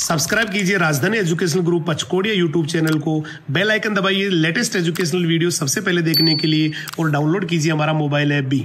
Subscribe कीजिए Rajdhani educational group Pachkodiya YouTube channel को bell icon दबाइए लेटेस्ट एजुकेशनल वीडियो सबसे पहले देखने के लिए और डाउनलोड कीजिए हमारा मोबाइल ऐप भी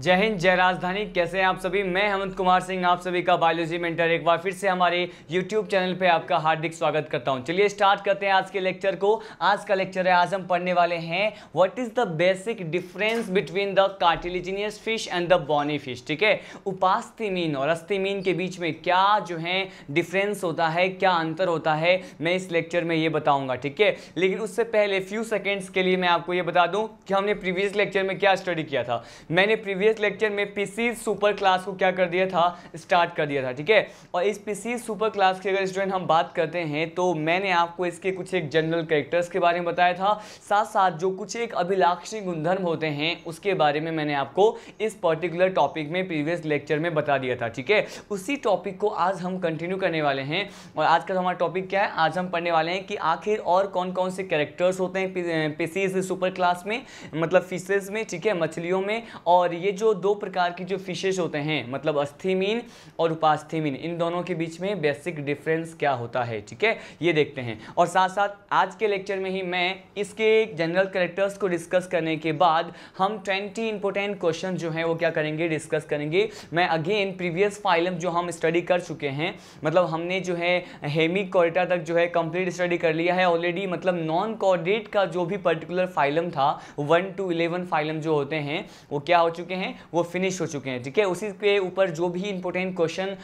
जय हिंद जय राजधानी कैसे हैं आप सभी मैं हेमंत कुमार सिंह आप सभी का बायोलॉजी मेंटर एक बार फिर से हमारे यूट्यूब चैनल पे आपका हार्दिक स्वागत करता हूं चलिए स्टार्ट करते हैं आज के लेक्चर को आज का लेक्चर है आज हम पढ़ने वाले हैं what is the basic difference between the cartilaginous fish and the bony fish ठीक है उपास्थिमीन और अस्थिमीन के बीच में क्या जो है डिफरेंस होता है क्या अंतर होता है मैं इस लेक्चर में ये बताऊँगा ठीक है लेकिन उससे पहले फ्यू सेकेंड्स के लिए मैं आपको ये बता दूँ कि हमने प्रीवियस लेक्चर में क्या स्टडी किया था मैंने प्रीवियस प्रीवियस लेक्चर में पीसीज सुपर क्लास को क्या कर दिया था स्टार्ट कर दिया था ठीक है और इस पीसी सुपर क्लास की अगर स्टूडेंट हम बात करते हैं तो मैंने आपको इसके कुछ एक जनरल करेक्टर्स के बारे में बताया था साथ साथ जो कुछ एक अभिलाक्षी गुणधर्म होते हैं उसके बारे में मैंने आपको इस पर्टिकुलर टॉपिक में प्रीवियस लेक्चर में बता दिया था ठीक है उसी टॉपिक को आज हम कंटिन्यू करने वाले हैं और आज का हमारा टॉपिक क्या है आज हम पढ़ने वाले हैं कि आखिर और कौन कौन से कैरेक्टर्स होते हैं पीसीज सुपर क्लास में मतलब फिशेज में ठीक है मछलियों में और ये जो दो प्रकार की जो फिशेज होते हैं मतलब अस्थिमीन और उपास्थिमीन इन दोनों के बीच में बेसिक डिफरेंस क्या होता है ठीक है ये देखते हैं और साथ साथ आज के लेक्चर में ही मैं इसके जनरल करेक्टर्स को डिस्कस करने के बाद हम ट्वेंटी इंपोर्टेंट क्वेश्चन जो हैं वो क्या करेंगे डिस्कस करेंगे मैं अगेन प्रीवियस फाइलम जो हम स्टडी कर चुके हैं मतलब हमने जो है हेमी कॉरिटा तक जो है कंप्लीट स्टडी कर लिया है ऑलरेडी मतलब नॉन कॉर्डेट का जो भी पर्टिकुलर फाइलम था वन टू इलेवन फाइलम जो होते हैं वो क्या हो चुके हैं हैं वो फिनिश हो चुके हैं ठीक है उसी के ऊपर जो भी इंपॉर्टेंट क्वेश्चन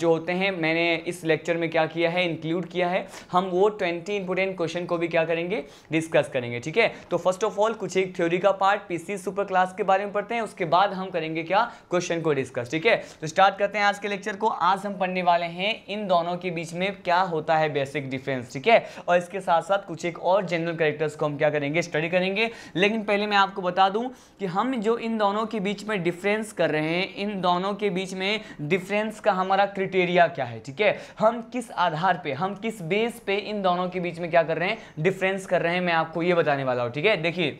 जो होते हैं मैंने इस लेक्चर में क्या किया है इंक्लूड किया है हम वो ट्वेंटी इंपॉर्टेंट क्वेश्चन को भी क्या करेंगे डिस्कस करेंगे ठीक है तो फर्स्ट ऑफ ऑल कुछ एक थ्योरी का पार्ट पीसी सुपर क्लास के बारे में पढ़ते हैं उसके बाद हम करेंगे क्या क्वेश्चन को डिस्कस ठीक है तो स्टार्ट करते हैं आज के लेक्चर को आज हम पढ़ने वाले हैं इन दोनों के बीच में क्या होता है बेसिक डिफेंस ठीक है और इसके साथ साथ कुछ एक और जनरल करेक्टर्स को हम क्या करेंगे स्टडी करेंगे लेकिन पहले मैं आपको बता दूं कि हम जो इन दोनों के बीच में डिफरेंस कर रहे हैं इन दोनों के बीच में डिफरेंस का हमारा क्रिटेरिया क्या है ठीक है हम किस आधार पे हम किस बेस पे इन दोनों के बीच में क्या कर रहे हैं डिफरेंस कर रहे हैं मैं आपको ये बताने वाला हूँ ठीक है देखिए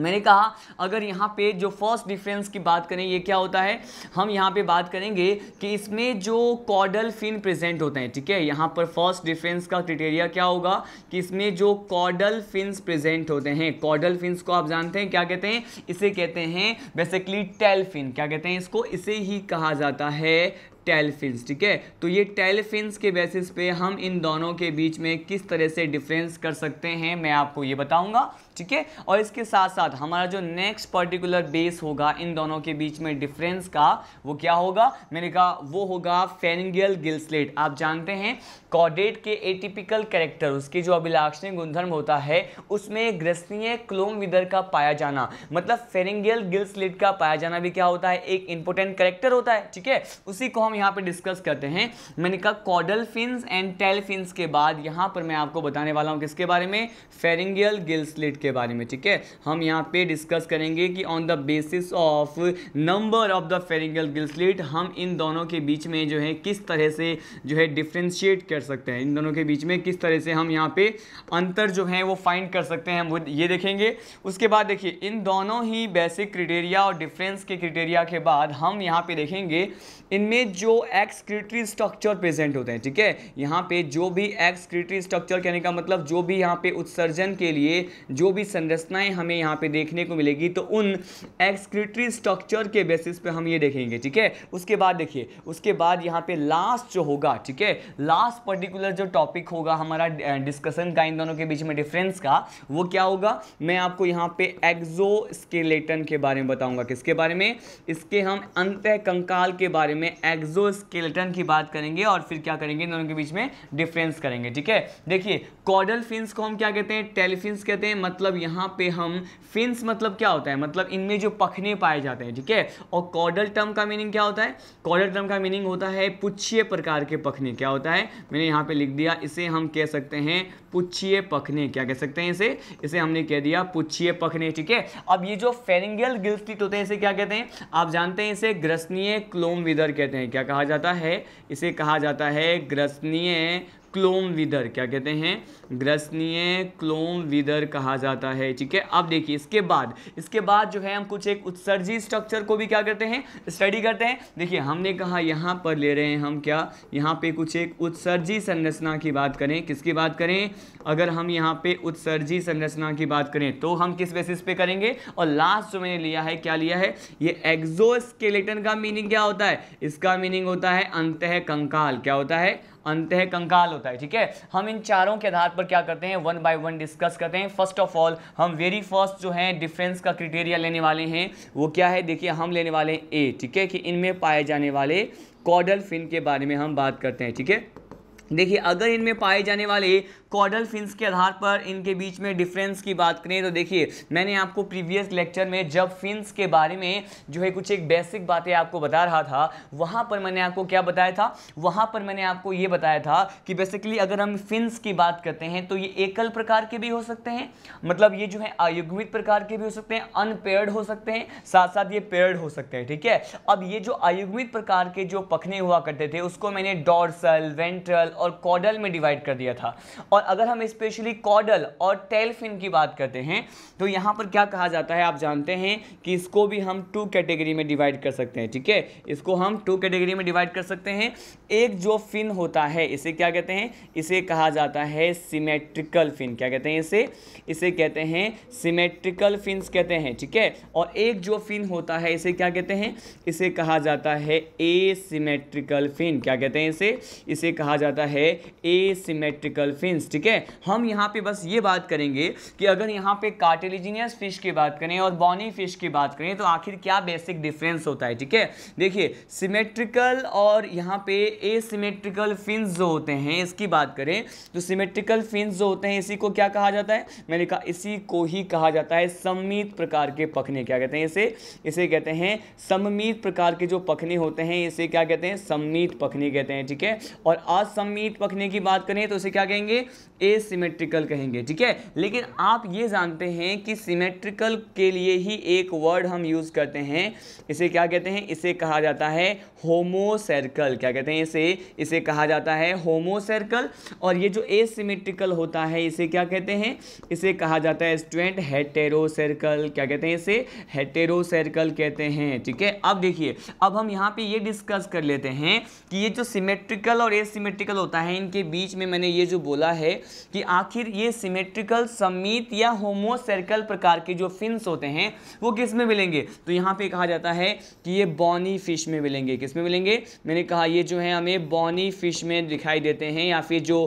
मैंने कहा अगर यहाँ पे जो फर्स्ट डिफरेंस की बात करें ये क्या होता है हम यहाँ पे बात करेंगे कि इसमें जो कॉडल फिन प्रेजेंट होते हैं ठीक है यहाँ पर फर्स्ट डिफरेंस का क्रिटेरिया क्या होगा कि इसमें जो कॉडल फिन्स प्रेजेंट होते हैं कॉडल फिन्स को आप जानते हैं क्या कहते हैं इसे कहते हैं बेसिकली टेलफिन क्या कहते हैं इसको इसे ही कहा जाता है टेलफिन्स ठीक है तो ये टेलफिन्स के बेसिस पे हम इन दोनों के बीच में किस तरह से डिफरेंस कर सकते हैं मैं आपको ये बताऊँगा ठीक है और इसके साथ साथ हमारा जो नेक्स्ट पर्टिकुलर बेस होगा इन दोनों के बीच में डिफरेंस का वो क्या होगा मैंने कहा वो होगा फेनिंगियल गिल्सलेट आप जानते हैं कॉडेट के एटिपिकल कैरेक्टर उसके जो अभिलाक्षणिक गुणधर्म होता है उसमें ग्रसनीय क्लोम विदर का पाया जाना मतलब फेरिंगियल गिल्सलेट का पाया जाना भी क्या होता है एक इंपोर्टेंट करेक्टर होता है ठीक है उसी को हम यहाँ पर डिस्कस करते हैं मैंने कहा caudal fins and tail fins के बाद यहाँ पर मैं आपको बताने वाला हूँ किसके बारे में फेरिंगियल गिल्सलेट के के बारे में ठीक है हम यहाँ पे डिस्कस करेंगे कि on the basis of number of the pharyngeal gill slit हम इन दोनों के बीच में जो है किस तरह से जो है डिफ्रेंशिएट कर सकते हैं इन दोनों के बीच में किस तरह से हम यहाँ पे अंतर जो है वो फाइंड कर सकते हैं हम ये देखेंगे उसके बाद देखिए इन दोनों ही बेसिक क्रिटेरिया और डिफरेंस के क्रिटेरिया के बाद हम यहाँ पे देखेंगे इनमें जो एक्सक्रिटरी स्ट्रक्चर प्रेजेंट होते हैं ठीक है यहाँ पे जो भी एक्सक्रिटरी स्ट्रक्चर कहने का मतलब जो भी यहाँ पे उत्सर्जन के लिए जो भी संरचनाएं हमें यहाँ पे देखने को मिलेगी तो उन एक्सक्रिटरी स्ट्रक्चर के बेसिस पे हम ये देखेंगे ठीक है उसके बाद देखिए उसके बाद यहाँ पे लास्ट जो होगा ठीक है लास्ट पर्टिकुलर जो टॉपिक होगा हमारा डिस्कशन का इन दोनों के बीच में डिफरेंस का वो क्या होगा मैं आपको यहाँ पे एक्जो के बारे में बताऊँगा किसके बारे में इसके हम अंत कंकाल के बारे में एक्जो की बात करेंगे और फिर क्या करेंगे इन दोनों के बीच में डिफरेंस करेंगे ठीक है देखिए कॉडल फिंस को हम क्या कहते हैं टेलीफिन्स कहते हैं मतलब मतलब यहाँ पे हम फिन्स मतलब क्या होता है मतलब इनमें जो पखने पाए जाते हैं ठीक है और कॉडल टर्म का मीनिंग क्या होता है कॉडल टर्म का मीनिंग होता है पुच्छीय प्रकार के पखने क्या होता है मैंने यहाँ पे लिख दिया इसे हम कह सकते हैं पुच्छीय पखने क्या कह सकते हैं इसे इसे हमने कह दिया पुच्छीय पखने ठीक है अब ये जो फेरिंगल गिल्स्टिट होते हैं इसे क्या कहते हैं आप जानते हैं इसे ग्रसनीय क्लोम विदर कहते हैं क्या कहा जाता है इसे कहा जाता है ग्रसनीय क्लोम विदर क्या कहते हैं ग्रसनीय क्लोम विदर कहा जाता है ठीक है अब देखिए इसके बाद इसके बाद जो है हम कुछ एक उत्सर्जी स्ट्रक्चर को भी क्या करते हैं स्टडी करते हैं देखिए हमने कहा यहाँ पर ले रहे हैं हम क्या यहाँ पे कुछ एक उत्सर्जी संरचना की बात करें किसकी बात करें अगर हम यहाँ पे उत्सर्जी संरचना की बात करें तो हम किस बेसिस पे करेंगे और लास्ट जो मैंने लिया है क्या लिया है ये एग्जो का मीनिंग क्या होता है इसका मीनिंग होता है अंत कंकाल क्या होता है अंत कंकाल होता है ठीक है हम इन चारों के आधार पर क्या करते हैं वन बाय वन डिस्कस करते हैं फर्स्ट ऑफ ऑल हम वेरी फर्स्ट जो है डिफरेंस का क्रिटेरिया लेने वाले हैं वो क्या है देखिए हम लेने वाले हैं ए ठीक है कि इनमें पाए जाने वाले कॉडल फिन के बारे में हम बात करते हैं ठीक है देखिए अगर इनमें पाए जाने वाले कॉडल फिंस के आधार पर इनके बीच में डिफरेंस की बात करें तो देखिए मैंने आपको प्रीवियस लेक्चर में जब फिंस के बारे में जो है कुछ एक बेसिक बातें आपको बता रहा था वहां पर मैंने आपको क्या बताया था वहां पर मैंने आपको ये बताया था कि बेसिकली अगर हम फिंस की बात करते हैं तो ये एकल प्रकार के भी हो सकते हैं मतलब ये जो है आयुग्मित प्रकार के भी हो सकते हैं अनपेयर्ड हो सकते हैं साथ साथ ये पेयर्ड हो सकते हैं ठीक है अब ये जो आयुग्मित प्रकार के जो पखने हुआ करते थे उसको मैंने डॉर्सल वेंट्रल और कॉडल में डिवाइड कर दिया था और और अगर हम स्पेशली कॉडल और टेल फिन की बात करते हैं तो यहाँ पर क्या कहा जाता है आप जानते हैं कि इसको भी हम टू कैटेगरी में डिवाइड कर सकते हैं ठीक है इसको हम टू कैटेगरी में डिवाइड कर सकते हैं एक जो फिन होता है इसे क्या कहते हैं इसे कहा जाता है सिमेट्रिकल फिन क्या कहते हैं इसे इसे कहते हैं सिमेट्रिकल फिन कहते हैं ठीक है और एक जो फिन होता है इसे क्या कहते हैं इसे कहा जाता है ए सिमेट्रिकल फिन क्या कहते हैं इसे इसे कहा जाता है ए सिमेट्रिकल फिन ठीक है हम यहाँ पे बस ये बात करेंगे कि अगर यहाँ पे कार्टेलिजीनियस फिश की बात करें और बॉनी फिश की बात करें तो आखिर क्या बेसिक डिफरेंस होता है ठीक है देखिए सिमेट्रिकल और यहाँ पे एसिमेट्रिकल फिन्स जो होते हैं इसकी बात करें तो सिमेट्रिकल फिन्स जो होते हैं इसी को क्या कहा जाता है मैंने कहा इसी को ही कहा जाता है सम्मित प्रकार के पखने क्या कहते हैं इसे इसे कहते हैं सममित प्रकार के जो पखने होते हैं इसे क्या कहते हैं सम्मित पखने कहते हैं ठीक है और असम्मित पखने की बात करें तो इसे क्या कहेंगे ए सिमेट्रिकल कहेंगे ठीक है लेकिन आप ये जानते हैं कि सिमेट्रिकल के लिए ही एक वर्ड हम यूज़ करते हैं इसे क्या कहते हैं इसे कहा जाता है होमोसर्कल क्या कहते हैं इसे इसे कहा जाता है होमोसर्कल और ये जो ए सिमेट्रिकल होता है इसे क्या कहते हैं इसे कहा जाता है स्टूडेंट हेटेरोसर्कल क्या कहते हैं इसे हेटेरोसर्कल कहते हैं ठीक है अब देखिए अब हम यहाँ पर ये डिस्कस कर लेते हैं कि ये जो सीमेट्रिकल और एसिमेट्रिकल होता है इनके बीच में मैंने ये जो बोला है है कि आखिर ये सिमेट्रिकल समित या होमोसर्कल प्रकार के जो फिन्स होते हैं वो किस में मिलेंगे तो यहाँ पे कहा जाता है कि ये बॉनी फिश में मिलेंगे किस में मिलेंगे मैंने कहा ये जो है हमें बॉनी फिश में दिखाई देते हैं या फिर जो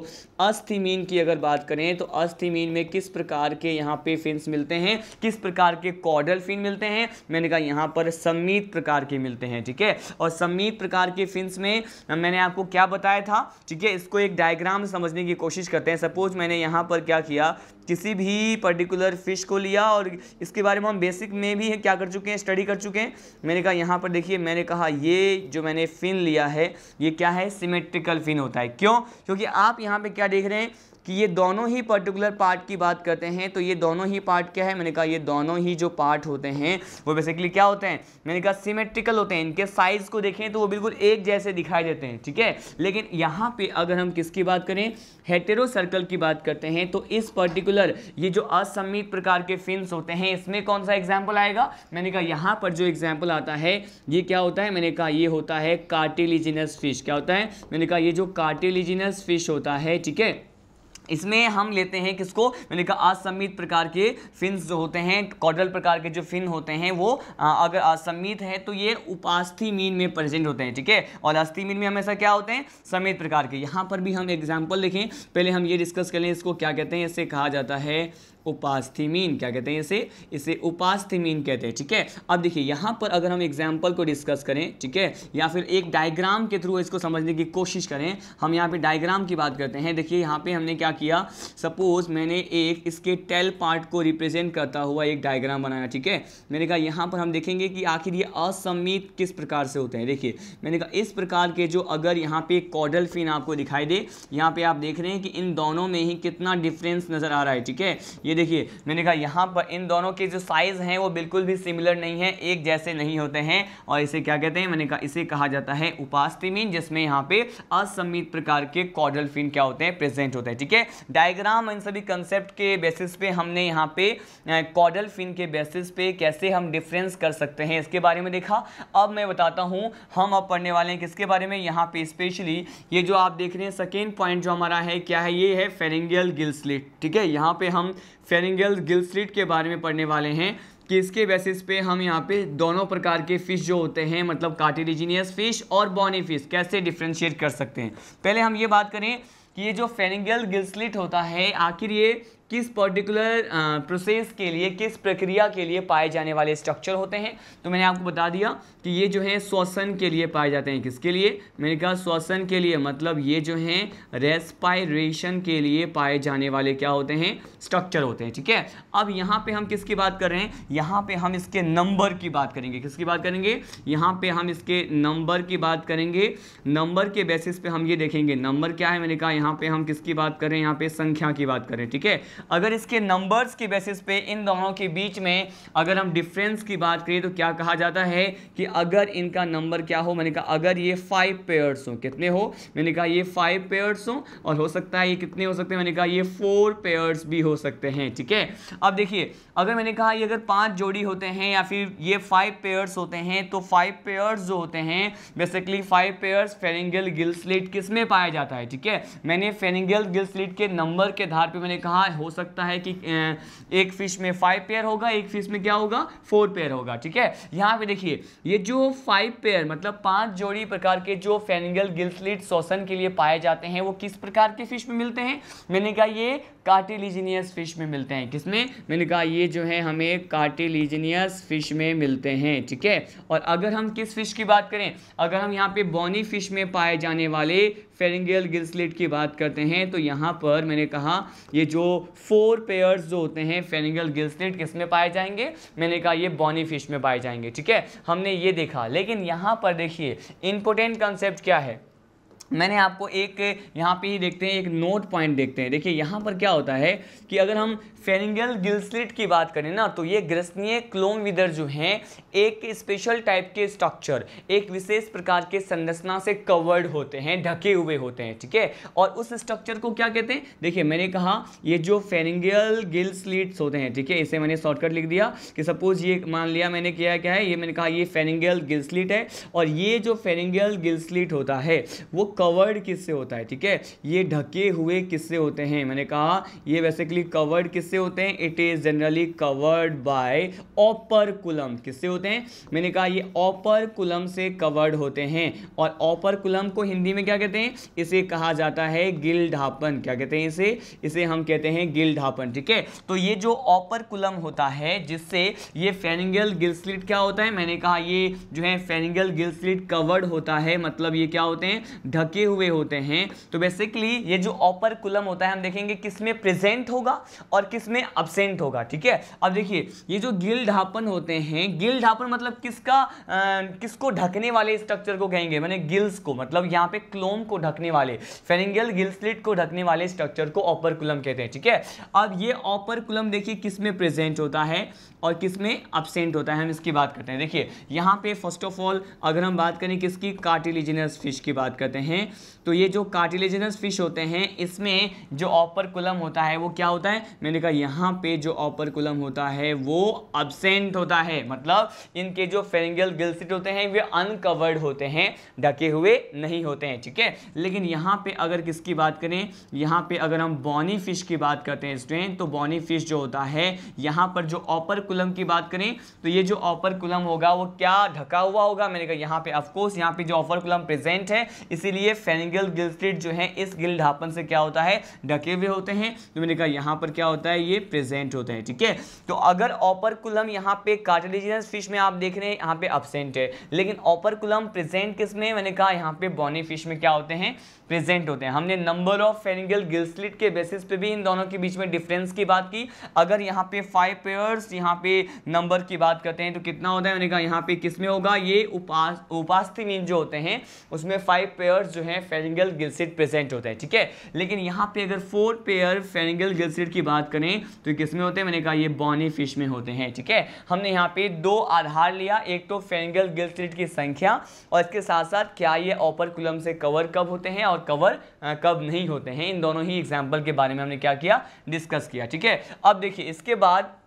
अस्थिमीन की अगर बात करें तो अस्थिमीन में किस प्रकार के यहाँ पे फिन्स मिलते हैं किस प्रकार के कॉडल फिन मिलते हैं मैंने कहा यहाँ पर समीत प्रकार के मिलते हैं ठीक है और सम्मित प्रकार के फिन्स में मैंने आपको क्या बताया था ठीक है इसको एक डायग्राम समझने की कोशिश करते हैं सपोज मैंने यहाँ पर क्या किया किसी भी पर्टिकुलर फिश को लिया और इसके बारे में हम बेसिक में भी क्या कर चुके हैं स्टडी कर चुके हैं मैंने कहा यहाँ पर देखिए मैंने कहा ये जो मैंने फिन लिया है ये क्या है सिमेट्रिकल फिन होता है क्यों क्योंकि आप यहाँ पे क्या देख रहे हैं कि ये दोनों ही पर्टिकुलर पार्ट की बात करते हैं तो ये दोनों ही पार्ट क्या है मैंने कहा ये दोनों ही जो पार्ट होते हैं वो बेसिकली क्या होते हैं मैंने कहा सिमेट्रिकल होते हैं इनके साइज़ को देखें तो वो बिल्कुल एक जैसे दिखाई देते हैं ठीक है लेकिन यहाँ पे अगर हम किसकी बात करें हेटेरो सर्कल की बात करते हैं तो इस पर्टिकुलर ये जो असमित प्रकार के फिन्स होते हैं इसमें कौन सा एग्जाम्पल आएगा मैंने कहा यहाँ पर जो एग्जाम्पल आता है ये क्या होता है मैंने कहा ये होता है कार्टिलिजिनस फिश क्या होता है मैंने कहा ये जो कार्टिलिजिनस फिश होता है ठीक है इसमें हम लेते हैं किसको मैंने कहा असमित प्रकार के फिन्स जो होते हैं कॉडल प्रकार के जो फिन होते हैं वो अगर असमित है तो ये उपास्थि मीन में प्रेजेंट होते हैं ठीक है और अस्थि मीन में हमेशा क्या होते हैं समित प्रकार के यहाँ पर भी हम एग्जाम्पल देखें पहले हम ये डिस्कस कर लें इसको क्या कहते हैं इसे कहा जाता है उपास्थीमीन क्या कहते हैं इसे इसे उपास्थीमीन कहते हैं ठीक है अब देखिए यहाँ पर अगर हम एग्जाम्पल को डिस्कस करें ठीक है या फिर एक डायग्राम के थ्रू इसको समझने की कोशिश करें हम यहाँ पे डायग्राम की बात करते हैं देखिए यहाँ पे हमने क्या किया सपोज मैंने एक इसके टेल पार्ट को रिप्रेजेंट करता हुआ एक डायग्राम बनाया ठीक है मैंने कहा यहाँ पर हम देखेंगे कि आखिर ये असमित किस प्रकार से होते हैं देखिए मैंने कहा इस प्रकार के जो अगर यहाँ पे कॉडल फिन आपको दिखाई दे यहाँ पे आप देख रहे हैं कि इन दोनों में ही कितना डिफरेंस नज़र आ रहा है ठीक है ये ये देखिए मैंने कहा यहाँ पर इन दोनों के जो साइज़ हैं वो बिल्कुल भी सिमिलर नहीं है एक जैसे नहीं होते हैं और इसे क्या कहते हैं मैंने कहा इसे कहा जाता है उपास्तिमीन जिसमें यहाँ पे असमित प्रकार के कॉडल फिन क्या होते हैं प्रेजेंट होते हैं ठीक है डायग्राम इन सभी कंसेप्ट के बेसिस पे हमने यहाँ पे कॉडल फिन के बेसिस पे कैसे हम डिफ्रेंस कर सकते हैं इसके बारे में देखा अब मैं बताता हूँ हम अब पढ़ने वाले हैं किसके बारे में यहाँ पे स्पेशली ये जो आप देख रहे हैं सेकेंड पॉइंट जो हमारा है क्या है ये है फेरेंगियल गिल्सलेट ठीक है यहाँ पे हम फेरिंगल गिल्सलिट के बारे में पढ़ने वाले हैं कि इसके बेसिस पे हम यहाँ पे दोनों प्रकार के फ़िश जो होते हैं मतलब कार्टिलीजीनियस फ़िश और बॉनी फ़िश कैसे डिफ्रेंशिएट कर सकते हैं पहले हम ये बात करें कि ये जो फेनिंगल गिल्सलिट होता है आखिर ये किस पर्टिकुलर प्रोसेस के लिए किस प्रक्रिया के लिए पाए जाने वाले स्ट्रक्चर होते हैं तो मैंने आपको बता दिया कि ये जो है श्वसन के लिए पाए जाते हैं किसके लिए मैंने कहा श्वसन के लिए मतलब ये जो हैं रेस्पायरेशन के लिए पाए जाने वाले क्या होते हैं स्ट्रक्चर होते हैं ठीक है अब यहाँ पे हम किसकी बात कर रहे हैं यहाँ पे हम इसके नंबर की बात करेंगे किसकी बात करेंगे यहाँ पे हम इसके नंबर की बात करेंगे नंबर के बेसिस पे हम ये देखेंगे नंबर क्या है मैंने कहा यहाँ पे हम किसकी बात कर रहे हैं यहाँ पे संख्या की बात करें ठीक है अगर इसके नंबर्स के बेसिस पे इन दोनों के बीच में अगर हम डिफरेंस की बात करें तो क्या कहा जाता है कि अगर इनका नंबर क्या हो मैंने कहा अगर ये फाइव पेयर्स हो कितने हो मैंने कहा ये फाइव पेयर्स हो और हो सकता है ये कितने हो सकते हैं मैंने कहा ये फोर पेयर्स भी हो सकते हैं ठीक है अब देखिए अगर मैंने कहा ये अगर पाँच जोड़ी होते हैं या फिर ये फाइव पेयर्स होते हैं तो फाइव पेयर्स जो होते हैं basically five pairs pharyngeal gill slit किस में पाया जाता है ठीक है मैंने फेरिंगल गिल्सलेट के नंबर के आधार पर मैंने कहा हो सकता है कि एक फिश में फाइव पेयर होगा एक फिश में क्या होगा फोर पेयर होगा ठीक है यहाँ पे देखिए ये जो फाइव पेयर मतलब पांच जोड़ी प्रकार के जो फेनिगल गिल्सलिट शोषण के लिए पाए जाते हैं वो किस प्रकार के फिश में मिलते हैं मैंने कहा ये कार्टिलीजिनियस फिश में मिलते हैं किसमें मैंने कहा ये जो है हमें कार्टिलीजिनियस फिश में मिलते हैं ठीक है और अगर हम किस फिश की बात करें अगर हम यहाँ पे बॉनी फिश में पाए जाने वाले फेरिंगल गिल्सलेट की बात करते हैं तो यहाँ पर मैंने कहा ये जो फोर पेयर्स जो होते हैं फेरिंगल गिल्सलेट किस में पाए जाएंगे मैंने कहा ये बॉनी फिश में पाए जाएंगे ठीक है हमने ये देखा लेकिन यहाँ पर देखिए इम्पोर्टेंट कंसेप्ट क्या है मैंने आपको एक यहाँ पे ही देखते हैं एक नोट पॉइंट देखते हैं देखिए यहाँ पर क्या होता है कि अगर हम फेरिंगल गिल्सलिट की बात करें ना तो ये ग्रसनीय क्लोम विदर जो हैं एक स्पेशल टाइप के स्ट्रक्चर एक विशेष प्रकार के संरचना से कवर्ड होते हैं ढके हुए होते हैं ठीक है और उस स्ट्रक्चर को क्या कहते हैं देखिए मैंने कहा ये जो फेरिंगल गिल्सलिट्स होते हैं ठीक है इसे मैंने शॉर्टकट लिख दिया कि सपोज ये मान लिया मैंने किया क्या है ये मैंने कहा ये फेनिंगल गिल्सलिट है और ये जो फेरिंगल गिल्सलिट होता है वो कवर्ड किससे होता है ठीक है ये ढके हुए किससे होते हैं मैंने कहा ये बेसिकली कवर्ड किससे होते हैं it is generally covered by कुलम किससे होते हैं मैंने कहा ये कुलम से कवर्ड होते हैं और कुलम को हिंदी में क्या कहते हैं इसे कहा जाता है गिल ढापन क्या कहते हैं इसे इसे हम कहते हैं गिल ढापन ठीक है तो ये जो कुलम होता है जिससे ये फेनिंगल गिल्सलिट क्या होता है मैंने कहा ये जो है फेनिंगल गिल्सलिट कवर्ड होता है मतलब ये क्या होते हैं ढक ढके हुए होते हैं तो बेसिकली ये जो ऑपरकुलम होता है हम देखेंगे किस में प्रेजेंट होगा और किस में अब्सेंट होगा ठीक है अब देखिए ये जो गिल ढापन होते हैं गिल ढापन मतलब किसका आ, अं, किसको ढकने वाले स्ट्रक्चर को कहेंगे मैंने गिल्स को मतलब यहाँ पे क्लोम को ढकने वाले फेरिंगल गिल्सलिट को ढकने वाले स्ट्रक्चर को ऑपरकुलम कहते हैं ठीक है अब ये ऑपरकुलम देखिए किस में प्रेजेंट होता है और किस में अब्सेंट होता है हम इसकी बात करते हैं देखिए यहाँ पे फर्स्ट ऑफ ऑल अगर हम बात करें किसकी कार्टिलीजिनस फिश की बात करते हैं हैं तो ये जो कार्टिलेजनस फिश होते हैं इसमें जो ऑपरकुलम होता है वो क्या होता है मैंने कहा यहाँ पे जो ऑपरकुलम होता है वो अबसेंट होता है मतलब इनके जो फेरिंगल गिल्सिट होते हैं वे अनकवर्ड होते हैं ढके हुए नहीं होते हैं ठीक है लेकिन यहाँ पे अगर किसकी बात करें यहाँ पे अगर हम बॉनी फिश की बात करते हैं स्टूडेंट तो बॉनी फिश जो होता है यहाँ पर जो ऑपरकुलम की बात करें तो ये जो ऑपरकुलम होगा वो क्या ढका हुआ होगा मैंने कहा यहाँ पे ऑफकोर्स यहाँ पे जो ऑपरकुलम प्रेजेंट है इसीलिए फेरिंग गिल्ड गिल स्ट्रीट जो है इस गिल्ड हापन से क्या होता है ढके हुए होते हैं तो मैंने कहा यहाँ पर क्या होता है ये प्रेजेंट होते हैं ठीक है ठीके? तो अगर ऑपरकुलम यहाँ पे कार्टिलेजिनस फिश में आप देख रहे हैं यहाँ पे अपसेंट है लेकिन ऑपरकुलम प्रेजेंट किस में मैंने कहा यहाँ पे बॉनी फिश में क्या होते हैं प्रेजेंट होते हैं हमने नंबर ऑफ फेनिगल गिल्सलिट के बेसिस पे भी इन दोनों के बीच में डिफरेंस की बात की अगर यहाँ पे फाइव पेयर्स यहाँ पे नंबर की बात करते हैं तो कितना होता है मैंने कहा यहाँ पे किस में होगा ये उपास उपास्थी मीन जो होते हैं उसमें फाइव पेयर्स जो है फेरिंगल गिलसिट प्रेजेंट होता है ठीक है लेकिन यहाँ पे अगर फोर पेयर फेरिंगल गिलसिट की बात करें तो किस में होते हैं मैंने कहा ये बॉनी फिश में होते हैं ठीक है हमने यहाँ पे दो आधार लिया एक तो फेरिंगल गिलसिट की संख्या और इसके साथ साथ क्या ये ऑपरकुलम से कवर कब होते हैं और कवर कब नहीं होते हैं इन दोनों ही एग्जाम्पल के बारे में हमने क्या किया डिस्कस किया ठीक है अब देखिए इसके बाद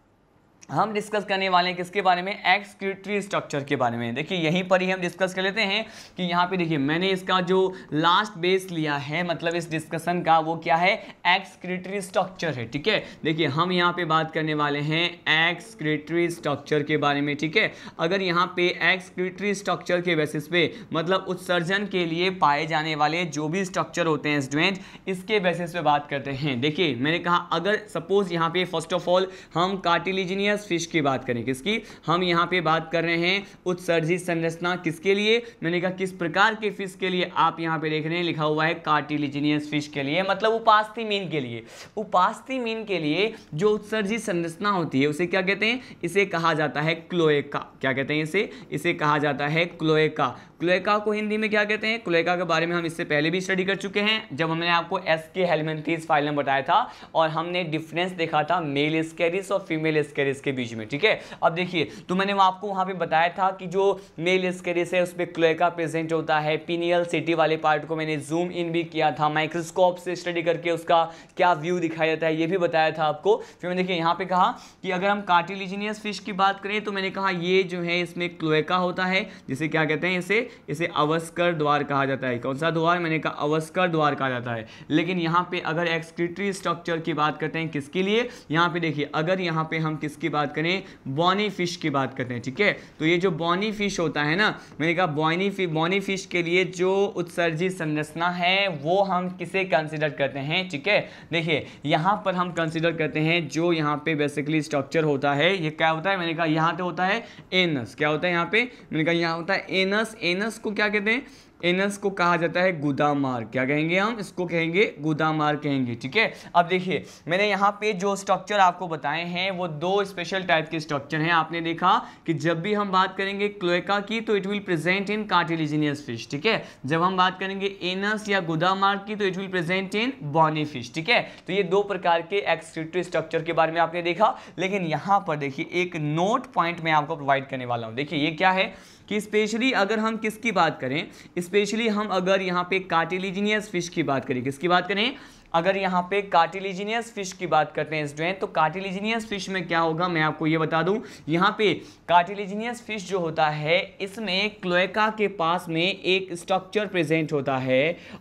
हम डिस्कस करने वाले हैं किसके बारे में एक्सक्यूटरी स्ट्रक्चर के बारे में देखिए यहीं पर ही हम डिस्कस कर लेते हैं कि यहाँ पे देखिए मैंने इसका जो लास्ट बेस लिया है मतलब इस डिस्कशन का वो क्या है एक्सक्यूटरी स्ट्रक्चर है ठीक है देखिए हम यहाँ पे बात करने वाले हैं एक्सक्यूटरी स्ट्रक्चर के बारे में ठीक है अगर यहाँ पे एक्सक्यूटरी स्ट्रक्चर के बेसिस पे मतलब उत्सर्जन के लिए पाए जाने वाले जो भी स्ट्रक्चर होते हैं स्टूडेंट इसके बेसिस पे बात करते हैं देखिए मैंने कहा अगर सपोज यहाँ पे फर्स्ट ऑफ ऑल हम कार्टिलीजिनियस कैलमिनस फिश की बात करें किसकी हम यहाँ पे बात कर रहे हैं उत्सर्जित संरचना किसके लिए मैंने कहा किस प्रकार के फिश के लिए आप यहाँ पे देख रहे हैं लिखा हुआ है कार्टिलिजिनियस फिश के लिए मतलब उपास्थी मीन के लिए उपास्थी मीन के लिए जो उत्सर्जित संरचना होती है उसे क्या कहते हैं इसे कहा जाता है क्लोएका क्या कहते हैं इसे इसे कहा जाता है क्लोएका क्लोएका को हिंदी में क्या कहते हैं क्लोएका के बारे में हम इससे पहले भी स्टडी कर चुके हैं जब हमने आपको एस के हेलमेंथीज फाइल में बताया था और हमने डिफरेंस देखा था मेल स्केरिस और फीमेल स्केरिस इसके बीच में ठीक है अब देखिए तो मैंने आपको वहाँ पे बताया था कि जो मेल स्केरिस है उस पर क्लोएका प्रेजेंट होता है पीनियल सिटी वाले पार्ट को मैंने जूम इन भी किया था माइक्रोस्कोप से स्टडी करके उसका क्या व्यू दिखाया जाता है ये भी बताया था आपको फिर मैंने देखिए यहाँ पे कहा कि अगर हम कार्टिलिजीनियस फिश की बात करें तो मैंने कहा ये जो है इसमें क्लोएका होता है जिसे क्या कहते हैं इसे इसे अवस्कर द्वार कहा जाता है कौन सा द्वार मैंने कहा अवस्कर द्वार कहा जाता है लेकिन यहाँ पे अगर एक्सक्रिटरी स्ट्रक्चर की बात करते हैं किसके लिए यहाँ पे देखिए अगर यहाँ पे हम किसकी बात करें बॉनी फिश की बात करते हैं ठीक है तो ये जो बॉनी फिश होता है ना मैंने कहा बॉनी फि बॉनी फिश के लिए जो उत्सर्जी संरचना है वो हम किसे कंसिडर करते हैं ठीक है देखिए यहाँ पर हम कंसिडर करते हैं जो यहाँ पे बेसिकली स्ट्रक्चर होता है ये क्या होता है मैंने कहा यहाँ पे होता है एनस क्या होता है यहाँ पे मैंने कहा यहाँ होता है एनस एनस को क्या कहते हैं एनस को कहा जाता है गुदामार क्या कहेंगे हम इसको कहेंगे गुदामार कहेंगे ठीक है अब देखिए मैंने यहाँ पे जो स्ट्रक्चर आपको बताए हैं वो दो स्पेशल टाइप के स्ट्रक्चर हैं आपने देखा कि जब भी हम बात करेंगे क्लोएका की तो it will present in cartilaginous fish ठीक है जब हम बात करेंगे एनस या गुदामार की तो it will present in bony fish ठीक है तो ये दो प्रकार के एक्सक्रिटरी स्ट्रक्चर के बारे में आपने देखा लेकिन यहाँ पर देखिए एक नोट पॉइंट मैं आपको प्रोवाइड करने वाला हूँ देखिए ये क्या है कि स्पेशली अगर हम किसकी बात करें स्पेशली हम अगर यहाँ पे कार्टिलीजिनियस फिश की बात करें किसकी बात करें अगर यहाँ पे कार्टिलीजिनियस फिश की बात करते हैं स्टूडेंट तो कार्टिलीजिनियस फिश में क्या होगा मैं आपको ये बता दूँ यहाँ पे कार्टिलीजिनियस फिश जो होता है इसमें क्लोएका के पास में एक स्ट्रक्चर प्रेजेंट होता है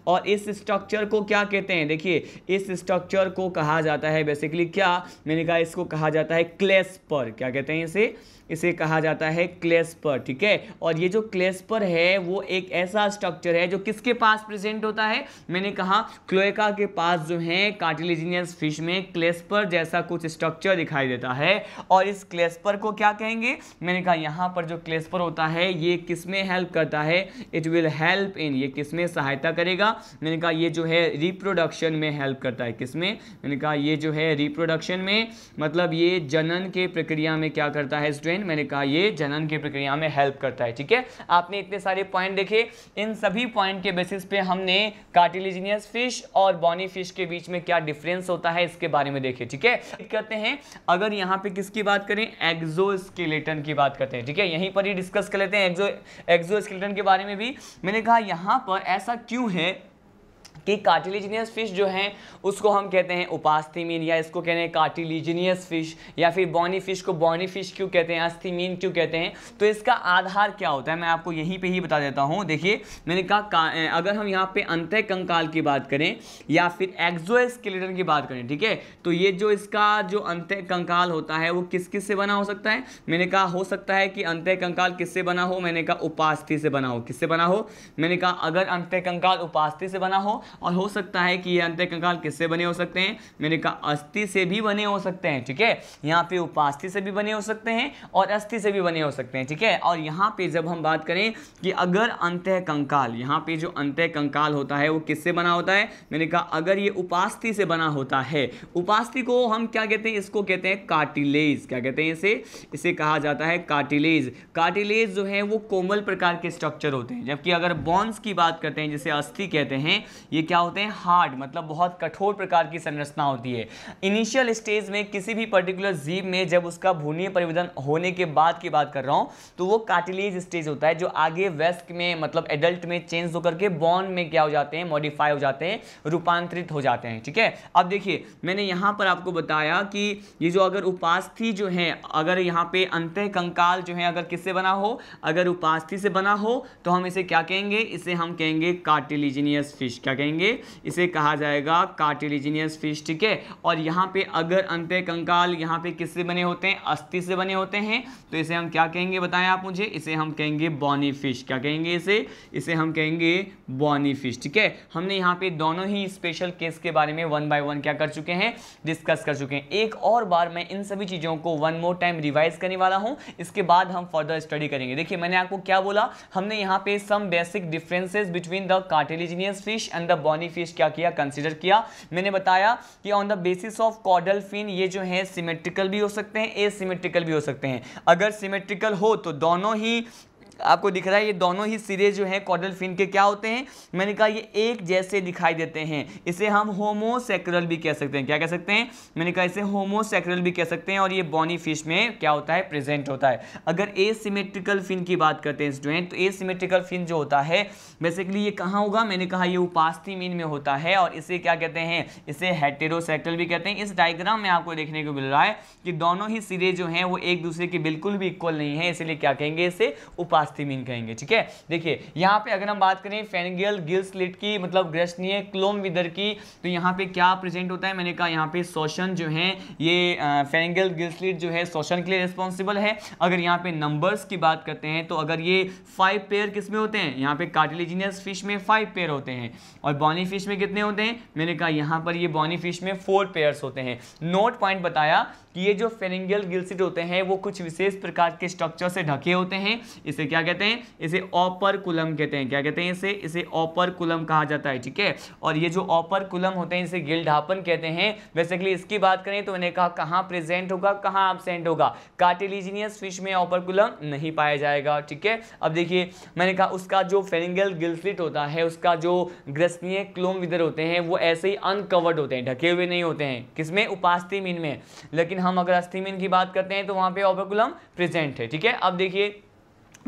और इस स्ट्रक्चर को क्या कहते हैं देखिए इस स्ट्रक्चर को कहा जाता है बेसिकली क्या मैंने कहा इसको कहा जाता है पर क्या कहते हैं इसे इसे कहा जाता है क्लेस्पर ठीक है और ये जो क्लेस्पर है वो एक ऐसा स्ट्रक्चर है जो किसके पास प्रेजेंट होता है मैंने कहा क्लोएका के पास जो है कार्टिलेजिनियस फिश में क्लेस्पर जैसा कुछ स्ट्रक्चर दिखाई देता है और इस क्लेस्पर को क्या कहेंगे मैंने कहा यहाँ पर जो क्लेस्पर होता है ये किस में हेल्प करता है इट विल हेल्प इन ये किस में सहायता करेगा मैंने कहा ये जो है रिप्रोडक्शन में हेल्प करता है किस में मैंने कहा ये जो है रिप्रोडक्शन में मतलब ये जनन के प्रक्रिया में क्या करता है स्टूडेंट ट्रेन मैंने कहा ये जनन की प्रक्रिया में हेल्प करता है ठीक है आपने इतने सारे पॉइंट देखे इन सभी पॉइंट के बेसिस पे हमने कार्टिलिजिनियस फिश और बॉनी फिश के बीच में क्या डिफरेंस होता है इसके बारे में देखे ठीक है कहते हैं अगर यहाँ पे किसकी बात करें एग्जो की बात करते हैं ठीक है यहीं पर ही डिस्कस कर लेते हैं एग्जो एग्जो के बारे में भी मैंने कहा यहाँ पर ऐसा क्यों है कि कार्टिलीजनियस फिश जो है उसको हम कहते हैं उपास्थीमीन या इसको कहते हैं कार्टिलीजनियस फिश या फिर बॉनी फिश को बॉनी फिश क्यों कहते हैं अस्थीमीन क्यों कहते हैं तो इसका आधार क्या होता है मैं आपको यहीं पे ही बता देता हूँ देखिए मैंने कहा अगर हम यहाँ पे अंत कंकाल की बात करें या फिर एक्जो की बात करें ठीक है तो ये जो इसका जो अंत कंकाल होता है वो किस किस से बना हो सकता है मैंने कहा हो सकता है कि अंत कंकाल किससे बना हो मैंने कहा उपास्थि से बना हो किससे बना हो मैंने कहा अगर अंत कंकाल उपास्थि से बना हो और हो सकता है कि ये अंत्य कंकाल किससे बने हो सकते हैं मैंने कहा अस्थि से भी बने हो सकते हैं ठीक है यहाँ पे उपास्थि से भी बने हो सकते हैं और अस्थि से भी बने हो सकते हैं ठीक है और यहाँ पे जब हम बात करें कि अगर अंत्य कंकाल यहाँ पे जो अंत्य कंकाल होता है वो किससे बना होता है मैंने कहा अगर ये उपास्थि से बना होता है उपास्थि को हम क्या कहते हैं इसको कहते हैं कार्टिलेज क्या कहते हैं इसे इसे कहा जाता है कार्टिलेज कार्टिलेज जो है वो कोमल प्रकार के स्ट्रक्चर होते हैं जबकि अगर बॉन्स की बात करते हैं जिसे अस्थि कहते हैं ये क्या होते हैं हार्ड मतलब बहुत कठोर प्रकार की संरचना होती है इनिशियल स्टेज में किसी भी पर्टिकुलर जीव में जब उसका भूनीय परिवर्तन होने के बाद की बात कर रहा हूँ तो वो काटिलेज स्टेज होता है जो आगे वेस्क में मतलब एडल्ट में चेंज होकर के बॉन में क्या हो जाते हैं मॉडिफाई हो जाते हैं रूपांतरित हो जाते हैं ठीक है अब देखिए मैंने यहाँ पर आपको बताया कि ये जो अगर उपास्थि जो है अगर यहाँ पे अंत कंकाल जो है अगर किससे बना हो अगर उपास्थि से बना हो तो हम इसे क्या कहेंगे इसे हम कहेंगे कार्टिलीजिनियस फिश क्या कहेंगे जाएंगे इसे कहा जाएगा कार्टिलिजिनियस फिश ठीक है और यहाँ पे अगर अंत्य कंकाल यहाँ पे किससे बने होते हैं अस्थि से बने होते हैं तो इसे हम क्या कहेंगे बताएं आप मुझे इसे हम कहेंगे बॉनी फिश क्या कहेंगे इसे इसे हम कहेंगे बॉनी फिश ठीक है हमने यहाँ पे दोनों ही स्पेशल केस के बारे में वन बाय वन क्या कर चुके हैं डिस्कस कर चुके हैं एक और बार मैं इन सभी चीज़ों को वन मोर टाइम रिवाइज करने वाला हूँ इसके बाद हम फर्दर स्टडी करेंगे देखिए मैंने आपको क्या बोला हमने यहाँ पे some basic differences between the cartilaginous fish and the bony fish क्या किया कंसिडर किया मैंने बताया कि on the basis of caudal fin ये जो है सिमेट्रिकल भी हो सकते हैं एसिमेट्रिकल भी हो सकते हैं अगर सिमेट्रिकल हो तो दोनों ही आपको दिख रहा है ये दोनों ही सिरे जो हैं कॉडल फिन के क्या होते हैं मैंने कहा ये एक जैसे दिखाई देते हैं इसे हम होमोसेक्रल भी कह सकते हैं क्या कह सकते हैं मैंने कहा इसे होमोसेक्रल भी कह सकते हैं और ये बॉनी फिश में क्या होता है प्रेजेंट होता है अगर ए सिमेट्रिकल फिन की बात करते हैं स्टूडेंट तो ए सिमेट्रिकल फिन जो होता है बेसिकली ये कहाँ होगा मैंने कहा ये उपास्थी मीन में होता है और इसे क्या कहते हैं इसे हेटेरोसेक्रल भी कहते हैं इस डायग्राम में आपको देखने को मिल रहा है कि दोनों ही सिरे जो हैं वो एक दूसरे के बिल्कुल भी इक्वल नहीं है इसलिए क्या कहेंगे इसे उपास्थी अस्थिमीन कहेंगे ठीक है देखिए यहाँ पे अगर हम बात करें फेनगियल गिल स्लिट की मतलब ग्रसनीय क्लोम विदर की तो यहाँ पे क्या प्रेजेंट होता है मैंने कहा यहाँ पे शोषण जो है ये फेनगियल गिल स्लिट जो है शोषण के लिए रिस्पॉन्सिबल है अगर यहाँ पे नंबर्स की बात करते हैं तो अगर ये फाइव पेयर किस में होते हैं यहाँ पे कार्टिलेजिनियस फिश में फाइव पेयर होते हैं और बॉनी फिश में कितने होते हैं मैंने कहा यहाँ पर ये बॉनी फिश में फोर पेयर्स होते हैं नोट पॉइंट बताया कि ये जो फेनिंगल गिल्सिट होते हैं वो कुछ विशेष प्रकार के स्ट्रक्चर से ढके होते हैं इसे क्या कहते हैं इसे ऑपर कुलम कहते हैं क्या कहते हैं इसे इसे ऑपर कुलम कहा जाता है ठीक है और ये जो ऑपर कुलम होते हैं इसे गिल्डापन कहते हैं बेसिकली इसकी बात करें तो इन्हें कहा कहाँ प्रेजेंट होगा कहाँ एबसेंट होगा कार्टिलीजिनियस फिश में ऑपर कुलम नहीं पाया जाएगा ठीक है अब देखिए मैंने कहा उसका जो फेरिंगल गिल्सलिट होता है उसका जो ग्रसनीय क्लोम विदर होते हैं वो ऐसे ही अनकवर्ड होते हैं ढके हुए नहीं होते हैं किसमें उपास्थी मीन में लेकिन हम अगर अस्थि की बात करते हैं तो वहाँ पे ऑपर कुलम प्रेजेंट है ठीक है अब देखिए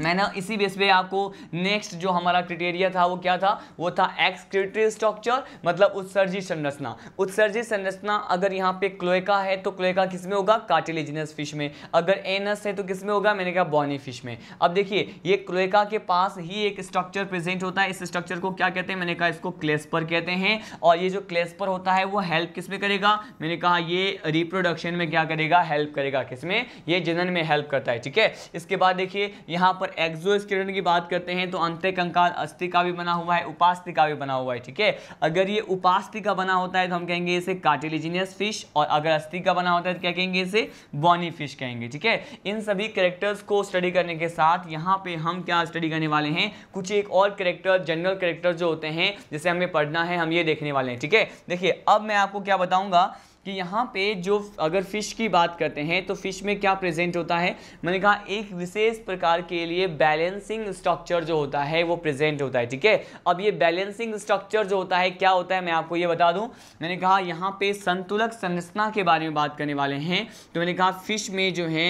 मैंने इसी बेस पे आपको नेक्स्ट जो हमारा क्रिटेरिया था वो क्या था वो था एक्सक्रिटरी स्ट्रक्चर मतलब उत्सर्जित संरचना उत्सर्जित संरचना अगर यहाँ पे क्लोएका है तो क्लोएका किस में होगा कार्टिलेजिनस फिश में अगर एनस है तो किस में होगा मैंने कहा बॉनी फिश में अब देखिए ये क्लोएका के पास ही एक स्ट्रक्चर प्रेजेंट होता है इस स्ट्रक्चर को क्या कहते हैं मैंने कहा इसको क्लेस्पर कहते हैं और ये जो क्लेस्पर होता है वो हेल्प किस में करेगा मैंने कहा ये रिप्रोडक्शन में क्या करेगा हेल्प करेगा किस में ये जनन में हेल्प करता है ठीक है इसके बाद देखिए यहाँ पर पर एक्जो की बात करते हैं तो अंत्य कंकाल अस्थि का भी बना हुआ है उपास्थि का भी बना हुआ है ठीक है अगर ये उपास्थि का बना होता है तो हम कहेंगे इसे कार्टिलिजिनियस फिश और अगर अस्थि का बना होता है तो क्या कहेंगे इसे बॉनी फिश कहेंगे ठीक है इन सभी करेक्टर्स को स्टडी करने के साथ यहाँ पे हम क्या स्टडी करने वाले हैं कुछ एक और करेक्टर जनरल करेक्टर जो होते हैं जिसे हमें पढ़ना है हम ये देखने वाले हैं ठीक है देखिए अब मैं आपको क्या बताऊंगा कि यहाँ पे जो अगर फ़िश की बात करते हैं तो फ़िश में क्या प्रेजेंट होता है मैंने कहा एक विशेष प्रकार के लिए बैलेंसिंग स्ट्रक्चर जो होता है वो प्रेजेंट होता है ठीक है अब ये बैलेंसिंग स्ट्रक्चर जो होता है क्या होता है मैं आपको ये बता दूं मैंने कहा यहाँ पे संतुलक संरचना के बारे में बात करने वाले हैं तो मैंने कहा फ़िश में जो है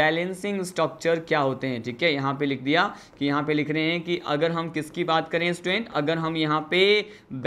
बैलेंसिंग स्ट्रक्चर क्या होते हैं ठीक है यहाँ पर लिख दिया कि यहाँ पर लिख रहे हैं कि अगर हम किसकी बात करें स्टूडेंट अगर हम यहाँ पे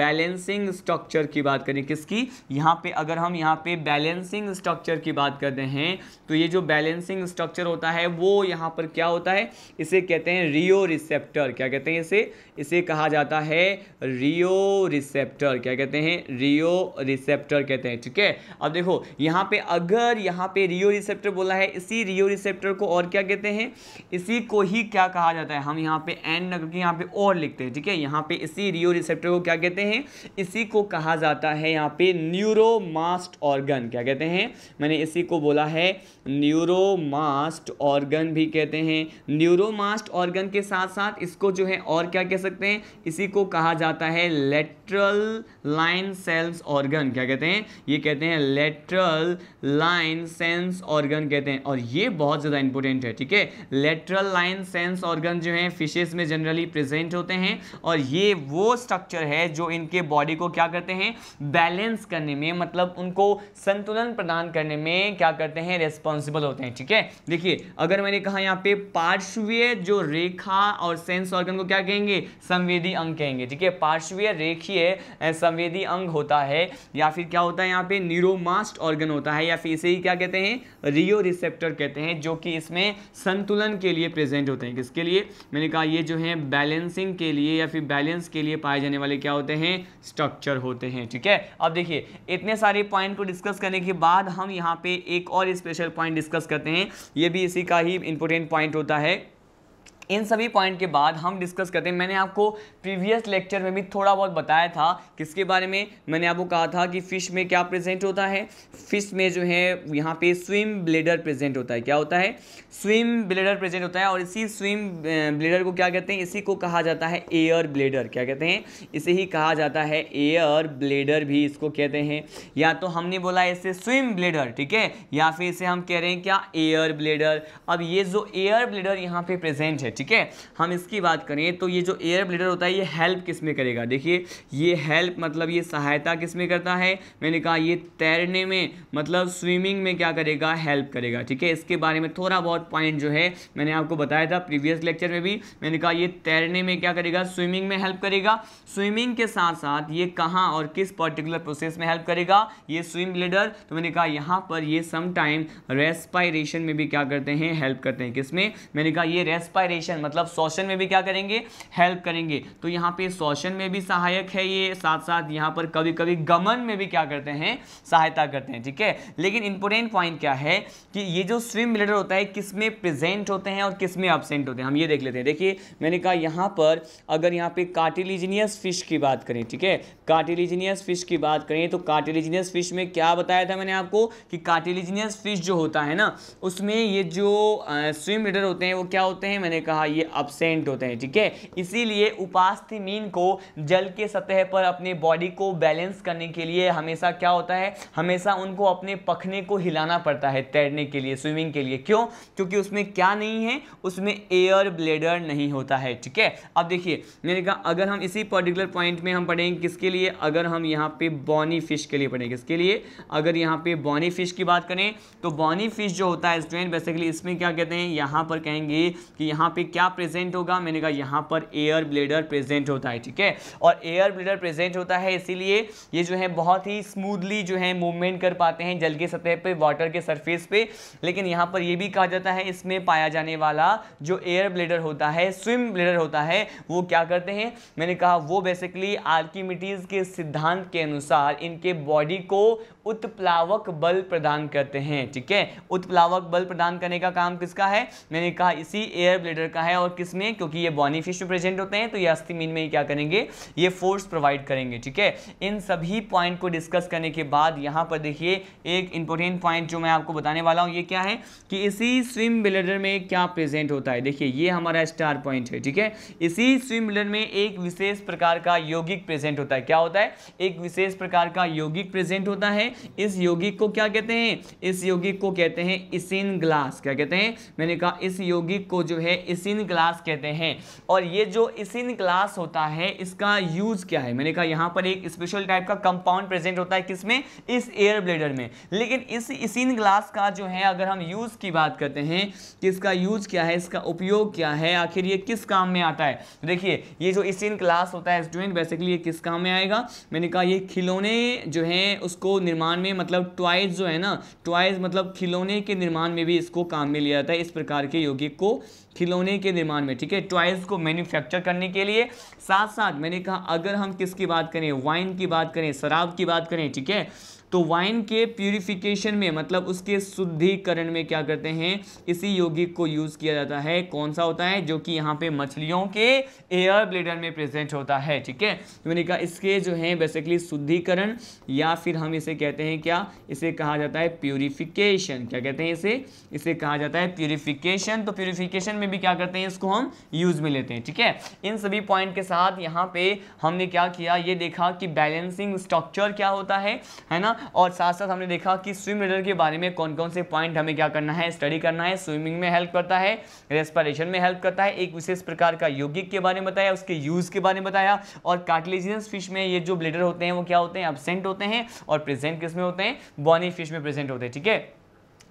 बैलेंसिंग स्ट्रक्चर की बात करें किसकी यहाँ पे अगर हम यहाँ यहाँ पे बैलेंसिंग स्ट्रक्चर की बात करते हैं तो ये जो बैलेंसिंग स्ट्रक्चर होता है वो यहाँ पर क्या होता है इसे कहते हैं रियो रिसेप्टर क्या कहते हैं इसे इसे कहा जाता है रियो रिसेप्टर क्या कहते हैं रियो रिसेप्टर कहते हैं ठीक है अब देखो यहाँ पे अगर यहाँ पे रियो रिसेप्टर बोला है इसी रियो रिसेप्टर को और क्या कहते हैं इसी को ही क्या कहा जाता है हम यहाँ पे एन न करके यहाँ पे और लिखते हैं ठीक है यहाँ पे इसी रियो रिसेप्टर को क्या कहते हैं इसी को कहा जाता है यहाँ पे न्यूरोमास्ट ऑर्गन क्या कहते हैं मैंने इसी को बोला है न्यूरोमास्ट ऑर्गन भी कहते हैं न्यूरोमास्ट ऑर्गन के साथ साथ इसको जो है और क्या कह सकते हैं इसी को कहा जाता है लेटरल लाइन सेल्स ऑर्गन क्या कहते हैं ये कहते हैं लेटरल लाइन सेंस ऑर्गन कहते हैं और ये बहुत ज़्यादा इंपॉर्टेंट है ठीक है लेटरल लाइन सेंस ऑर्गन जो है फिशेज में जनरली प्रेजेंट होते हैं और ये वो स्ट्रक्चर है जो इनके बॉडी को क्या करते हैं बैलेंस करने में मतलब उनको संतुलन प्रदान करने में क्या करते हैं रेस्पॉन्सिबल होते हैं ठीक है देखिए अगर मैंने कहा यहाँ पे पार्श्वीय जो रेखा और सेंस ऑर्गन को क्या कहेंगे संवेदी अंग कहेंगे ठीक है पार्श्वीय रेखीय संवेदी अंग होता है या फिर क्या होता है यहाँ पे न्यूरोमास्ट ऑर्गन होता है या फिर इसे ही क्या कहते हैं रियो रिसेप्टर कहते हैं जो कि इसमें संतुलन के लिए प्रेजेंट होते हैं किसके लिए मैंने कहा ये जो है बैलेंसिंग के लिए या फिर बैलेंस के लिए पाए जाने वाले क्या होते हैं स्ट्रक्चर होते हैं ठीक है अब देखिए इतने सारे पॉइंट को डिस्कस करने के बाद हम यहाँ पे एक और स्पेशल पॉइंट डिस्कस करते हैं ये भी इसी का ही इंपॉर्टेंट पॉइंट होता है इन सभी पॉइंट के बाद हम डिस्कस करते हैं मैंने आपको प्रीवियस लेक्चर में भी थोड़ा बहुत बताया था किसके बारे में मैंने आपको कहा था कि फ़िश में क्या प्रेजेंट होता है फिश में जो है यहाँ पे स्विम ब्लेडर प्रेजेंट होता है क्या होता है स्विम ब्लेडर प्रेजेंट होता है और इसी स्विम ब्लेडर को क्या कहते हैं इसी को कहा जाता है एयर ब्लेडर क्या कहते हैं इसे ही कहा जाता है एयर ब्लेडर भी इसको कहते हैं या तो हमने बोला इसे स्विम ब्लेडर ठीक है या फिर इसे हम कह रहे हैं क्या एयर ब्लेडर अब ये जो एयर ब्लेडर यहाँ पे प्रेजेंट है ठीक है हम इसकी बात करें तो ये जो एयर ब्लेडर होता है ये हेल्प किस में करेगा देखिए ये हेल्प मतलब ये सहायता किस में करता है मैंने कहा ये तैरने में मतलब स्विमिंग में क्या करेगा हेल्प करेगा ठीक है इसके बारे में थोड़ा बहुत पॉइंट जो है मैंने आपको बताया था प्रीवियस लेक्चर में भी मैंने कहा ये तैरने में क्या करेगा स्विमिंग में हेल्प करेगा स्विमिंग के साथ साथ ये कहाँ और किस पर्टिकुलर प्रोसेस में हेल्प करेगा ये स्विम ब्लेडर तो मैंने कहा यहाँ पर ये समटाइम रेस्पायरेशन में भी क्या करते हैं हेल्प करते हैं किसमें मैंने कहा ये रेस्पायरेशन सहायशन मतलब शोषण में भी क्या करेंगे हेल्प करेंगे तो यहाँ पे शोषण में भी सहायक है ये साथ साथ यहाँ पर कभी कभी गमन में भी क्या करते हैं सहायता करते हैं ठीक है लेकिन इंपोर्टेंट पॉइंट क्या है कि ये जो स्विम ब्लेडर होता है किसमें प्रेजेंट होते हैं और किसमें एबसेंट होते हैं हम ये देख लेते हैं देखिए मैंने कहा यहाँ पर अगर यहाँ पे कार्टिलिजिनियस फिश की बात करें ठीक है कार्टिलिजिनियस फिश की बात करें तो कार्टिलिजिनियस फिश में क्या बताया था मैंने आपको कि कार्टिलिजिनियस फिश जो होता है ना उसमें ये जो स्विम रिडर होते हैं वो क्या होते हैं मैंने कहा कहा ये अपसेंट होते हैं ठीक है इसीलिए उपास्थि को जल के सतह पर अपने बॉडी को बैलेंस करने के लिए हमेशा क्या होता है हमेशा उनको अपने पखने को हिलाना पड़ता है तैरने के लिए स्विमिंग के लिए क्यों क्योंकि उसमें क्या नहीं है उसमें एयर ब्लेडर नहीं होता है ठीक है अब देखिए मैंने कहा अगर हम इसी पर्टिकुलर पॉइंट में हम पढ़ेंगे किसके लिए अगर हम यहाँ पे बॉनी फिश के लिए पढ़ेंगे किसके लिए अगर यहाँ पे बॉनी फिश की बात करें तो बॉनी फिश जो होता है स्टूडेंट बेसिकली इसमें क्या कहते हैं यहाँ पर कहेंगे कि यहाँ पे पे क्या प्रेजेंट होगा मैंने कहा यहाँ पर एयर ब्लेडर प्रेजेंट होता है ठीक है और एयर ब्लेडर प्रेजेंट होता है इसीलिए ये जो है बहुत ही स्मूदली जो है मूवमेंट कर पाते हैं जल के सतह पर वाटर के सरफेस पे लेकिन यहाँ पर यह भी कहा जाता है इसमें पाया जाने वाला जो एयर ब्लेडर होता है स्विम ब्लेडर होता है वो क्या करते हैं मैंने कहा वो बेसिकली आर्किमिटीज़ के सिद्धांत के अनुसार इनके बॉडी को उत्प्लावक बल प्रदान करते हैं ठीक है उत्प्लावक बल प्रदान करने का काम किसका है मैंने कहा इसी एयर ब्लेडर का है और किस में क्योंकि ये बॉनी फिश में प्रेजेंट होते हैं तो ये अस्थि मीन में ही क्या करेंगे ये फोर्स प्रोवाइड करेंगे ठीक है इन सभी पॉइंट को डिस्कस करने के बाद यहाँ पर देखिए एक इंपॉर्टेंट पॉइंट जो मैं आपको बताने वाला हूँ ये क्या है कि इसी स्विम ब्लेडर में क्या प्रेजेंट होता है देखिए ये हमारा स्टार पॉइंट है ठीक है इसी स्विम ब्लेडर में एक विशेष प्रकार का यौगिक प्रेजेंट होता है क्या होता है एक विशेष प्रकार का यौगिक प्रेजेंट होता है इस यौगिक को क्या कहते हैं इस यौगिक को कहते हैं इसिन ग्लास क्या कहते हैं मैंने कहा इस यौगिक को जो है इसिन ग्लास कहते हैं और ये जो इसिन ग्लास होता है इसका यूज़ क्या है मैंने कहा यहाँ पर एक स्पेशल टाइप का कंपाउंड प्रेजेंट होता है किसमें इस एयर ब्लेडर में लेकिन इस इसिन ग्लास का जो है अगर हम यूज़ की बात करते हैं कि इसका यूज़ क्या है इसका उपयोग क्या है आखिर ये किस काम में आता है देखिए ये जो इसिन ग्लास होता है स्टूडेंट बेसिकली ये किस काम में आएगा मैंने कहा ये खिलौने जो है उसको निर्माण निर्माण में मतलब ट्वाइज जो है ना टॉयज मतलब खिलौने के निर्माण में भी इसको काम में लिया जाता है इस प्रकार के यौगिक को खिलौने के निर्माण में ठीक है टॉयज को मैन्युफैक्चर करने के लिए साथ साथ मैंने कहा अगर हम किसकी बात करें वाइन की बात करें शराब की बात करें ठीक है तो वाइन के प्यूरिफिकेशन में मतलब उसके शुद्धिकरण में क्या करते हैं इसी यौगिक को यूज़ किया जाता है कौन सा होता है जो कि यहाँ पे मछलियों के एयर ब्लेडर में प्रेजेंट होता है ठीक है तो मैंने कहा इसके जो है बेसिकली शुद्धिकरण या फिर हम इसे कहते हैं क्या इसे कहा जाता है प्यूरिफिकेशन क्या कहते हैं इसे इसे कहा जाता है प्यूरिफिकेशन तो प्यूरिफिकेशन में भी क्या करते हैं इसको हम यूज़ में लेते हैं ठीक है इन सभी पॉइंट के साथ यहाँ पे हमने क्या किया ये देखा कि बैलेंसिंग स्ट्रक्चर क्या होता है है ना और साथ साथ हमने देखा कि स्विम रिडल के बारे में कौन कौन से पॉइंट हमें क्या करना है स्टडी करना है स्विमिंग में हेल्प करता है रेस्पारेशन में हेल्प करता है एक विशेष प्रकार का यौगिक के बारे में बताया उसके यूज़ के बारे में बताया और कार्टिलेजियस फिश में ये जो ब्लेडर होते हैं वो क्या होते हैं एबसेंट होते हैं और प्रेजेंट किस में होते हैं बॉनी फिश में प्रेजेंट होते हैं ठीक है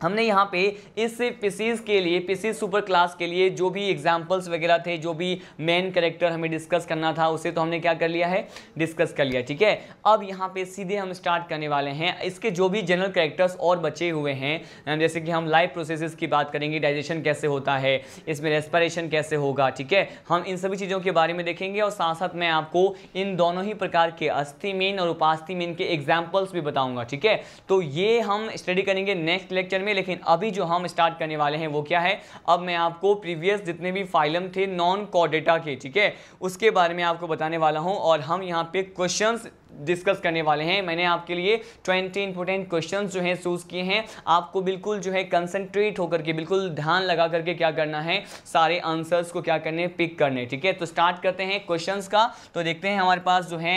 हमने यहाँ पे इस पीसीज के लिए पीसीज सुपर क्लास के लिए जो भी एग्जाम्पल्स वगैरह थे जो भी मेन करेक्टर हमें डिस्कस करना था उसे तो हमने क्या कर लिया है डिस्कस कर लिया ठीक है अब यहाँ पे सीधे हम स्टार्ट करने वाले हैं इसके जो भी जनरल करेक्टर्स और बचे हुए हैं जैसे कि हम लाइफ प्रोसेस की बात करेंगे डाइजेशन कैसे होता है इसमें रेस्परेशन कैसे होगा ठीक है हम इन सभी चीज़ों के बारे में देखेंगे और साथ साथ मैं आपको इन दोनों ही प्रकार के अस्थिमीन और उपास्थि के एग्जाम्पल्स भी बताऊँगा ठीक है तो ये हम स्टडी करेंगे नेक्स्ट लेक्चर में में लेकिन अभी जो हम स्टार्ट करने वाले हैं वो क्या है अब मैं आपको प्रीवियस जितने भी फाइलम थे नॉन कॉडेटा के ठीक है उसके बारे में आपको बताने वाला हूँ और हम यहाँ पे क्वेश्चन डिस्कस करने वाले हैं मैंने आपके लिए ट्वेंटी इंपोर्टेंट क्वेश्चन जो हैं चूज़ किए हैं आपको बिल्कुल जो है कंसनट्रेट होकर के बिल्कुल ध्यान लगा करके क्या करना है सारे आंसर्स को क्या करने पिक करने ठीक है तो स्टार्ट करते हैं क्वेश्चंस का तो देखते हैं हमारे पास जो है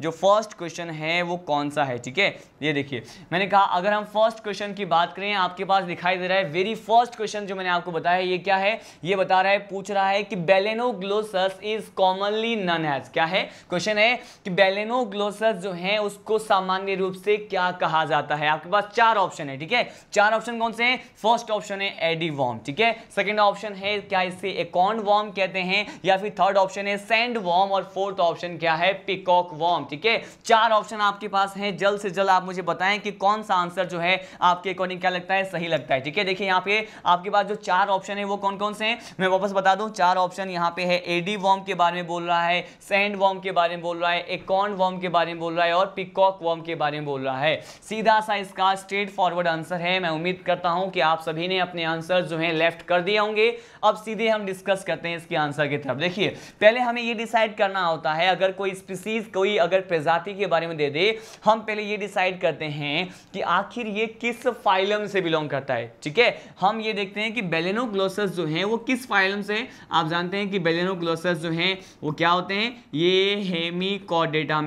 जो फर्स्ट क्वेश्चन है वो कौन सा है ठीक है ये देखिए मैंने कहा अगर हम फर्स्ट क्वेश्चन की बात करें आपके पास दिखाई दे रहा है वेरी फर्स्ट क्वेश्चन जो मैंने आपको बताया है ये क्या है ये बता रहा है पूछ रहा है कि balanoglossus is commonly known as क्या है क्वेश्चन है कि बेलेनोग्लोस रिसोर्सेज जो हैं उसको सामान्य रूप से क्या कहा जाता है आपके पास चार ऑप्शन है ठीक है चार ऑप्शन कौन से हैं फर्स्ट ऑप्शन है एडी वॉर्म ठीक है सेकंड ऑप्शन है क्या इसे एकॉन वॉर्म कहते हैं या फिर थर्ड ऑप्शन है सेंड वॉर्म और फोर्थ ऑप्शन क्या है पिकॉक वॉर्म ठीक है चार ऑप्शन आपके पास है जल्द से जल्द आप मुझे बताएं कि कौन सा आंसर जो है आपके अकॉर्डिंग क्या लगता है सही लगता है ठीक है देखिए यहाँ पे आपके पास जो चार ऑप्शन है वो कौन कौन से हैं मैं वापस बता दूं चार ऑप्शन यहाँ पे है एडी वॉर्म के बारे में बोल रहा है सेंड वॉर्म के बारे में बोल रहा है एकॉन वॉर्म के बारे बारे में बोल रहा है और पिकॉक वॉर्म के बारे में बोल रहा है सीधा सा इसका स्ट्रेट फॉरवर्ड आंसर है मैं उम्मीद करता हूं कि आप सभी ने अपने आंसर जो है लेफ्ट कर दिए होंगे अब सीधे हम डिस्कस करते हैं इसके आंसर की तरफ देखिए पहले हमें ये डिसाइड करना होता है अगर कोई स्पीसीज कोई अगर प्रजाति के बारे में दे दे हम पहले ये डिसाइड करते हैं कि आखिर ये किस फाइलम से बिलोंग करता है ठीक है हम ये देखते हैं कि बेलेनोग्लोसस जो है वो किस फाइलम से आप जानते हैं कि बेलेनोग्लोसस जो है वो क्या होते हैं ये हेमी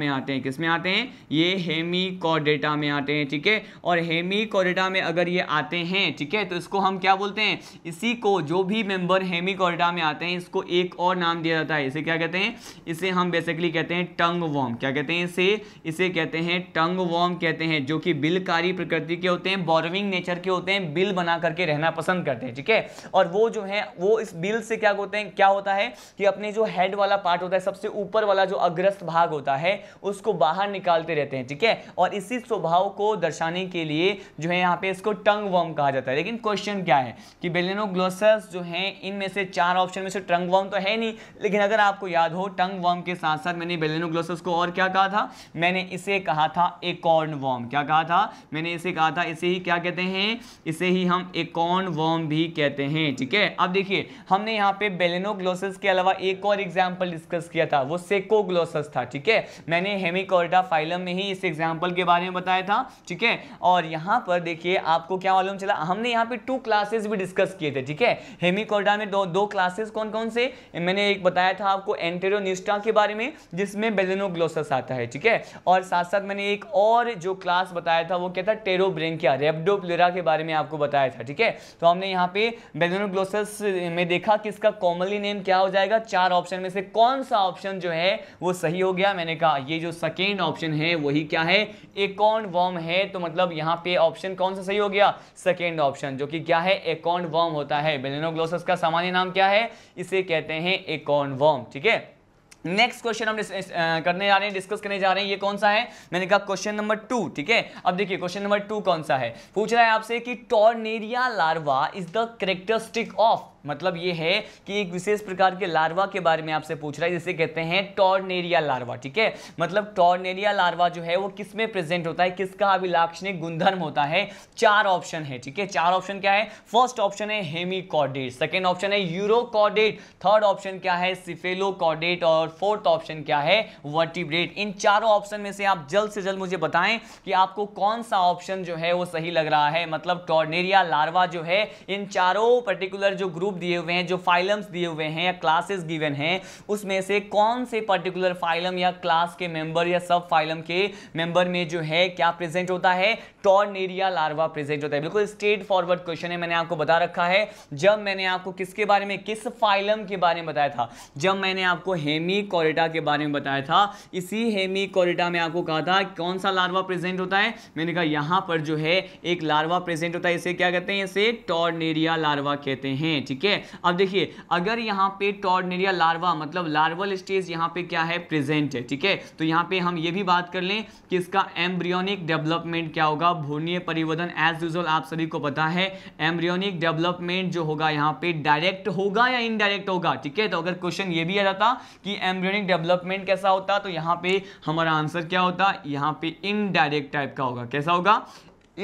में आते हैं किस में आते हैं ये हेमी कॉडेटा में आते हैं ठीक है और हेमी कॉडेटा में अगर ये आते हैं ठीक है तो इसको हम क्या बोलते हैं इसी को जो भी मेंबर हेमी कॉडेटा में आते हैं इसको एक और नाम दिया जाता है इसे क्या कहते हैं इसे हम बेसिकली कहते हैं टंग वॉम क्या कहते हैं इसे इसे कहते हैं टंग वॉम कहते हैं जो कि बिलकारी प्रकृति के होते हैं बॉरविंग नेचर के होते हैं बिल बना करके रहना पसंद करते हैं ठीक है और वो जो है वो इस बिल से क्या होते हैं क्या होता है कि अपने जो हेड वाला पार्ट होता है सबसे ऊपर वाला जो अग्रस्त भाग होता है उसको बाहर निकालते रहते हैं ठीक है और इसी स्वभाव को दर्शाने के लिए जो है यहाँ पे इसको टंग वर्म कहा जाता है लेकिन क्वेश्चन क्या है कि बेलिनोग्लोसस जो है इनमें से चार ऑप्शन में से टंग वर्म तो है नहीं लेकिन अगर आपको याद हो टंग वर्म के साथ साथ मैंने बेलिनोग्लोसस को और क्या कहा था मैंने इसे कहा था एकॉर्न वर्म क्या कहा था मैंने इसे कहा था इसे ही क्या कहते हैं इसे ही हम एकॉर्न वर्म भी कहते हैं ठीक है अब देखिए हमने यहाँ पे बेलिनोग्लोसस के अलावा एक और एग्जाम्पल डिस्कस किया था वो सेकोग्लोसस था ठीक है मैंने हेमिक कॉर्डा फाइलम में ही इस एग्जाम्पल के बारे में बताया था ठीक है और यहाँ पर देखिए आपको क्या मालूम चला हमने यहाँ पे टू क्लासेस भी डिस्कस किए थे ठीक है हेमी हेमिकॉर्डा में दो दो क्लासेस कौन कौन से मैंने एक बताया था आपको एंटेरोनिस्टा के बारे में जिसमें बेलेनोग्लोसस आता है ठीक है और साथ साथ मैंने एक और जो क्लास बताया था वो क्या था टेरोब्रेंकिया रेप्डोप्लेरा के बारे में आपको बताया था ठीक है तो हमने यहाँ पे बेलेनोग्लोसस में देखा कि इसका कॉमनली नेम क्या हो जाएगा चार ऑप्शन में से कौन सा ऑप्शन जो है वो सही हो गया मैंने कहा ये जो सक सेकेंड ऑप्शन है वही क्या है एकॉन वॉर्म है तो मतलब यहाँ पे ऑप्शन कौन सा सही हो गया सेकेंड ऑप्शन जो कि क्या है एकॉन वॉर्म होता है बेलेनोग्लोसस का सामान्य नाम क्या है इसे कहते हैं एकॉन वॉर्म ठीक है नेक्स्ट क्वेश्चन हम करने जा रहे हैं डिस्कस करने जा रहे हैं ये कौन सा है मैंने कहा क्वेश्चन नंबर टू ठीक है अब देखिए क्वेश्चन नंबर टू कौन सा है पूछ रहा है आपसे कि tornaria larva is the characteristic of मतलब ये है कि एक विशेष प्रकार के लार्वा के बारे में आपसे पूछ रहा है जिसे कहते हैं टॉर्नेरिया लार्वा ठीक है मतलब टॉर्नेरिया लार्वा जो है वो किस में प्रेजेंट होता है किसका अभिलाक्षणिक गुणधर्म होता है चार ऑप्शन है ठीक है चार ऑप्शन क्या है फर्स्ट ऑप्शन है हेमिकॉर्डेट सेकेंड ऑप्शन है यूरोकॉर्डेट थर्ड ऑप्शन क्या है सिफेलोकॉर्डेट और फोर्थ ऑप्शन क्या है वर्टिब्रेट इन चारों ऑप्शन में से आप जल्द से जल्द मुझे बताएं कि आपको कौन सा ऑप्शन जो है वो सही लग रहा है मतलब टॉर्नेरिया लार्वा जो है इन चारों पर्टिकुलर जो ग्रुप दिए हुए हैं जो फाइलम्स दिए हुए हैं या क्लासेस गिवन हैं उसमें से कौन से पर्टिकुलर फाइलम या क्लास के मेंबर या सब फाइलम के मेंबर में जो है क्या प्रेजेंट होता है टॉर्नेरिया लार्वा प्रेजेंट होता है बिल्कुल स्ट्रेट फॉरवर्ड क्वेश्चन है मैंने आपको बता रखा है जब मैंने आपको किसके बारे में किस फाइलम के बारे में बताया था जब मैंने आपको हेमी कॉरिडा के बारे में बताया था इसी हेमी कॉरिडा में आपको कहा था कौन सा लार्वा प्रेजेंट होता है मैंने कहा यहां पर जो है एक लार्वा प्रेजेंट होता है इसे क्या कहते हैं इसे टॉर्नेरिया लार्वा कहते हैं ठीक है अब देखिए अगर यहाँ पे टॉर्नेरिया लार्वा मतलब लार्वल स्टेज यहाँ पे क्या है प्रेजेंट है ठीक है तो यहाँ पे हम ये भी बात कर लें कि इसका एम्ब्रियोनिक डेवलपमेंट क्या होगा भूनीय परिवर्तन एज यूजल आप सभी को पता है एम्ब्रियोनिक डेवलपमेंट जो होगा यहाँ पे डायरेक्ट होगा या इनडायरेक्ट होगा ठीक है तो अगर क्वेश्चन ये भी आ जाता कि एम्ब्रियोनिक डेवलपमेंट कैसा होता तो यहाँ पे हमारा आंसर क्या होता यहाँ पे इनडायरेक्ट टाइप का होगा कैसा होगा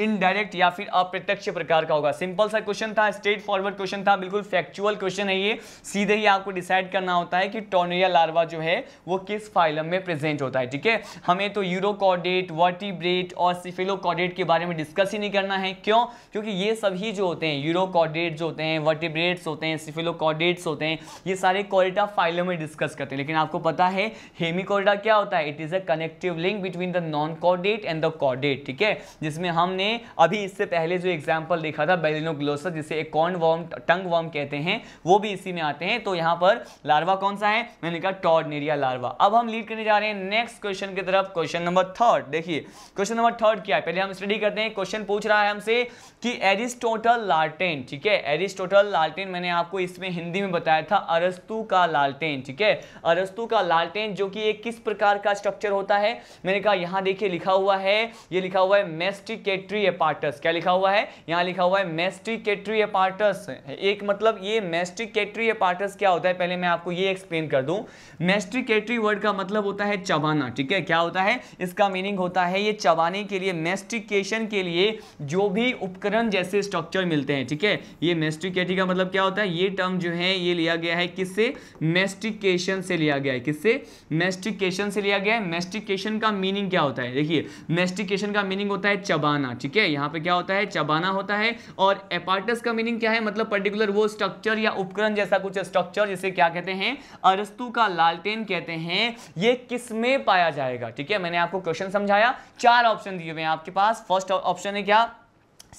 इनडायरेक्ट या फिर अप्रत्यक्ष प्रकार का होगा सिंपल सा क्वेश्चन था स्ट्रेट फॉरवर्ड क्वेश्चन था बिल्कुल फैक्चुअल क्वेश्चन है ये सीधे ही आपको डिसाइड करना होता है कि टोनेरिया लार्वा जो है वो किस फाइलम में प्रेजेंट होता है ठीक है हमें तो यूरोकॉडेट वर्टिब्रेट और सिफिलोकॉडेट के बारे में डिस्कस ही नहीं करना है क्यों क्योंकि ये सभी जो होते हैं यूरोकॉडेट जो होते हैं वर्टिब्रेट्स होते हैं सिफिलोकॉडेट्स होते हैं ये सारे कॉरिटा फाइलम में डिस्कस करते हैं लेकिन आपको पता है हेमिकॉरिटा क्या होता है it is a connective link between the non chordate and the chordate ठीक है जिसमें हमने हमने अभी इससे पहले जो एग्जाम्पल देखा था बेलिनोग्लोसा जिसे एक कॉर्न वॉर्म टंग वॉर्म कहते हैं वो भी इसी में आते हैं तो यहाँ पर लार्वा कौन सा है मैंने कहा टॉर्नेरिया लार्वा अब हम लीड करने जा रहे हैं नेक्स्ट क्वेश्चन की तरफ क्वेश्चन नंबर थर्ड देखिए क्वेश्चन नंबर थर्ड क्या है पहले हम स्टडी करते हैं क्वेश्चन पूछ रहा है हमसे कि एरिस्टोटल लालटेन ठीक है एरिस्टोटल लालटेन मैंने आपको इसमें हिंदी में बताया था अरस्तु का लालटेन ठीक है अरस्तु का लालटेन जो कि एक किस प्रकार का स्ट्रक्चर होता है मैंने कहा यहाँ देखिए लिखा हुआ है ये लिखा हुआ है मेस्टिकेट मेस्ट्री एपार्टस क्या लिखा हुआ है यहाँ लिखा हुआ है मेस्ट्रिकेटरी एपार्टस एक मतलब ये मेस्ट्रिकेटरी एपार्टस क्या होता है पहले मैं आपको ये एक्सप्लेन कर दूँ दूं मेस्ट्रिकेटरी वर्ड का मतलब होता है चबाना ठीक है क्या होता है इसका मीनिंग होता है ये चबाने के लिए मेस्ट्रिकेशन के लिए जो भी उपकरण जैसे स्ट्रक्चर मिलते हैं ठीक है ये मेस्ट्रिकेटरी का मतलब क्या होता है ये टर्म जो है ये लिया गया है किससे मेस्टिकेशन से लिया गया है किससे मेस्टिकेशन से लिया गया है मेस्टिकेशन का मीनिंग क्या होता है देखिए मेस्टिकेशन का मीनिंग होता है चबाना ठीक है यहाँ पे क्या होता है चबाना होता है और एपार्टस का मीनिंग क्या है मतलब पर्टिकुलर वो स्ट्रक्चर या उपकरण जैसा कुछ स्ट्रक्चर जिसे क्या कहते हैं अरस्तु का लालटेन कहते हैं ये किस में पाया जाएगा ठीक है मैंने आपको क्वेश्चन समझाया चार ऑप्शन दिए हुए हैं आपके पास फर्स्ट ऑप्शन है क्या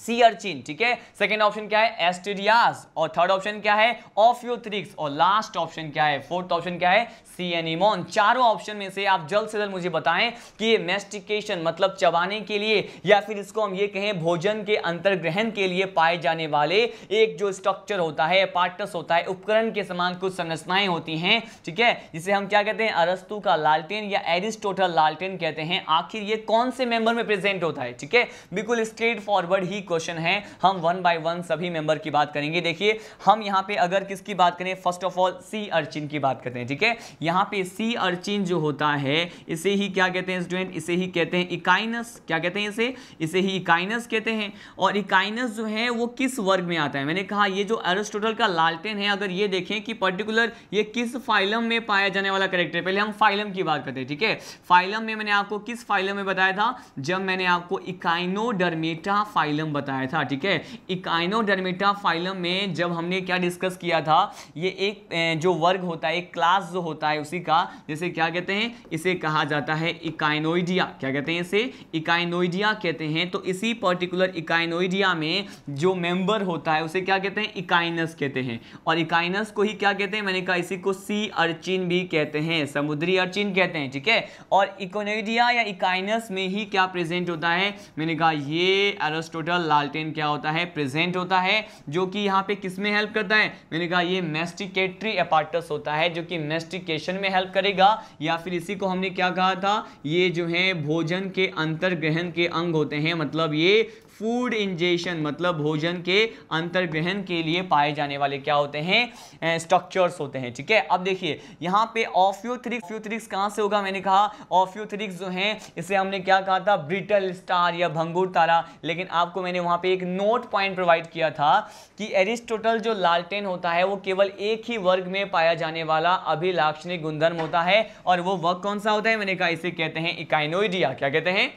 सी अर्चिन ठीक है सेकेंड ऑप्शन क्या है एस्टेरियाज और थर्ड ऑप्शन क्या है ऑफ्यूथ्रिक्स और लास्ट ऑप्शन क्या है फोर्थ ऑप्शन क्या है सी एनिमोन चारों ऑप्शन में से आप जल्द से जल्द मुझे बताएं कि ये मेस्टिकेशन मतलब चबाने के लिए या फिर इसको हम ये कहें भोजन के अंतर्ग्रहण के लिए पाए जाने वाले एक जो स्ट्रक्चर होता है पार्टस होता है उपकरण के समान कुछ संरचनाएं होती हैं ठीक है जिसे हम क्या कहते हैं अरस्तु का लालटेन या एरिस्टोटल लालटेन कहते हैं आखिर ये कौन से मेंबर में प्रेजेंट होता है ठीक है बिल्कुल स्ट्रेट फॉरवर्ड ही क्वेश्चन हैं हम वन बाय वन सभी मेंबर की बात करेंगे देखिए हम यहाँ पे अगर किसकी बात करें first of all sea urchin की बात करते हैं ठीक है यहाँ पे सी अर्चिन जो होता है इसे ही क्या कहते हैं स्टूडेंट इसे ही कहते हैं इकाइनस क्या कहते हैं इसे इसे ही इकाइनस कहते हैं और इकाइनस जो है वो किस वर्ग में आता है मैंने कहा ये जो एरिस्टोटल का लालटेन है अगर ये देखें कि पर्टिकुलर ये किस फाइलम में पाया जाने वाला करेक्टर पहले हम फाइलम की बात करते हैं ठीक है फाइलम में मैंने आपको किस फाइलम में बताया था जब मैंने आपको इकाइनोडर्मेटा फाइलम बताया था ठीक है इकाइनोडर्मिटा फाइलम में जब हमने क्या डिस्कस किया था ये एक जो वर्ग होता है एक क्लास जो होता है उसी का जैसे क्या कहते हैं इसे कहा जाता है इकाइनोइडिया क्या कहते हैं इसे इकाइनोइडिया कहते हैं तो इसी पर्टिकुलर इकाइनोइडिया में जो मेंबर होता है उसे क्या कहते हैं इकाइनस कहते हैं और इकाइनस को ही क्या कहते हैं मैंने कहा इसी को सी अर्चिन भी कहते हैं समुद्री अर्चिन कहते हैं ठीक है और इकोनोइडिया या इकाइनस में ही क्या प्रेजेंट होता है मैंने कहा ये एरोस्टोटल लालटेन क्या होता है प्रेजेंट होता है जो कि यहाँ पे किस में हेल्प करता है मैंने कहा ये मेस्टिकेटरी अपार्टस होता है जो कि मेस्टिकेशन में हेल्प करेगा या फिर इसी को हमने क्या कहा था ये जो है भोजन के अंतर्ग्रहण के अंग होते हैं मतलब ये फूड इंजेशन मतलब भोजन के अंतर्ग्रहण के लिए पाए जाने वाले क्या होते हैं स्ट्रक्चर्स होते हैं ठीक है अब देखिए यहाँ पे ऑफ्योथ्रिक्स फ्यूथ्रिक्स कहाँ से होगा मैंने कहा ऑफ्योथ्रिक्स जो हैं इसे हमने क्या कहा था ब्रिटल स्टार या भंगुर तारा लेकिन आपको मैंने वहाँ पे एक नोट पॉइंट प्रोवाइड किया था कि एरिस्टोटल जो लालटेन होता है वो केवल एक ही वर्ग में पाया जाने वाला अभिलाक्षणिक गुणधर्म होता है और वो वर्ग कौन सा होता है मैंने कहा इसे कहते हैं इकाइनोइडिया क्या कहते हैं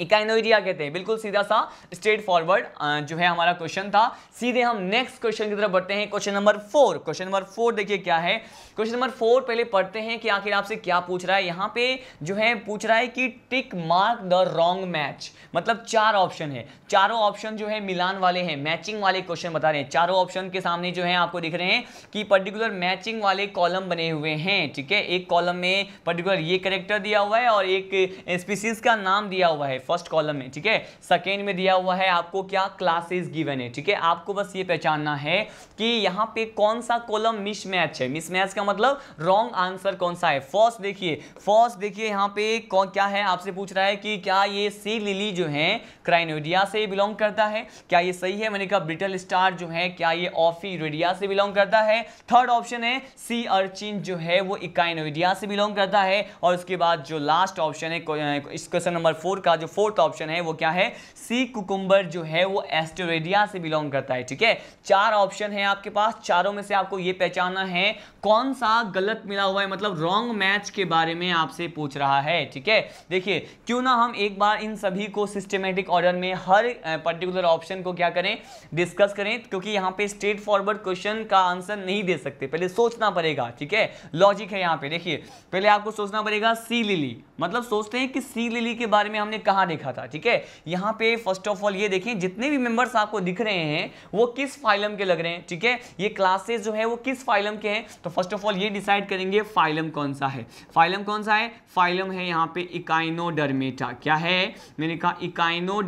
इकाइनोइडिया कहते हैं बिल्कुल सीधा सा स्ट्रेट फॉरवर्ड जो है हमारा क्वेश्चन था सीधे हम नेक्स्ट क्वेश्चन की तरफ बढ़ते हैं question number four question number four देखिए क्या है क्वेश्चन नंबर फोर पहले पढ़ते हैं कि आखिर आपसे क्या पूछ रहा है यहाँ पे जो है पूछ रहा है कि tick mark the wrong match मतलब चार ऑप्शन है चारों ऑप्शन जो है मिलान वाले हैं मैचिंग वाले क्वेश्चन बता रहे हैं चारों ऑप्शन के सामने जो है आपको दिख रहे हैं कि पर्टिकुलर मैचिंग वाले कॉलम बने हुए हैं ठीक है एक कॉलम में पर्टिकुलर ये करेक्टर दिया हुआ है और एक स्पीसीज का नाम दिया हुआ है फर्स्ट कॉलम में ठीक है सेकेंड में दिया हुआ है आपको क्या क्लासेस गिवन है ठीक है आपको बस ये पहचानना है कि यहाँ पे कौन सा कॉलम मिस मैच है मिस मैच का मतलब रॉन्ग आंसर कौन सा है फर्स्ट देखिए फर्स्ट देखिए यहाँ पे कौन क्या है आपसे पूछ रहा है कि क्या ये सी लिली जो है क्राइनोडिया से बिलोंग करता है क्या ये सही है मैंने कहा ब्रिटल स्टार जो है क्या ये ऑफीरोडिया से बिलोंग करता है थर्ड ऑप्शन है सी अर्चिन जो है वो इकाइनोडिया से बिलोंग करता है और उसके बाद जो लास्ट ऑप्शन है इस क्वेश्चन नंबर फोर का जो फोर्थ ऑप्शन है वो क्या है सी कुकुम्बर जो है वो एस्टोरेडिया से बिलोंग करता है ठीक है चार ऑप्शन है आपके पास चारों में से आपको ये पहचानना है कौन सा गलत मिला हुआ है मतलब रॉन्ग मैच के बारे में आपसे पूछ रहा है ठीक है देखिए क्यों ना हम एक बार इन सभी को सिस्टमेटिक ऑर्डर में हर पर्टिकुलर ऑप्शन को क्या करें डिस्कस करें क्योंकि यहाँ पे स्ट्रेट फॉरवर्ड क्वेश्चन का आंसर नहीं दे सकते पहले सोचना पड़ेगा ठीक है लॉजिक है यहाँ पे देखिए पहले आपको सोचना पड़ेगा सी लिली मतलब सोचते हैं कि सी लिली के बारे में हमने कहाँ देखा था ठीक है यहाँ पे पे फर्स्ट ऑफ ऑल ये देखें जितने भी मेंबर्स आपको दिख रहे हैं वो किस फाइलम के लग रहे हैं ठीक है ये क्लासेस जो है वो किस फाइलम के हैं तो फर्स्ट ऑफ ऑल ये डिसाइड करेंगे फाइलम कौन सा है फाइलम कौन सा है फाइलम है यहाँ पे इकाइनो क्या है मैंने कहा इकाइनो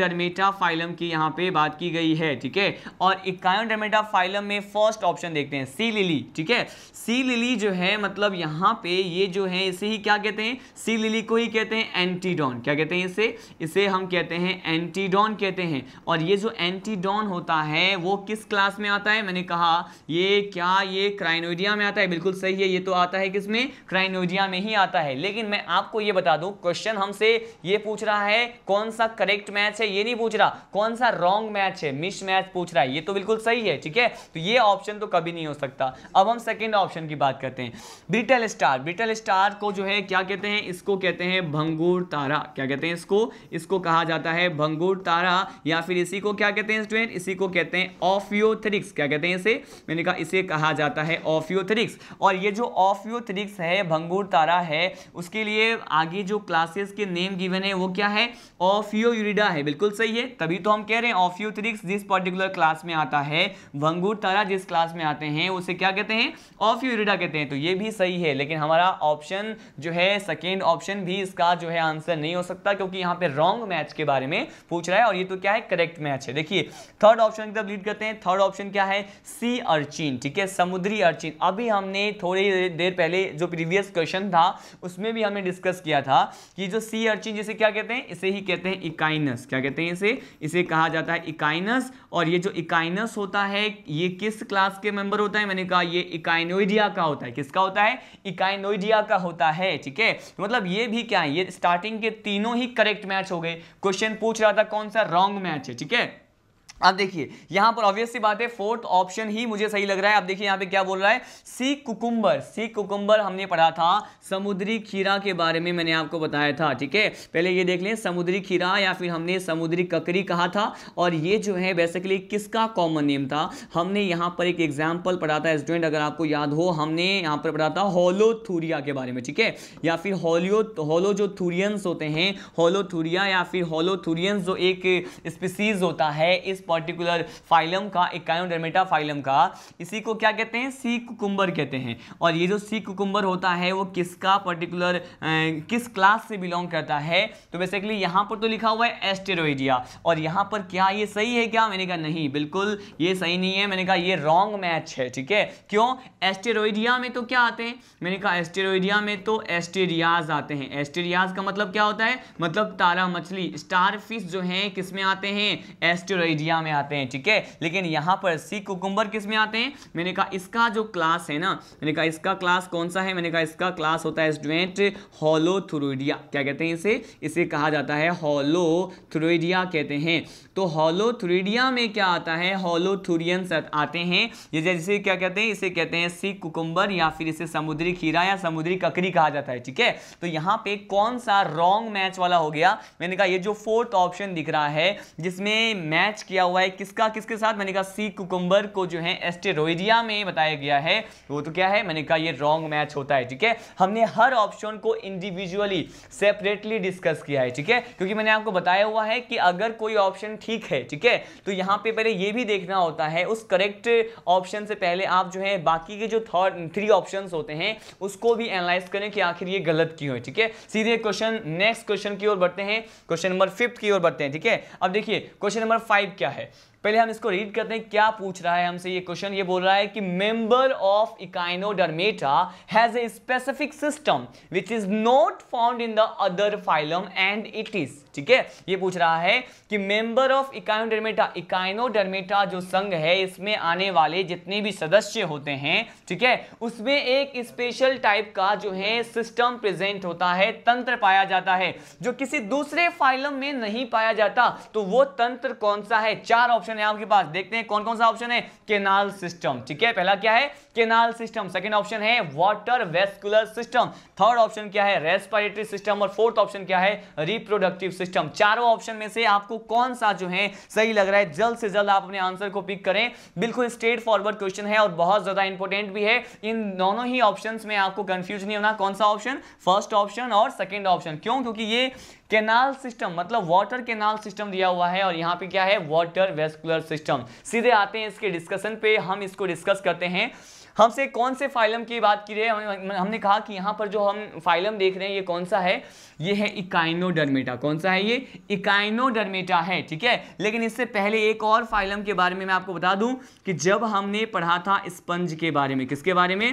फाइलम की यहाँ पे बात की गई है ठीक है और इकाइनो फाइलम में फर्स्ट ऑप्शन देखते हैं सी लिली ठीक है सी लिली जो है मतलब यहाँ पे ये जो है इसे ही क्या कहते हैं सी लिली को ही कहते हैं एंटीडॉन क्या कहते हैं इसे इसे हम कहते हैं एंटीडॉन एंटीडॉन कहते हैं और ये जो एंटीडॉन होता है वो किस क्लास में आता है मैंने कहा ये क्या ये क्राइनोडिया में आता है बिल्कुल सही है ये तो आता है किस में क्राइनोइडिया में ही आता है लेकिन मैं आपको ये बता दूं क्वेश्चन हमसे ये पूछ रहा है कौन सा करेक्ट मैच है ये नहीं पूछ रहा कौन सा रॉन्ग मैच है मिस मैच पूछ रहा है ये तो बिल्कुल सही है ठीक है तो ये ऑप्शन तो कभी नहीं हो सकता अब हम सेकेंड ऑप्शन की बात करते हैं ब्रिटल स्टार ब्रिटल स्टार को जो है क्या कहते हैं इसको कहते हैं भंगूर तारा क्या कहते हैं इसको इसको कहा जाता है भंगूर तारा या फिर इसी को क्या कहते हैं स्टूडेंट इसी को कहते हैं ऑफियोथरिक्स क्या कहते हैं इसे मैंने कहा इसे कहा जाता है ऑफियोथरिक्स और ये जो ऑफियोथरिक्स है भंगूर तारा है उसके लिए आगे जो क्लासेस के नेम गिवन है वो क्या है ऑफियो यूरिडा है बिल्कुल सही है तभी तो हम कह रहे हैं ऑफियोथरिक्स जिस पर्टिकुलर क्लास में आता है भंगूर तारा जिस क्लास में आते हैं उसे क्या कहते हैं ऑफियोरिडा कहते हैं तो ये भी सही है लेकिन हमारा ऑप्शन जो है सेकेंड ऑप्शन भी इसका जो है आंसर नहीं हो सकता क्योंकि यहाँ पे रॉन्ग मैच के बारे में पूछ रहा है और ये तो क्या है करेक्ट मैच है देखिए थर्ड ऑप्शन की तरफ लीड करते हैं थर्ड ऑप्शन क्या है सी अर्चिन ठीक है समुद्री अर्चिन अभी हमने थोड़ी देर पहले जो प्रीवियस क्वेश्चन था उसमें भी हमने डिस्कस किया था कि जो सी अर्चिन जिसे क्या कहते हैं इसे ही कहते हैं इकाइनस क्या कहते हैं इसे इसे कहा जाता है इकाइनस और ये जो इकाइनस होता है ये किस क्लास के मेंबर होता है मैंने कहा ये इकाइनोइडिया का होता है किसका होता है इकाइनोइडिया का होता है ठीक है मतलब ये भी क्या है ये स्टार्टिंग के तीनों ही करेक्ट मैच हो गए क्वेश्चन पूछ रहा था कौन कौन सा रॉन्ग मैच है ठीक है अब देखिए यहां पर ऑब्वियसली बात है फोर्थ ऑप्शन ही मुझे सही लग रहा है अब देखिए यहां पे क्या बोल रहा है सी कुकुम्बर सी कुकुम्बर हमने पढ़ा था समुद्री खीरा के बारे में मैंने आपको बताया था ठीक है पहले ये देख लें समुद्री खीरा या फिर हमने समुद्री ककड़ी कहा था और ये जो है बेसिकली किसका कॉमन नेम था हमने यहां पर एक एग्जाम्पल पढ़ा था स्टूडेंट अगर आपको याद हो हमने यहां पर पढ़ा था होलोथूरिया के बारे में ठीक है या फिर होलियो होलो जो थूरियंस होते हैं होलोथूरिया या फिर होलोथूरियंस जो एक स्पीसीज होता है इस पर्टिकुलर फाइलम का इकायोडर्मेटा फाइलम का इसी को क्या कहते हैं सी कुकुम्बर कहते हैं और ये जो सी कुकुम्बर होता है वो किसका पर्टिकुलर किस क्लास से बिलोंग करता है तो बेसिकली यहाँ पर तो लिखा हुआ है एस्टेरोडिया और यहाँ पर क्या ये सही है क्या मैंने कहा नहीं बिल्कुल ये सही नहीं है मैंने कहा ये रॉन्ग मैच है ठीक है क्यों एस्टेरोडिया में तो क्या आते हैं मैंने कहा एस्टेरोडिया में तो एस्टेरियाज आते हैं एस्टेरियाज का मतलब क्या होता है मतलब तारा मछली स्टार फिश जो है किसमें आते हैं एस्टेरोडिया में आते हैं ठीक है लेकिन यहाँ पर सी कुकुम्बर किस में आते हैं मैंने कहा इसका जो क्लास है ना मैंने कहा इसका क्लास कौन सा है मैंने कहा इसका क्लास होता है स्टूडेंट हॉलोथुरोइडिया क्या कहते हैं इसे इसे कहा जाता है हॉलोथुरोइडिया कहते हैं तो हॉलोथुरिडिया में क्या आता है हॉलोथुरियंस आते हैं ये जैसे क्या कहते हैं इसे कहते हैं सी कुकुम्बर या फिर इसे समुद्री खीरा या समुद्री ककड़ी कहा जाता है ठीक है तो यहाँ पे कौन सा रॉन्ग मैच वाला हो गया मैंने कहा ये जो फोर्थ ऑप्शन दिख रहा है जिसमें मैच किया किया हुआ है किसका किसके साथ मैंने कहा सी कुकुम्बर को जो है एस्टेरोइडिया में बताया गया है वो तो क्या है मैंने कहा ये रॉन्ग मैच होता है ठीक है हमने हर ऑप्शन को इंडिविजुअली सेपरेटली डिस्कस किया है ठीक है क्योंकि मैंने आपको बताया हुआ है कि अगर कोई ऑप्शन ठीक है ठीक है तो यहाँ पे पहले ये भी देखना होता है उस करेक्ट ऑप्शन से पहले आप जो है बाकी के जो थर्ड थ्री ऑप्शन होते हैं उसको भी एनालाइज करें कि आखिर ये गलत क्यों है ठीक है सीधे क्वेश्चन नेक्स्ट क्वेश्चन की ओर बढ़ते हैं क्वेश्चन नंबर फिफ्थ की ओर बढ़ते हैं ठीक है अब देखिए क्वेश्चन नंबर फाइव क्या है पहले हम इसको रीड करते हैं क्या पूछ रहा है हमसे ये क्वेश्चन ये बोल रहा है कि member of echinodermata has a specific system which is not found in the other phylum and it is ठीक है ये पूछ रहा है कि मेंबर ऑफ इकाइनोडर्मेटा इकाइनोडर्मेटा जो संघ है इसमें आने वाले जितने भी सदस्य होते हैं ठीक है उसमें एक स्पेशल टाइप का जो है सिस्टम प्रेजेंट होता है तंत्र पाया जाता है जो किसी दूसरे फाइलम में नहीं पाया जाता तो वो तंत्र कौन सा है चार ऑप्शन ऑप्शन है आपके पास देखते हैं कौन कौन सा ऑप्शन है केनाल सिस्टम ठीक है पहला क्या है केनाल सिस्टम सेकंड ऑप्शन है water vascular system third option क्या है रेस्पिरेटरी सिस्टम और फोर्थ ऑप्शन क्या है रिप्रोडक्टिव सिस्टम चारों ऑप्शन में से आपको कौन सा जो है सही लग रहा है जल्द से जल्द आप अपने आंसर को पिक करें बिल्कुल स्ट्रेट फॉरवर्ड क्वेश्चन है और बहुत ज्यादा इंपॉर्टेंट भी है इन दोनों ही ऑप्शन में आपको कंफ्यूज नहीं होना कौन सा ऑप्शन फर्स्ट ऑप्शन और सेकेंड ऑप्शन क्यों क्योंकि ये केनाल सिस्टम मतलब वाटर केनाल सिस्टम दिया हुआ है और यहाँ पे क्या है वाटर वेस्कुलर सिस्टम सीधे आते हैं इसके डिस्कशन पे हम इसको डिस्कस करते हैं हमसे कौन से फाइलम की बात की रही है हमने कहा कि यहाँ पर जो हम फाइलम देख रहे हैं ये कौन सा है ये है इकाइनोडर्मेटा कौन सा है ये इकाइनोडर्मेटा है ठीक है लेकिन इससे पहले एक और फाइलम के बारे में मैं आपको बता दूं कि जब हमने पढ़ा था स्पंज के बारे में किसके बारे में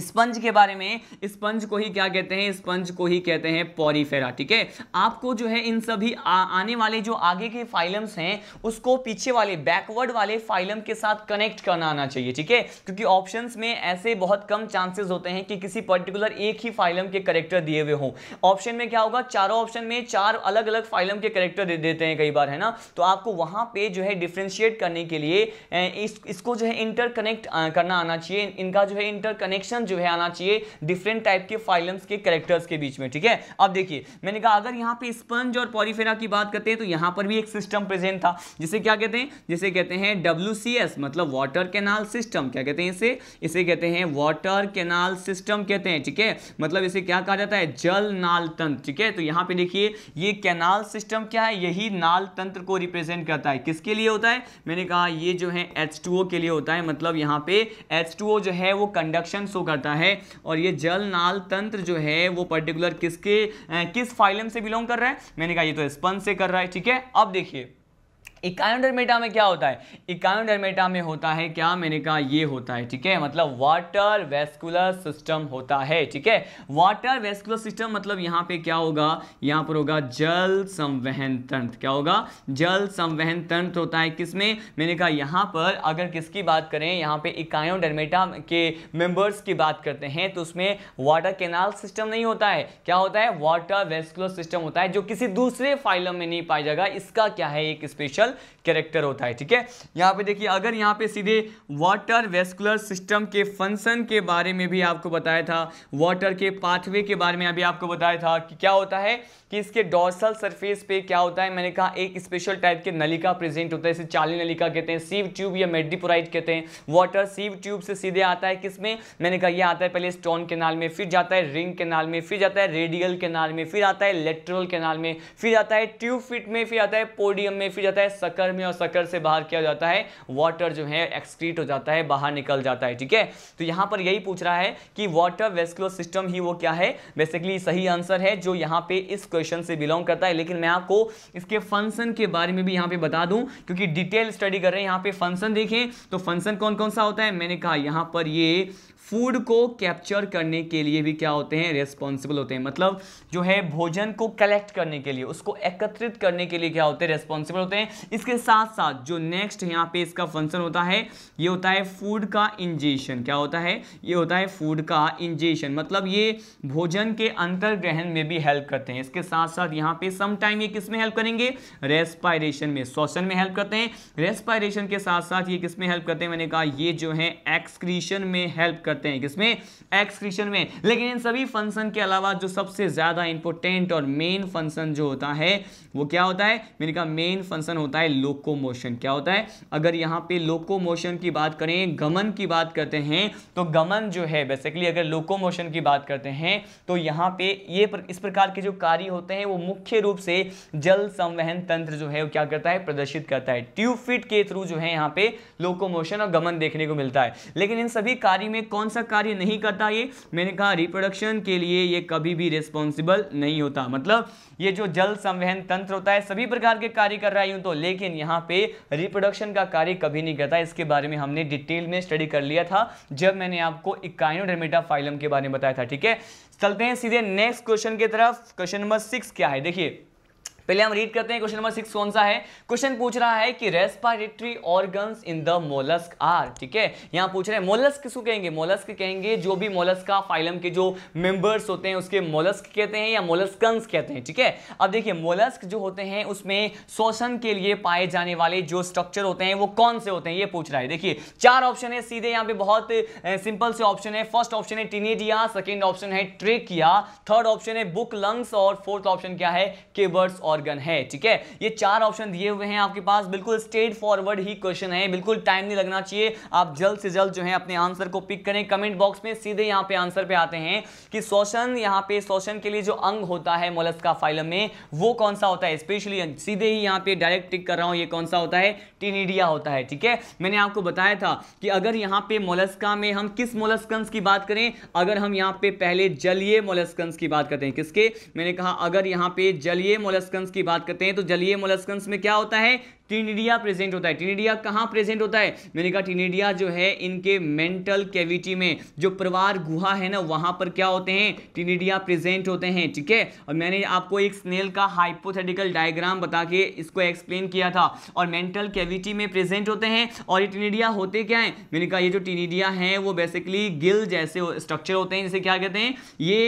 स्पंज के बारे में स्पंज को ही क्या कहते हैं स्पंज को ही कहते हैं पॉरीफेरा ठीक है आपको जो है इन सभी आ, आने वाले जो आगे के फाइलम्स हैं उसको पीछे वाले बैकवर्ड वाले फाइलम के साथ कनेक्ट करना आना चाहिए ठीक है क्योंकि ऑप्शन में ऐसे बहुत कम चांसेस होते हैं कि किसी पर्टिकुलर एक ही फाइलम के करेक्टर दिए हुए हों ऑप्शन में क्या होगा चारों ऑप्शन में चार अलग अलग फाइलम के करेक्टर दे देते हैं कई बार है ना तो आपको वहां पर जो है डिफ्रेंशिएट करने के लिए इस, इसको जो है इंटरकनेक्ट करना आना चाहिए इनका जो है इंटरकनेक्शन कॉम्बिनेशन जो है आना चाहिए डिफरेंट टाइप के फाइलम्स के करेक्टर्स के बीच में ठीक है अब देखिए मैंने कहा अगर यहाँ पे स्पंज और पॉलीफेरा की बात करते हैं तो यहाँ पर भी एक सिस्टम प्रेजेंट था जिसे क्या कहते हैं जिसे कहते हैं डब्ल्यू मतलब वाटर कैनाल सिस्टम क्या कहते हैं इसे इसे कहते हैं वाटर कैनाल सिस्टम कहते हैं ठीक है मतलब इसे क्या कहा जाता है जल नाल तंत्र ठीक है तो यहाँ पे देखिए ये कैनाल सिस्टम क्या है यही नाल तंत्र को रिप्रेजेंट करता है किसके लिए होता है मैंने कहा ये जो है एच के लिए होता है मतलब यहाँ पे एच जो है वो कंडक्शन शो करता है और ये जल नाल तंत्र जो है वो पर्टिकुलर किसके किस फाइलम से बिलोंग कर रहा है मैंने कहा ये तो स्पंज से कर रहा है ठीक है अब देखिए इकायोडर्मेटा में क्या होता है इकायोडर्मेटा में होता है क्या मैंने कहा ये होता है ठीक है मतलब वाटर वेस्कुलर सिस्टम होता है ठीक है वाटर वेस्कुलर सिस्टम मतलब यहाँ पे क्या होगा यहाँ पर होगा जल संवहन तंत्र क्या होगा जल संवहन तंत्र होता है किसमें मैंने कहा यहाँ पर अगर किसकी बात करें यहाँ पे इकायोडर्मेटा के मेंबर्स की बात करते हैं तो उसमें वाटर कैनाल सिस्टम नहीं होता है क्या होता है वाटर वेस्कुलर सिस्टम होता है जो किसी दूसरे फाइलम में नहीं पाया जाएगा इसका क्या है एक स्पेशल वायरल कैरेक्टर होता है ठीक है यहाँ पे देखिए अगर यहाँ पे सीधे वाटर वेस्कुलर सिस्टम के फंक्शन के बारे में भी आपको बताया था वाटर के पाथवे के बारे में अभी आपको बताया था कि क्या होता है कि इसके डॉर्सल सरफेस पे क्या होता है मैंने कहा एक स्पेशल टाइप के नलिका प्रेजेंट होता है इसे चाली नलिका कहते हैं सीव ट्यूब या मेडिपोराइट कहते हैं वाटर सीव ट्यूब से सीधे आता है किसमें मैंने कहा यह आता है पहले स्टोन केनाल में फिर जाता है रिंग केनाल में फिर जाता है रेडियल केनाल में फिर आता है लेट्रल केनाल में फिर आता है ट्यूब फिट में फिर आता है पोडियम में फिर जाता है सकर में और सकर से बाहर किया जाता है वाटर जो है एक्सक्रीट हो जाता है बाहर निकल जाता है ठीक है तो यहाँ पर यही पूछ रहा है कि वाटर वेस्कुलर सिस्टम ही वो क्या है बेसिकली सही आंसर है जो यहाँ पे इस क्वेश्चन से बिलोंग करता है लेकिन मैं आपको इसके फंक्शन के बारे में भी यहाँ पे बता दूं क्योंकि डिटेल स्टडी कर रहे हैं यहाँ पे फंक्शन देखें तो फंक्शन कौन कौन सा होता है मैंने कहा यहाँ पर ये फूड को कैप्चर करने के लिए भी क्या होते हैं रेस्पॉन्सिबल होते हैं मतलब जो है भोजन को कलेक्ट करने के लिए उसको एकत्रित करने के लिए क्या होते हैं रेस्पॉन्सिबल होते हैं इसके साथ साथ जो नेक्स्ट यहाँ पे इसका फंक्शन होता है ये होता है फूड का इंजेशन क्या होता है ये होता है फूड का इंजेशन मतलब ये भोजन के अंतर्ग्रहण में भी हेल्प करते हैं इसके साथ साथ यहाँ पे सम टाइम ये किस में हेल्प करेंगे रेस्पायरेशन में श्वसन में हेल्प करते हैं रेस्पायरेशन के साथ साथ ये किस में हेल्प करते हैं मैंने कहा ये जो है एक्सक्रीशन में हेल्प करते हैं किसमें एक्सक्रीशन में लेकिन इन सभी फंक्शन के अलावा जो सबसे ज़्यादा इंपॉर्टेंट और मेन फंक्शन जो होता है वो क्या होता है मैंने कहा मेन फंक्शन होता है लोकोमोशन क्या होता है अगर यहाँ पे लोकोमोशन की बात करें गमन की बात करते हैं तो गमन जो है बेसिकली अगर लोकोमोशन की बात करते हैं तो यहाँ पे ये इस प्रकार के जो कार्य होते होते हैं वो मुख्य रूप से जल संवहन तंत्र जो है वो क्या करता है प्रदर्शित करता है ट्यूब फिट के थ्रू जो है यहाँ पे लोकोमोशन और गमन देखने को मिलता है लेकिन इन सभी कार्य में कौन सा कार्य नहीं करता ये मैंने कहा रिप्रोडक्शन के लिए ये कभी भी रिस्पॉन्सिबल नहीं होता मतलब ये जो जल संवहन तंत्र होता है सभी प्रकार के कार्य कर रहा है यूँ तो लेकिन यहाँ पे रिप्रोडक्शन का कार्य कभी नहीं करता इसके बारे में हमने डिटेल में स्टडी कर लिया था जब मैंने आपको इकाइनोडर्मेटा फाइलम के बारे में बताया था ठीक है चलते हैं सीधे नेक्स्ट क्वेश्चन की तरफ क्वेश्चन नंबर सिक्स क्या है देखिए पहले हम रीड करते हैं क्वेश्चन नंबर सिक्स कौन सा है क्वेश्चन पूछ रहा है कि respiratory organs in the mollusc are ठीक है यहाँ पूछ रहे हैं मोलस्क किसको कहेंगे मोलस्क कहेंगे जो भी मोलस्क का फाइलम के जो मेंबर्स होते हैं उसके मोलस्क कहते हैं या मोलस्कंस कहते हैं ठीक है अब देखिए मोलस्क जो होते हैं उसमें शोषण के लिए पाए जाने वाले जो स्ट्रक्चर होते हैं वो कौन से होते हैं ये पूछ रहा है देखिए चार ऑप्शन है सीधे यहाँ पे बहुत सिंपल से ऑप्शन है फर्स्ट ऑप्शन है टीनेडिया सेकेंड ऑप्शन है ट्रेकिया थर्ड ऑप्शन है बुक लंग्स और फोर्थ ऑप्शन क्या है केबर्स और ऑर्गन है ठीक है ये चार ऑप्शन दिए हुए हैं आपके पास बिल्कुल स्ट्रेट फॉरवर्ड ही क्वेश्चन है बिल्कुल टाइम नहीं लगना चाहिए आप जल्द से जल्द जो है अपने आंसर को पिक करें कमेंट बॉक्स में सीधे यहाँ पे आंसर पे आते हैं कि शोषण यहाँ पे शोषण के लिए जो अंग होता है मोलस्का फाइलम में वो कौन सा होता है स्पेशली सीधे ही यहाँ पे डायरेक्ट टिक कर रहा हूँ ये कौन सा होता है टीनिडिया होता है ठीक है मैंने आपको बताया था कि अगर यहाँ पे मोलस्का में हम किस मोलस्कंस की बात करें अगर हम यहाँ पे पहले जलीय मोलस्कंस की बात करते हैं किसके मैंने कहा अगर यहाँ पे जलीय मोलस्कंस मोलस्कंस की बात करते हैं तो जलीय मोलस्कंस में क्या होता है टीनिडिया प्रेजेंट होता है टीनिडिया कहाँ प्रेजेंट होता है मैंने कहा टीनिडिया जो है इनके मेंटल कैविटी में जो प्रवार गुहा है ना वहाँ पर क्या होते हैं टीनिडिया प्रेजेंट होते हैं ठीक है और मैंने आपको एक स्नेल का हाइपोथेटिकल डायग्राम बता के इसको एक्सप्लेन किया था और मेंटल कैविटी में प्रेजेंट होते हैं और ये टीनिडिया होते क्या है मैंने कहा ये जो टीनिडिया हैं वो बेसिकली गिल जैसे स्ट्रक्चर होते हैं जिसे क्या कहते हैं ये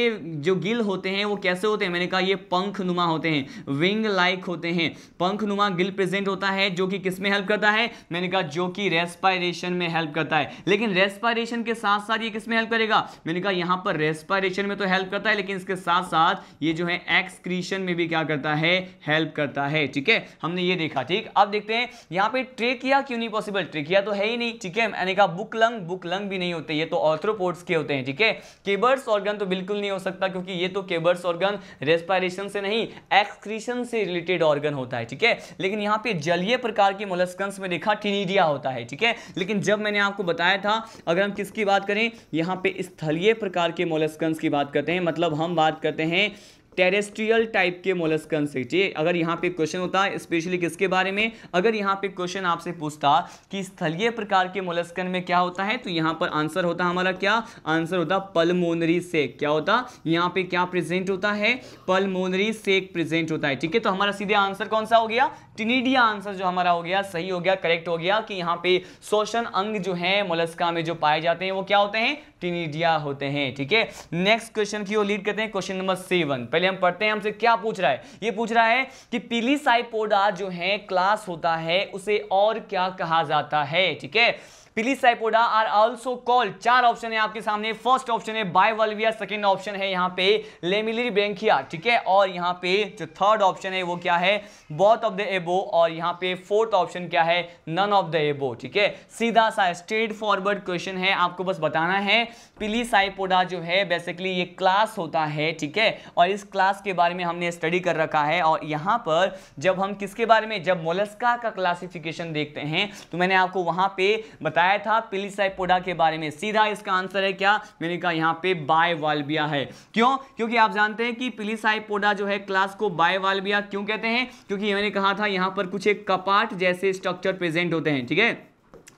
जो गिल होते हैं वो कैसे होते हैं मैंने कहा ये पंख नुमा होते हैं विंग लाइक होते हैं पंख नुमा गिल प्रेजेंट होता है है जो कि किस में हेल्प करता है मैंने कहा जो कि रेस्पायरेशन में हेल्प करता है लेकिन रेस्पायरेशन के साथ साथ ये किस में हेल्प करेगा मैंने कहा यहाँ पर रेस्पायरेशन में तो हेल्प करता है लेकिन इसके साथ साथ ये जो है एक्सक्रीशन में भी क्या करता है हेल्प करता है ठीक है हमने ये देखा ठीक अब देखते हैं यहाँ पे ट्रेकिया क्यों नहीं पॉसिबल ट्रेकिया तो है ही नहीं ठीक है मैंने कहा बुक लंग बुक लंग भी नहीं होते ये तो ऑर्थ्रोपोर्ट्स के होते हैं ठीक है केबर्स ऑर्गन तो बिल्कुल नहीं हो सकता क्योंकि ये तो केबर्स ऑर्गन रेस्पायरेशन से नहीं एक्सक्रीशन से रिलेटेड ऑर्गन होता है ठीक है लेकिन यहाँ पे जल जलीय प्रकार के मोलस्कंस में देखा टीनिडिया होता है ठीक है लेकिन जब मैंने आपको बताया था अगर हम किसकी बात करें यहाँ पे स्थलीय प्रकार के मोलस्कंस की बात करते हैं मतलब हम बात करते हैं टेरेस्ट्रियल टाइप के मोलस्कन से ठीक अगर यहाँ पे क्वेश्चन होता है स्पेशली किसके बारे में अगर यहाँ पे क्वेश्चन आपसे पूछता कि स्थलीय प्रकार के मोलस्कन में क्या होता है तो यहाँ पर आंसर होता हमारा क्या आंसर होता पलमोनरी सेक क्या होता यहाँ पे क्या प्रेजेंट होता है पलमोनरी सेक प्रेजेंट होता है ठीक है तो हमारा सीधे आंसर कौन सा हो गया टिनिडिया आंसर जो हमारा हो गया सही हो गया करेक्ट हो गया कि यहाँ पे शोषण अंग जो है मोलस्का में जो पाए जाते हैं वो क्या होते हैं टिनिडिया होते हैं ठीक है नेक्स्ट क्वेश्चन की ओर लीड करते हैं क्वेश्चन नंबर सेवन पहले हम पढ़ते हैं हमसे क्या पूछ रहा है ये पूछ रहा है कि पीली साइपोडा जो है क्लास होता है उसे और क्या कहा जाता है ठीक है पिली आर ऑल्सो कॉल्ड चार ऑप्शन है आपके सामने फर्स्ट ऑप्शन है बायवल्विया सेकेंड ऑप्शन है यहाँ पे लेमिलरी बैंकिया ठीक है और यहाँ पे जो थर्ड ऑप्शन है वो क्या है बॉथ ऑफ द एबो और यहाँ पे फोर्थ ऑप्शन क्या है नन ऑफ द एबो ठीक है सीधा सा स्ट्रेट फॉरवर्ड क्वेश्चन है आपको बस बताना है पिली साइपोडा जो है बेसिकली ये क्लास होता है ठीक है और इस क्लास के बारे में हमने स्टडी कर रखा है और यहाँ पर जब हम किसके बारे में जब मोलस्का का क्लासिफिकेशन देखते हैं तो मैंने आपको वहाँ पे बताया बताया था पिलिसाइपोडा के बारे में सीधा इसका आंसर है क्या मैंने कहा यहाँ पे बायवाल्बिया है क्यों क्योंकि आप जानते हैं कि पिलिसाइपोडा जो है क्लास को बायवाल्बिया क्यों कहते हैं क्योंकि मैंने कहा था यहाँ पर कुछ एक कपाट जैसे स्ट्रक्चर प्रेजेंट होते हैं ठीक है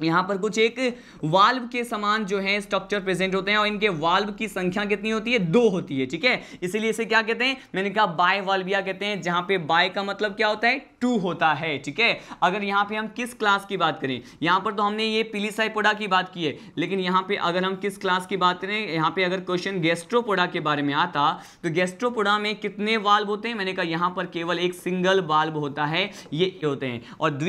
यहाँ पर कुछ एक वाल्व के समान जो है स्ट्रक्चर प्रेजेंट होते हैं और इनके वाल्व की संख्या कितनी होती है दो होती है ठीक है इसीलिए इसे क्या कहते हैं मैंने कहा बाय वाल्विया कहते हैं जहाँ पे बाय का मतलब क्या होता है टू होता है ठीक है अगर यहाँ पे हम किस क्लास की बात करें यहाँ पर तो हमने ये पिलीसाइपोडा की बात की है लेकिन यहाँ पे अगर हम किस क्लास की बात करें यहाँ पे अगर क्वेश्चन गेस्ट्रोपोडा के बारे में आता तो गेस्ट्रोपोडा में कितने वाल्व होते हैं मैंने कहा यहाँ पर केवल एक सिंगल वाल्व होता है ये होते हैं और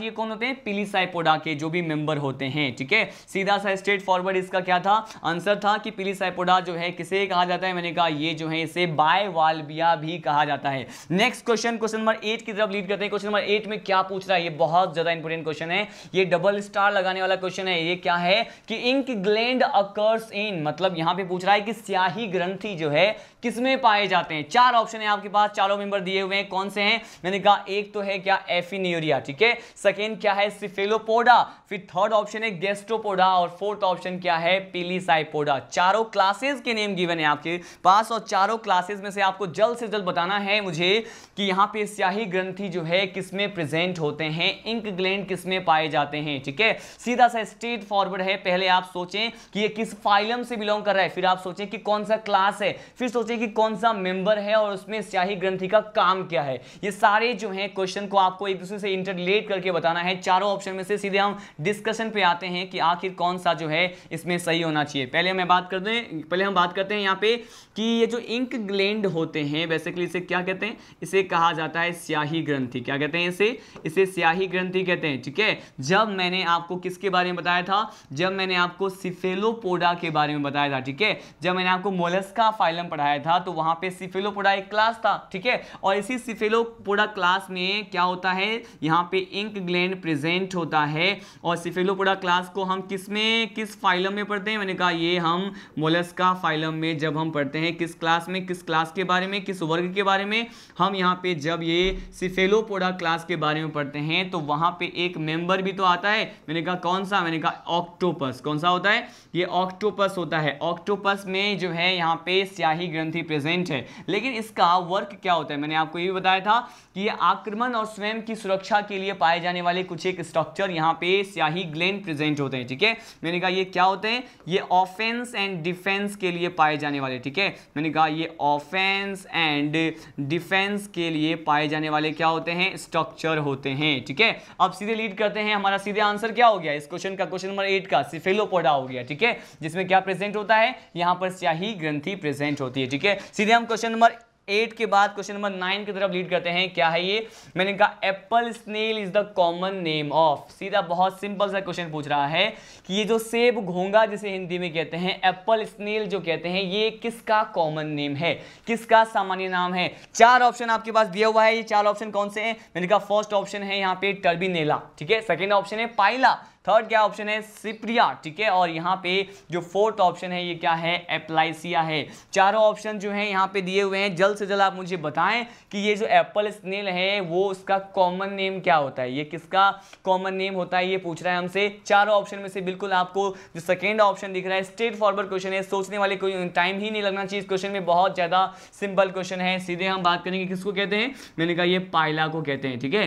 ये कौन होते हैं पिलीसाइपोडा के जो भी मेंबर होते हैं ठीक है सीधा सा स्ट्रेट फॉरवर्ड इसका क्या था आंसर था कि पिलीसाइपोडा जो है किसे कहा जाता है मैंने कहा ये जो है इसे बायवाल्विया भी कहा जाता है next question question number eight की तरफ लीड करते हैं क्वेश्चन नंबर एट में क्या पूछ रहा है ये बहुत ज्यादा इंपोर्टेंट क्वेश्चन है ये डबल स्टार लगाने वाला क्वेश्चन है ये क्या है कि इंक ग्लैंड अकर्स इन मतलब यहां पर पूछ रहा है कि स्याही ग्रंथी जो है किसमें पाए जाते हैं चार ऑप्शन है आपके पास चारों मेंबर दिए हुए हैं कौन से हैं मैंने कहा एक तो है क्या एफिनियोरिया ठीक है सेकेंड क्या है सिफेलोपोडा फिर थर्ड ऑप्शन है गेस्ट्रोपोडा और फोर्थ ऑप्शन क्या है पीलीसाइपोडा चारों क्लासेस के नेम गिवन है आपके पास और चारों क्लासेस में से आपको जल्द से जल्द बताना है मुझे कि यहाँ पे स्याही ग्रंथि जो है किसमें प्रेजेंट होते हैं इंक ग्लैंड किसमें पाए जाते हैं ठीक है सीधा सा स्ट्रेट फॉरवर्ड है पहले आप सोचें कि ये किस फाइलम से बिलोंग कर रहा है फिर आप सोचें कि कौन सा क्लास है फिर सोच सोचे कि कौन सा मेंबर है और उसमें स्याही ग्रंथि का काम क्या है ये सारे जो है क्वेश्चन को आपको एक दूसरे से इंटरलेट करके बताना है चारों ऑप्शन में से सीधे हम डिस्कशन पे आते हैं कि आखिर कौन सा जो है इसमें सही होना चाहिए पहले हमें बात करते हैं पहले हम बात करते हैं यहाँ पे कि ये जो इंक ग्लैंड होते हैं बेसिकली इसे क्या कहते हैं इसे कहा जाता है स्याही ग्रंथि क्या कहते हैं इसे इसे स्याही ग्रंथि कहते हैं ठीक है जब मैंने आपको किसके बारे में बताया था जब मैंने आपको सिफेलोपोडा के बारे में बताया था ठीक है जब मैंने आपको मोलस्का फाइलम पढ़ाया बनाया था तो वहां पे सिफेलोपोडा एक क्लास था ठीक है और इसी सिफेलोपोडा क्लास में क्या होता है यहाँ पे इंक ग्लैंड प्रेजेंट होता है और सिफेलोपोडा क्लास को हम किस में किस फाइलम में पढ़ते हैं मैंने कहा ये हम मोलस्का फाइलम में जब हम पढ़ते हैं किस क्लास में किस क्लास के बारे में किस वर्ग के बारे में हम यहाँ पे जब ये सिफेलोपोडा क्लास के बारे में पढ़ते हैं तो वहां पर एक मेंबर भी तो आता है मैंने कहा कौन सा मैंने कहा ऑक्टोपस कौन सा होता है ये ऑक्टोपस होता है ऑक्टोपस में जो है यहाँ पे स्याही ग्रंथ ग्रंथि प्रेजेंट है लेकिन इसका वर्क क्या होता है मैंने आपको ये भी बताया था कि ये आक्रमण और स्वयं की सुरक्षा के लिए पाए जाने वाले कुछ एक स्ट्रक्चर यहाँ पे स्याही ग्लैन प्रेजेंट होते हैं ठीक है ठीके? मैंने कहा ये क्या होते हैं ये ऑफेंस एंड डिफेंस के लिए पाए जाने वाले ठीक है मैंने कहा ये ऑफेंस एंड डिफेंस के लिए पाए जाने वाले क्या होते हैं स्ट्रक्चर होते हैं ठीक है अब सीधे लीड करते हैं हमारा सीधे आंसर क्या हो गया इस क्वेश्चन का क्वेश्चन नंबर एट का सिफेलोपोडा हो गया ठीक है जिसमें क्या प्रेजेंट होता है यहां पर स्याही ग्रंथि प्रेजेंट होती है ठीक ठीक है सीधे हम क्वेश्चन नंबर एट के बाद क्वेश्चन नंबर नाइन की तरफ लीड करते हैं क्या है ये मैंने कहा apple snail is the common name of सीधा बहुत सिंपल सा क्वेश्चन पूछ रहा है कि ये जो सेब घोंगा जिसे हिंदी में कहते हैं एप्पल स्नेल जो कहते हैं ये किसका कॉमन नेम है किसका सामान्य नाम है चार ऑप्शन आपके पास दिया हुआ है ये चार ऑप्शन कौन से हैं मैंने कहा फर्स्ट ऑप्शन है यहाँ पे टर्बिनेला ठीक है सेकेंड ऑप्शन है पाइला थर्ड क्या ऑप्शन है सिप्रिया ठीक है और यहाँ पे जो फोर्थ ऑप्शन है ये क्या है एप्लाइसिया है चारों ऑप्शन जो है यहाँ पे दिए हुए हैं जल्द से जल्द आप मुझे बताएं कि ये जो एप्पल स्नेल है वो उसका कॉमन नेम क्या होता है ये किसका कॉमन नेम होता है ये पूछ रहा है हमसे चारों ऑप्शन में से बिल्कुल बिल्कुल आपको जो सेकेंड ऑप्शन दिख रहा है स्ट्रेट फॉरवर्ड क्वेश्चन है सोचने वाले कोई टाइम ही नहीं लगना चाहिए इस क्वेश्चन में बहुत ज़्यादा सिंपल क्वेश्चन है सीधे हम बात करेंगे किसको कहते हैं मैंने कहा ये पायला को कहते हैं ठीक है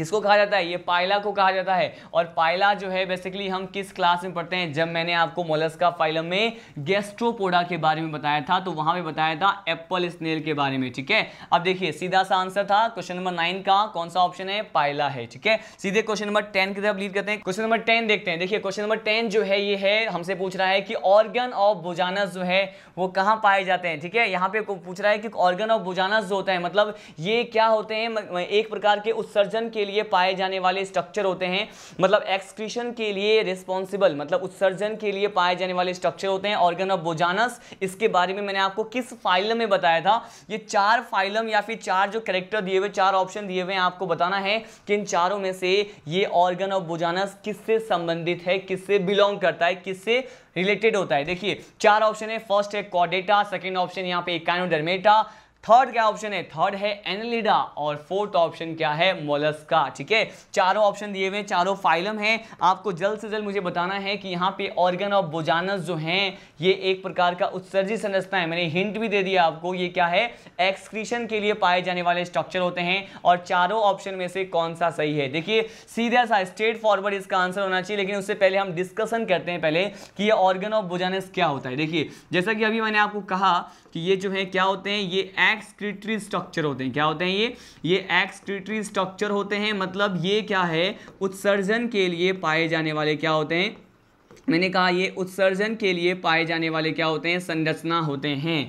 किसको कहा जाता है ये पाइला को कहा जाता है और पाइला जो है बेसिकली हम किस क्लास में पढ़ते हैं जब मैंने आपको मोलस्का फाइलम में गेस्ट्रोपोडा के बारे में बताया था तो वहां पर बताया था एप्पल स्नेल के बारे में ठीक है अब देखिए सीधा सा आंसर था क्वेश्चन नंबर नाइन का कौन सा ऑप्शन है पाइला है ठीक है सीधे क्वेश्चन नंबर टेन की तरफ लीड करते हैं क्वेश्चन नंबर टेन देखते हैं देखिए क्वेश्चन नंबर टेन जो है ये है हमसे पूछ रहा है कि ऑर्गन ऑफ बुजानस जो है वो कहाँ पाए जाते हैं ठीक है यहाँ पे पूछ रहा है कि ऑर्गन ऑफ बुजानस जो होता है मतलब ये क्या होते हैं एक प्रकार के उत्सर्जन के लिए पाए जाने वाले स्ट्रक्चर होते हैं मतलब एक्सक्रीशन के लिए रिस्पॉन्सिबल मतलब उत्सर्जन के लिए पाए जाने वाले स्ट्रक्चर होते हैं ऑर्गन ऑफ बोजानस इसके बारे में मैंने आपको किस फाइलम में बताया था ये चार फाइलम या फिर चार जो करेक्टर दिए हुए चार ऑप्शन दिए हुए हैं आपको बताना है कि इन चारों में से ये ऑर्गन ऑफ बोजानस किससे संबंधित है किससे बिलोंग करता है किससे रिलेटेड होता है देखिए चार ऑप्शन है फर्स्ट है कॉडेटा सेकेंड ऑप्शन यहाँ पे इकानोडर्मेटा थर्ड क्या ऑप्शन है थर्ड है एनलिडा और फोर्थ ऑप्शन क्या है मोलस्का ठीक है चारों ऑप्शन दिए हुए चारों फाइलम हैं आपको जल्द से जल्द मुझे बताना है कि यहाँ पे ऑर्गन ऑफ बोजानस जो हैं ये एक प्रकार का उत्सर्जी संरचना है मैंने हिंट भी दे दिया आपको ये क्या है एक्सक्रीशन के लिए पाए जाने वाले स्ट्रक्चर होते हैं और चारों ऑप्शन में से कौन सा सही है देखिए सीधा सा स्ट्रेट फॉरवर्ड इसका आंसर होना चाहिए लेकिन उससे पहले हम डिस्कशन करते हैं पहले कि ये ऑर्गन ऑफ बोजानस क्या होता है देखिए जैसा कि अभी मैंने आपको कहा कि ये जो है क्या होते हैं ये एक्सक्रीटरी स्ट्रक्चर होते हैं क्या होते हैं ये ये एक्सक्रीटरी स्ट्रक्चर होते हैं मतलब ये क्या है उत्सर्जन के लिए पाए जाने वाले क्या होते हैं मैंने कहा ये उत्सर्जन के लिए पाए जाने वाले क्या होते हैं संरचना होते हैं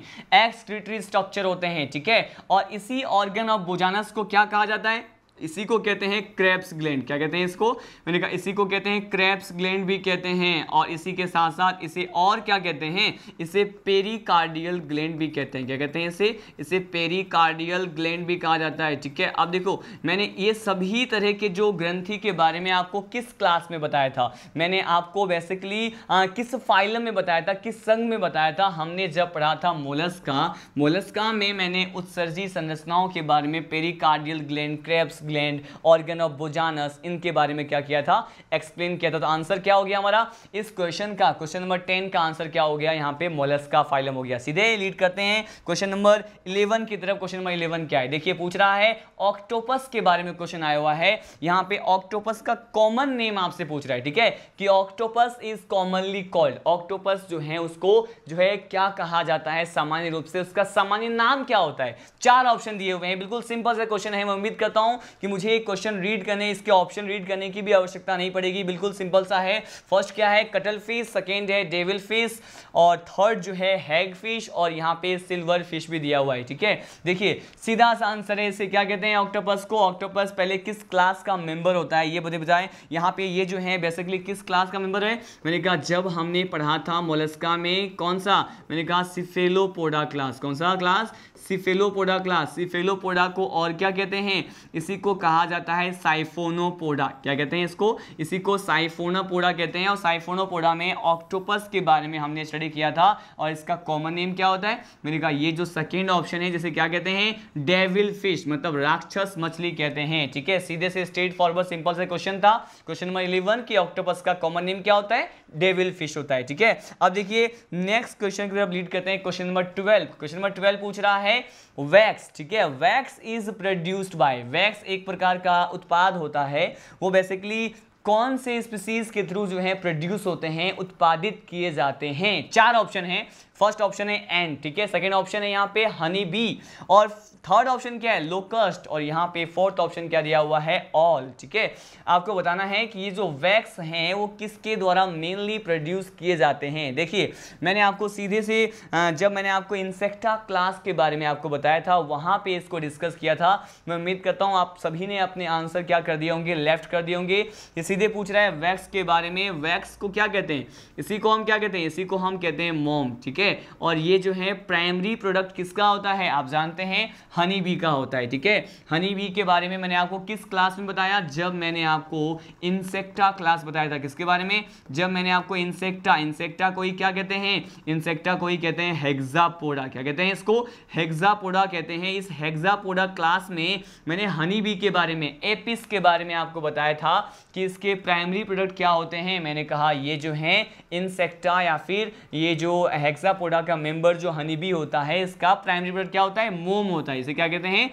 एक्सक्रीटरी स्ट्रक्चर होते हैं ठीक है और इसी ऑर्गन ऑफ बोजानस को क्या कहा जाता है इसी को कहते हैं क्रैप्स ग्लैंड क्या कहते हैं इसको मैंने कहा इसी को कहते हैं क्रैप्स ग्लैंड भी कहते हैं और इसी के साथ साथ इसे और क्या कहते हैं इसे पेरिकार्डियल ग्लैंड भी कहते हैं क्या कहते हैं इसे इसे पेरिकार्डियल ग्लैंड भी कहा जाता है ठीक है अब देखो मैंने ये सभी तरह के जो ग्रंथी के बारे में आपको किस क्लास में बताया था मैंने आपको बेसिकली किस फाइलम में बताया था किस संघ में बताया था हमने जब पढ़ा था मोलस्का मोलस्का में मैंने उत्सर्जी संरचनाओं के बारे में पेरिकार्डियल ग्लैंड क्रैप्स ग्लैंड ऑर्गन ऑफ बोजानस इनके बारे में क्या किया था एक्सप्लेन किया था तो आंसर क्या हो गया हमारा इस क्वेश्चन का क्वेश्चन नंबर टेन का आंसर क्या हो गया यहाँ पे मोलस्का फाइलम हो गया सीधे लीड करते हैं क्वेश्चन नंबर इलेवन की तरफ क्वेश्चन नंबर इलेवन क्या है देखिए पूछ रहा है ऑक्टोपस के बारे में क्वेश्चन आया हुआ है यहाँ पे ऑक्टोपस का कॉमन नेम आपसे पूछ रहा है ठीक है कि octopus is commonly called octopus जो है उसको जो है क्या कहा जाता है सामान्य रूप से उसका सामान्य नाम क्या होता है चार ऑप्शन दिए हुए हैं बिल्कुल सिंपल से क्वेश्चन है मैं उम्मीद करता हूं कि मुझे एक क्वेश्चन रीड करने इसके ऑप्शन रीड करने की भी आवश्यकता नहीं पड़ेगी बिल्कुल सिंपल सा है फर्स्ट क्या है कटल फिश सेकेंड है डेविल फिश और थर्ड जो है हैग फिश और यहाँ पे सिल्वर फिश भी दिया हुआ है ठीक है देखिए सीधा सा आंसर है इसे क्या कहते हैं ऑक्टोपस को ऑक्टोपस पहले किस क्लास का मेंबर होता है ये मुझे बताएं यहाँ पे ये जो है बेसिकली किस क्लास का मेंबर है मैंने कहा जब हमने पढ़ा था मोलस्का में कौन सा मैंने कहा सिफेलोपोडा क्लास कौन सा क्लास सिफेलोपोडा क्लास सिफेलोपोडा को और क्या कहते हैं इसी को कहा जाता है साइफोनोपोडा क्या कहते हैं इसको इसी को साइफोनापोडा कहते हैं और साइफोनोपोडा में ऑक्टोपस के बारे में हमने स्टडी किया था और इसका कॉमन नेम क्या होता है मैंने कहा ये जो सेकेंड ऑप्शन है जैसे क्या कहते हैं डेविल फिश मतलब राक्षस मछली कहते हैं ठीक है सीधे से स्ट्रेट फॉरवर्ड सिंपल से क्वेश्चन था क्वेश्चन नंबर इलेवन की ऑक्टोपस का कॉमन नेम क्या होता है डेविल फिश होता है ठीक है अब देखिए नेक्स्ट क्वेश्चन की तरफ लीड करते हैं question number twelve question number twelve पूछ रहा है वैक्स ठीक है wax is produced by wax एक प्रकार का उत्पाद होता है वो बेसिकली कौन से स्पीसीज के थ्रू जो है प्रोड्यूस होते हैं उत्पादित किए जाते हैं चार ऑप्शन है फर्स्ट ऑप्शन है एंड ठीक है सेकंड ऑप्शन है यहाँ पे हनी बी और थर्ड ऑप्शन क्या है लोकस्ट और यहाँ पे फोर्थ ऑप्शन क्या दिया हुआ है ऑल ठीक है आपको बताना है कि ये जो वैक्स हैं वो किसके द्वारा मेनली प्रोड्यूस किए जाते हैं देखिए मैंने आपको सीधे से जब मैंने आपको इंसेक्टा क्लास के बारे में आपको बताया था वहाँ पे इसको डिस्कस किया था मैं उम्मीद करता हूँ आप सभी ने अपने आंसर क्या कर दिए होंगे लेफ्ट कर दिए होंगे ये सीधे पूछ रहा है वैक्स के बारे में वैक्स को क्या कहते हैं इसी को हम क्या कहते हैं इसी को हम कहते हैं मोम ठीक है और ये जो है प्राइमरी प्रोडक्ट किसका होता है आप जानते हैं हनी बी का होता है ठीक है हनी बी के बारे में मैंने आपको किस क्लास में बताया जब मैंने आपको इंसेक्टा क्लास बताया था किसके बारे में जब मैंने आपको इंसेक्टा इंसेक्टा को ही क्या कहते हैं इंसेक्टा को ही कहते हैं हेग्जापोडा क्या कहते हैं इसको हेग्जापोडा कहते हैं इस हेग्जापोडा क्लास में मैंने हनी बी के बारे में एपिस के बारे में आपको बताया था कि इसके प्राइमरी प्रोडक्ट क्या होते हैं मैंने कहा ये जो है इंसेक्टा या फिर ये जो हेक्सापोडा का मेंबर जो हनी बी होता है इसका प्राइमरी प्रोडक्ट क्या होता है मोम होता है इसे क्या कहते हैं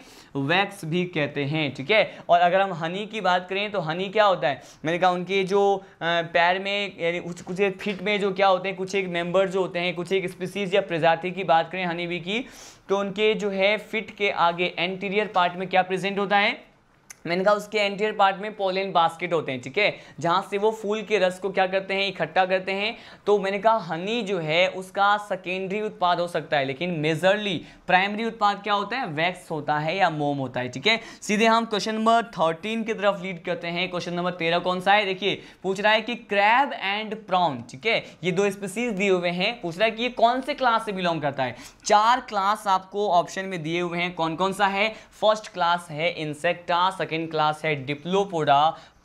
वैक्स भी कहते हैं ठीक है और अगर हम हनी की बात करें तो हनी क्या होता है मैंने कहा उनके जो पैर में यानी कुछ कुछ एक फिट में जो क्या होते हैं कुछ एक मेंबर जो होते हैं कुछ एक स्पीसीज या प्रजाति की बात करें हनी भी की तो उनके जो है फिट के आगे एंटीरियर पार्ट में क्या प्रेजेंट होता है मैंने कहा उसके एंटीरियर पार्ट में पोलन बास्केट होते हैं ठीक है जहाँ से वो फूल के रस को क्या करते हैं इकट्ठा करते हैं तो मैंने कहा हनी जो है उसका सेकेंडरी उत्पाद हो सकता है लेकिन मेजरली प्राइमरी उत्पाद क्या होता है वैक्स होता है या मोम होता है ठीक है सीधे हम क्वेश्चन नंबर थर्टीन की तरफ लीड करते हैं क्वेश्चन नंबर तेरह कौन सा है देखिए पूछ रहा है कि क्रैब एंड प्राउन ठीक है ये दो स्पीसीज दिए हुए हैं पूछ रहा है कि ये कौन से क्लास से बिलोंग करता है चार क्लास आपको ऑप्शन में दिए हुए हैं कौन कौन सा है फर्स्ट क्लास है इंसेक्टा सेकेंड सेकेंड क्लास है डिप्लोपोडा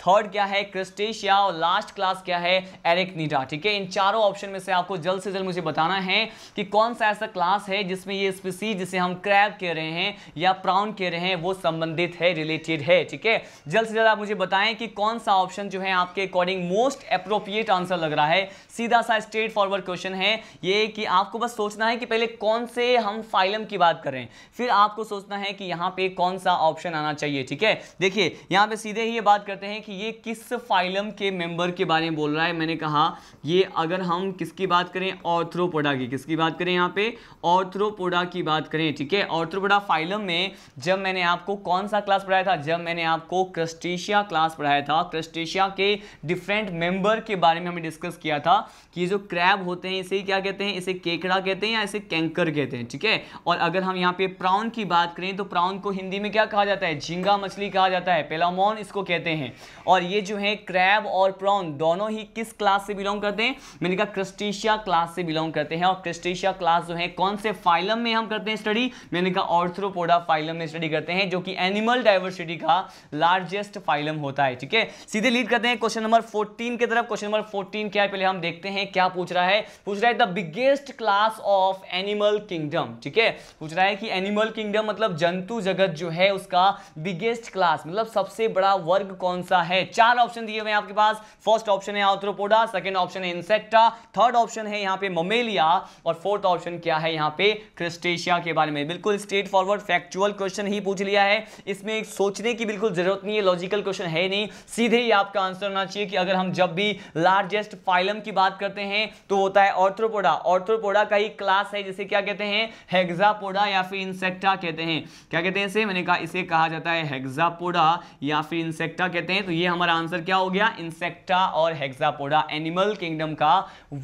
थर्ड क्या है क्रिस्टेशिया और लास्ट क्लास क्या है एरेक्निडा ठीक है इन चारों ऑप्शन में से आपको जल्द से जल्द मुझे बताना है कि कौन सा ऐसा क्लास है जिसमें ये स्पीसीज जिसे हम क्रैब कह रहे हैं या प्राउन कह रहे हैं वो संबंधित है रिलेटेड है ठीक है जल्द से जल्द आप मुझे बताएं कि कौन सा ऑप्शन जो है आपके अकॉर्डिंग मोस्ट अप्रोप्रिएट आंसर लग रहा है सीधा सा स्ट्रेट फॉरवर्ड क्वेश्चन है ये कि आपको बस सोचना है कि पहले कौन से हम फाइलम की बात करें फिर आपको सोचना है कि यहाँ पे कौन सा ऑप्शन आना चाहिए ठीक है देखिए यहाँ पे सीधे ही ये बात करते हैं कि कि ये किस फाइलम के मेंबर के बारे में बोल रहा है मैंने कहा ये अगर हम किसकी बात करें ऑर्थ्रोपोडा की किसकी बात करें यहाँ पे ऑर्थ्रोपोडा की बात करें ठीक है ऑर्थ्रोपोडा फाइलम में जब मैंने आपको कौन सा क्लास पढ़ाया था जब मैंने आपको क्रस्टेशिया क्लास पढ़ाया था क्रस्टेशिया के डिफरेंट मेंबर के बारे में हमें डिस्कस किया था कि जो क्रैब होते हैं इसे क्या कहते हैं इसे केकड़ा कहते हैं या इसे कैंकर कहते हैं ठीक है और अगर हम यहाँ पे प्राउन की बात करें तो प्राउन को हिंदी में क्या कहा जाता है झींगा मछली कहा जाता है पेलामोन इसको कहते हैं और ये जो है क्रैब और प्रॉन दोनों ही किस क्लास से बिलोंग करते हैं मैंने कहा क्रिस्टिशिया क्लास से बिलोंग करते हैं और क्रिस्टिशिया क्लास जो है कौन से फाइलम में हम करते हैं स्टडी मैंने कहा ऑर्थ्रोपोडा फाइलम में स्टडी करते हैं जो कि एनिमल डाइवर्सिटी का लार्जेस्ट फाइलम होता है ठीक है सीधे लीड करते हैं क्वेश्चन नंबर फोर्टीन की तरफ क्वेश्चन नंबर फोर्टीन क्या है पहले हम देखते हैं क्या पूछ रहा है पूछ रहा है the biggest class of animal kingdom ठीक है पूछ रहा है कि एनिमल किंगडम मतलब जंतु जगत जो है उसका बिगेस्ट क्लास मतलब सबसे बड़ा वर्ग कौन सा है है चार ऑप्शन दिए हुए हैं आपके पास फर्स्ट ऑप्शन है आर्थ्रोपोडा सेकंड ऑप्शन है इंसेक्टा थर्ड ऑप्शन है यहाँ पे ममेलिया और फोर्थ ऑप्शन क्या है यहाँ पे क्रिस्टेशिया के बारे में बिल्कुल स्ट्रेट फॉरवर्ड फैक्चुअल क्वेश्चन ही पूछ लिया है इसमें एक सोचने की बिल्कुल जरूरत नहीं है लॉजिकल क्वेश्चन है नहीं सीधे ही आपका आंसर होना चाहिए कि अगर हम जब भी लार्जेस्ट फाइलम की बात करते हैं तो होता है ऑर्थ्रोपोडा ऑर्थ्रोपोडा का ही क्लास है जिसे क्या कहते हैं हेग्जापोडा या फिर इंसेक्टा कहते हैं क्या कहते हैं इसे मैंने कहा इसे कहा जाता है हेग्जापोडा या फिर इंसेक्टा कहते हैं तो ये ये हमारा आंसर क्या हो गया इंसेक्टा और हेक्सापोडा एनिमल किंगडम का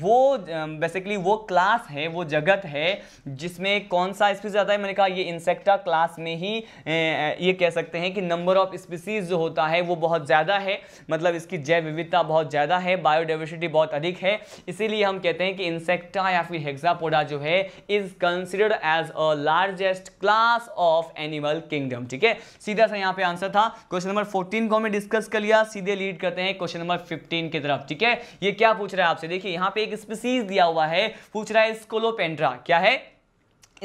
वो बेसिकली वो क्लास है वो जगत है जिसमें कौन सा स्पीसी आता है मैंने कहा ये इंसेक्टा क्लास में ही ये कह सकते हैं कि नंबर ऑफ स्पीसीज जो होता है वो बहुत ज़्यादा है मतलब इसकी जैव विविधता बहुत ज़्यादा है बायोडाइवर्सिटी बहुत अधिक है इसीलिए हम कहते हैं कि इंसेक्टा या फिर हेक्सापोडा जो है is considered as a largest class of animal kingdom ठीक है सीधा सा यहाँ पे आंसर था क्वेश्चन नंबर फोर्टीन को हमें डिस्कस कर लिया लिया सीधे लीड करते हैं क्वेश्चन नंबर 15 की तरफ ठीक है ये क्या पूछ रहा है आपसे देखिए यहाँ पे एक स्पीसीज दिया हुआ है पूछ रहा है स्कोलोपेंड्रा क्या है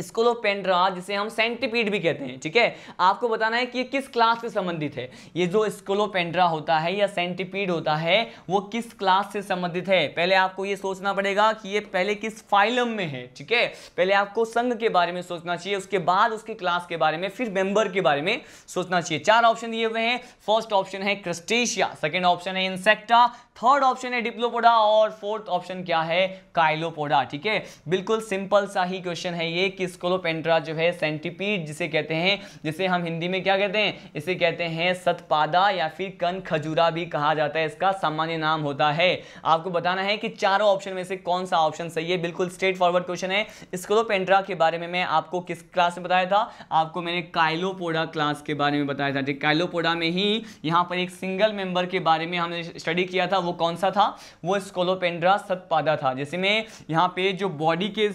स्कोलोपेंड्रा जिसे हम सेंटिपीड भी कहते हैं ठीक है आपको बताना है कि ये किस क्लास से संबंधित है ये जो स्कोलोपेंड्रा होता है या सेंटिपीड होता है वो किस क्लास से संबंधित है पहले आपको ये सोचना पड़ेगा कि ये पहले किस फाइलम में है ठीक है पहले आपको संघ के बारे में सोचना चाहिए उसके बाद उसके क्लास के बारे में फिर मेंबर के बारे में सोचना चाहिए चार ऑप्शन दिए हुए हैं फर्स्ट ऑप्शन है क्रिस्टेशिया सेकेंड ऑप्शन है इंसेक्टा थर्ड ऑप्शन है डिप्लोपोडा और फोर्थ ऑप्शन क्या है काइलोपोडा ठीक है बिल्कुल सिंपल सा ही क्वेश्चन है ये कि कि स्कोलोपेंड्रा जो है सेंटिपीड जिसे कहते हैं जिसे हम हिंदी में क्या कहते हैं इसे कहते हैं सतपादा या फिर कन खजूरा भी कहा जाता है इसका सामान्य नाम होता है आपको बताना है कि चारों ऑप्शन में से कौन सा ऑप्शन सही है बिल्कुल स्ट्रेट फॉरवर्ड क्वेश्चन है स्कोलोपेंड्रा के बारे में मैं आपको किस क्लास में बताया था आपको मैंने काइलोपोडा क्लास के बारे में बताया था ठीक काइलोपोडा में ही यहाँ पर एक सिंगल मेंबर के बारे में हमने स्टडी किया था वो कौन सा था वो स्कोलोपेंड्रा सतपादा था जिसमें यहाँ पे जो बॉडी के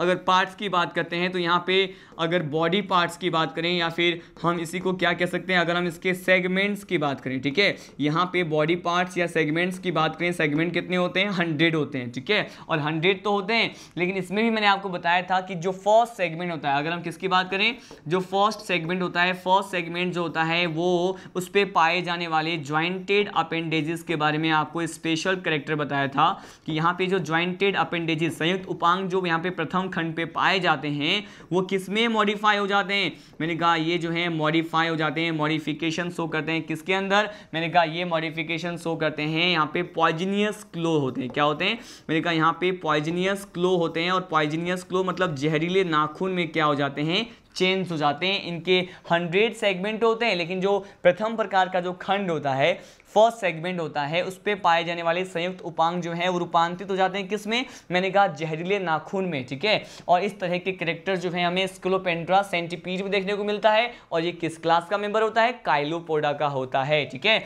अगर पार्ट्स की बात करते हैं तो यहाँ पे अगर बॉडी पार्ट्स की बात करें या फिर हम इसी को क्या कह सकते हैं अगर हम इसके सेगमेंट्स की बात करें ठीक है यहाँ पे बॉडी पार्ट्स या सेगमेंट्स की बात करें सेगमेंट कितने होते हैं हंड्रेड होते हैं ठीक है और हंड्रेड तो होते हैं लेकिन इसमें भी मैंने आपको बताया था कि जो फर्स्ट सेगमेंट होता है अगर हम किसकी बात करें जो फर्स्ट सेगमेंट होता है फर्स्ट सेगमेंट जो होता है वो उस पर पाए जाने वाले ज्वाइंटेड अपेंडेजेस के बारे में आपको स्पेशल करेक्टर बताया था कि यहाँ पे जो ज्वाइंटेड अपेंडेजेस संयुक्त उपांग जो यहाँ पे प्रथम खंड पे पाए जाते हैं वो किस में मॉडिफाई हो जाते हैं मैंने कहा ये जो है मॉडिफाई हो जाते हैं मॉडिफिकेशन शो करते हैं किसके अंदर मैंने कहा ये मॉडिफिकेशन शो करते हैं यहाँ पे पॉइजनियस क्लो होते हैं क्या होते हैं मैंने कहा यहाँ पे पॉइजनियस क्लो होते हैं और पॉइजनियस क्लो मतलब जहरीले नाखून में क्या हो जाते हैं चेंज हो जाते हैं इनके हंड्रेड सेगमेंट होते हैं लेकिन जो प्रथम प्रकार का जो खंड होता है फर्स्ट सेगमेंट होता है उस पर पाए जाने वाले संयुक्त उपांग जो है वो रूपांतरित हो जाते हैं किसमें मैंने कहा जहरीले नाखून में ठीक है और इस तरह के करेक्टर जो है हमें स्किलोपेंड्रा सेंटिपीज में देखने को मिलता है और ये किस क्लास का मेंबर होता है काइलोपोडा का होता है ठीक है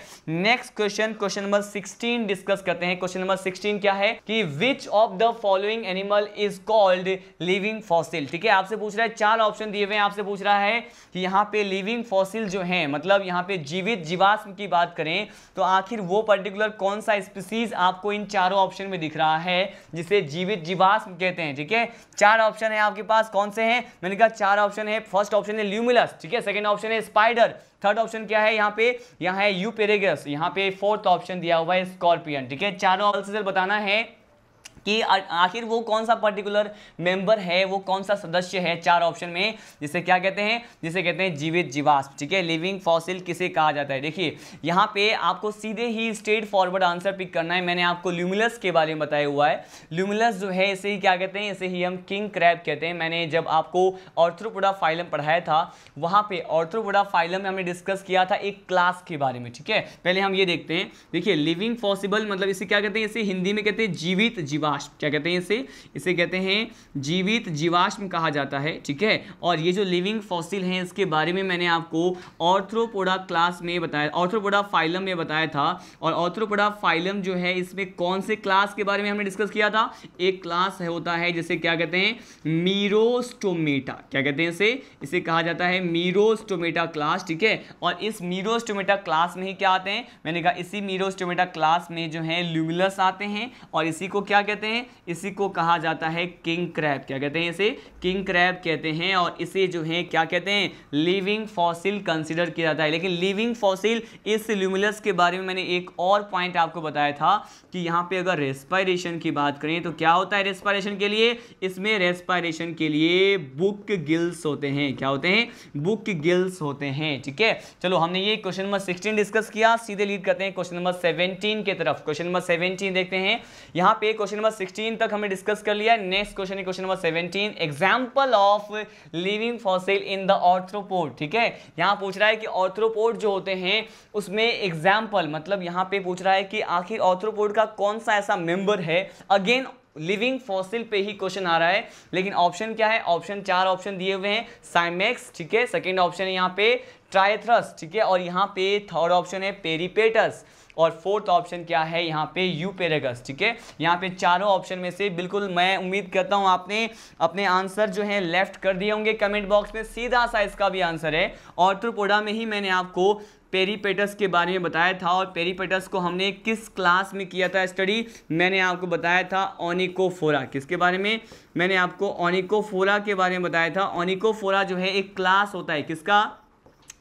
next question question number sixteen discuss करते हैं क्वेश्चन नंबर सिक्सटीन क्या है कि which of the following animal is called living fossil ठीक है आपसे पूछ रहा है चार ऑप्शन दिए हुए हैं आपसे पूछ रहा है कि यहाँ पे लिविंग फॉसिल जो है मतलब यहाँ पे जीवित जीवाश्म की बात करें तो तो आखिर वो पर्टिकुलर कौन सा स्पीसीज आपको इन चारों ऑप्शन में दिख रहा है जिसे जीवित जीवाश्म कहते हैं ठीक है चार ऑप्शन है आपके पास कौन से हैं मैंने कहा चार ऑप्शन है फर्स्ट ऑप्शन है ल्यूमिलस ठीक है सेकेंड ऑप्शन है स्पाइडर थर्ड ऑप्शन क्या है यहाँ पे यहाँ है पेरेगस यहाँ पे फोर्थ ऑप्शन दिया हुआ है स्कॉर्पियन ठीक है चारों ऑप्शन बताना है कि आखिर वो कौन सा पर्टिकुलर मेंबर है वो कौन सा सदस्य है चार ऑप्शन में जिसे क्या कहते हैं जिसे कहते हैं जीवित जीवाश्म ठीक है लिविंग फॉसिल किसे कहा जाता है देखिए यहाँ पे आपको सीधे ही स्ट्रेट फॉरवर्ड आंसर पिक करना है मैंने आपको ल्यूमिलस के बारे में बताया हुआ है ल्यूमिलस जो है इसे ही क्या कहते हैं इसे ही हम किंग क्रैब कहते हैं मैंने जब आपको ऑर्थ्रोपोडा फाइलम पढ़ाया था वहाँ पर ऑर्थ्रोपोडा फाइलम में हमने डिस्कस किया था एक क्लास के बारे में ठीक है पहले हम ये देखते हैं देखिए लिविंग फॉसिबल मतलब इसे क्या कहते हैं इसे हिंदी में कहते हैं जीवित जीवा जीवाश्म क्या कहते हैं इसे इसे कहते हैं जीवित जीवाश्म कहा जाता है ठीक है और ये जो लिविंग फॉसिल हैं इसके बारे में मैंने आपको ऑर्थ्रोपोडा क्लास में बताया ऑर्थ्रोपोडा फाइलम में बताया था और ऑर्थ्रोपोडा फाइलम जो है इसमें कौन से क्लास के बारे में हमने डिस्कस किया था एक क्लास है होता है जिसे क्या कहते हैं मीरोस्टोमेटा क्या कहते हैं इसे इसे कहा जाता है मीरोस्टोमेटा क्लास ठीक है और इस मीरोस्टोमेटा क्लास में ही क्या आते हैं मैंने कहा इसी मीरोस्टोमेटा क्लास में जो है ल्यूमिलस आते हैं और इसी को क्या कहते कहते हैं इसी को कहा जाता है किंग क्रैब क्या कहते हैं इसे किंग क्रैब कहते हैं और इसे जो है क्या कहते हैं लिविंग फॉसिल कंसिडर किया जाता है लेकिन लिविंग फॉसिल इस ल्यूमिलस के बारे में मैंने एक और पॉइंट आपको बताया था कि यहाँ पे अगर रेस्पायरेशन की बात करें तो क्या होता है रेस्पायरेशन के लिए इसमें रेस्पायरेशन के लिए बुक गिल्स होते हैं क्या होते हैं बुक गिल्स होते हैं ठीक है चलो हमने ये क्वेश्चन नंबर सिक्सटीन डिस्कस किया सीधे लीड करते हैं क्वेश्चन नंबर सेवनटीन की तरफ क्वेश्चन नंबर सेवनटीन देखते हैं यहाँ पे क्वेश्चन नंबर नंबर 16 तक हमें डिस्कस कर लिया नेक्स्ट क्वेश्चन है question number 17 example of living fossil in the arthropod ठीक है यहाँ पूछ रहा है कि ऑर्थ्रोपोड जो होते हैं उसमें एग्जाम्पल मतलब यहाँ पे पूछ रहा है कि आखिर ऑर्थ्रोपोड का कौन सा ऐसा मेंबर है अगेन लिविंग फॉसिल पे ही क्वेश्चन आ रहा है लेकिन ऑप्शन क्या है ऑप्शन चार ऑप्शन दिए हुए हैं साइमेक्स ठीक है सेकेंड ऑप्शन है यहाँ पे ट्राइथ्रस ठीक है और यहाँ पे थर्ड ऑप्शन है पेरीपेटस और फोर्थ ऑप्शन क्या है यहाँ पे यू पेरेगस ठीक है यहाँ पे चारों ऑप्शन में से बिल्कुल मैं उम्मीद करता हूँ आपने अपने आंसर जो है लेफ्ट कर दिए होंगे कमेंट बॉक्स में सीधा सा इसका भी आंसर है और त्रिपोडा में ही मैंने आपको पेरीपेटस के बारे में बताया था और पेरीपेटस को हमने किस क्लास में किया था स्टडी मैंने आपको बताया था ओनिकोफोरा किसके बारे में मैंने आपको ओनिकोफोरा के बारे में बताया था ओनिकोफोरा जो है एक क्लास होता है किसका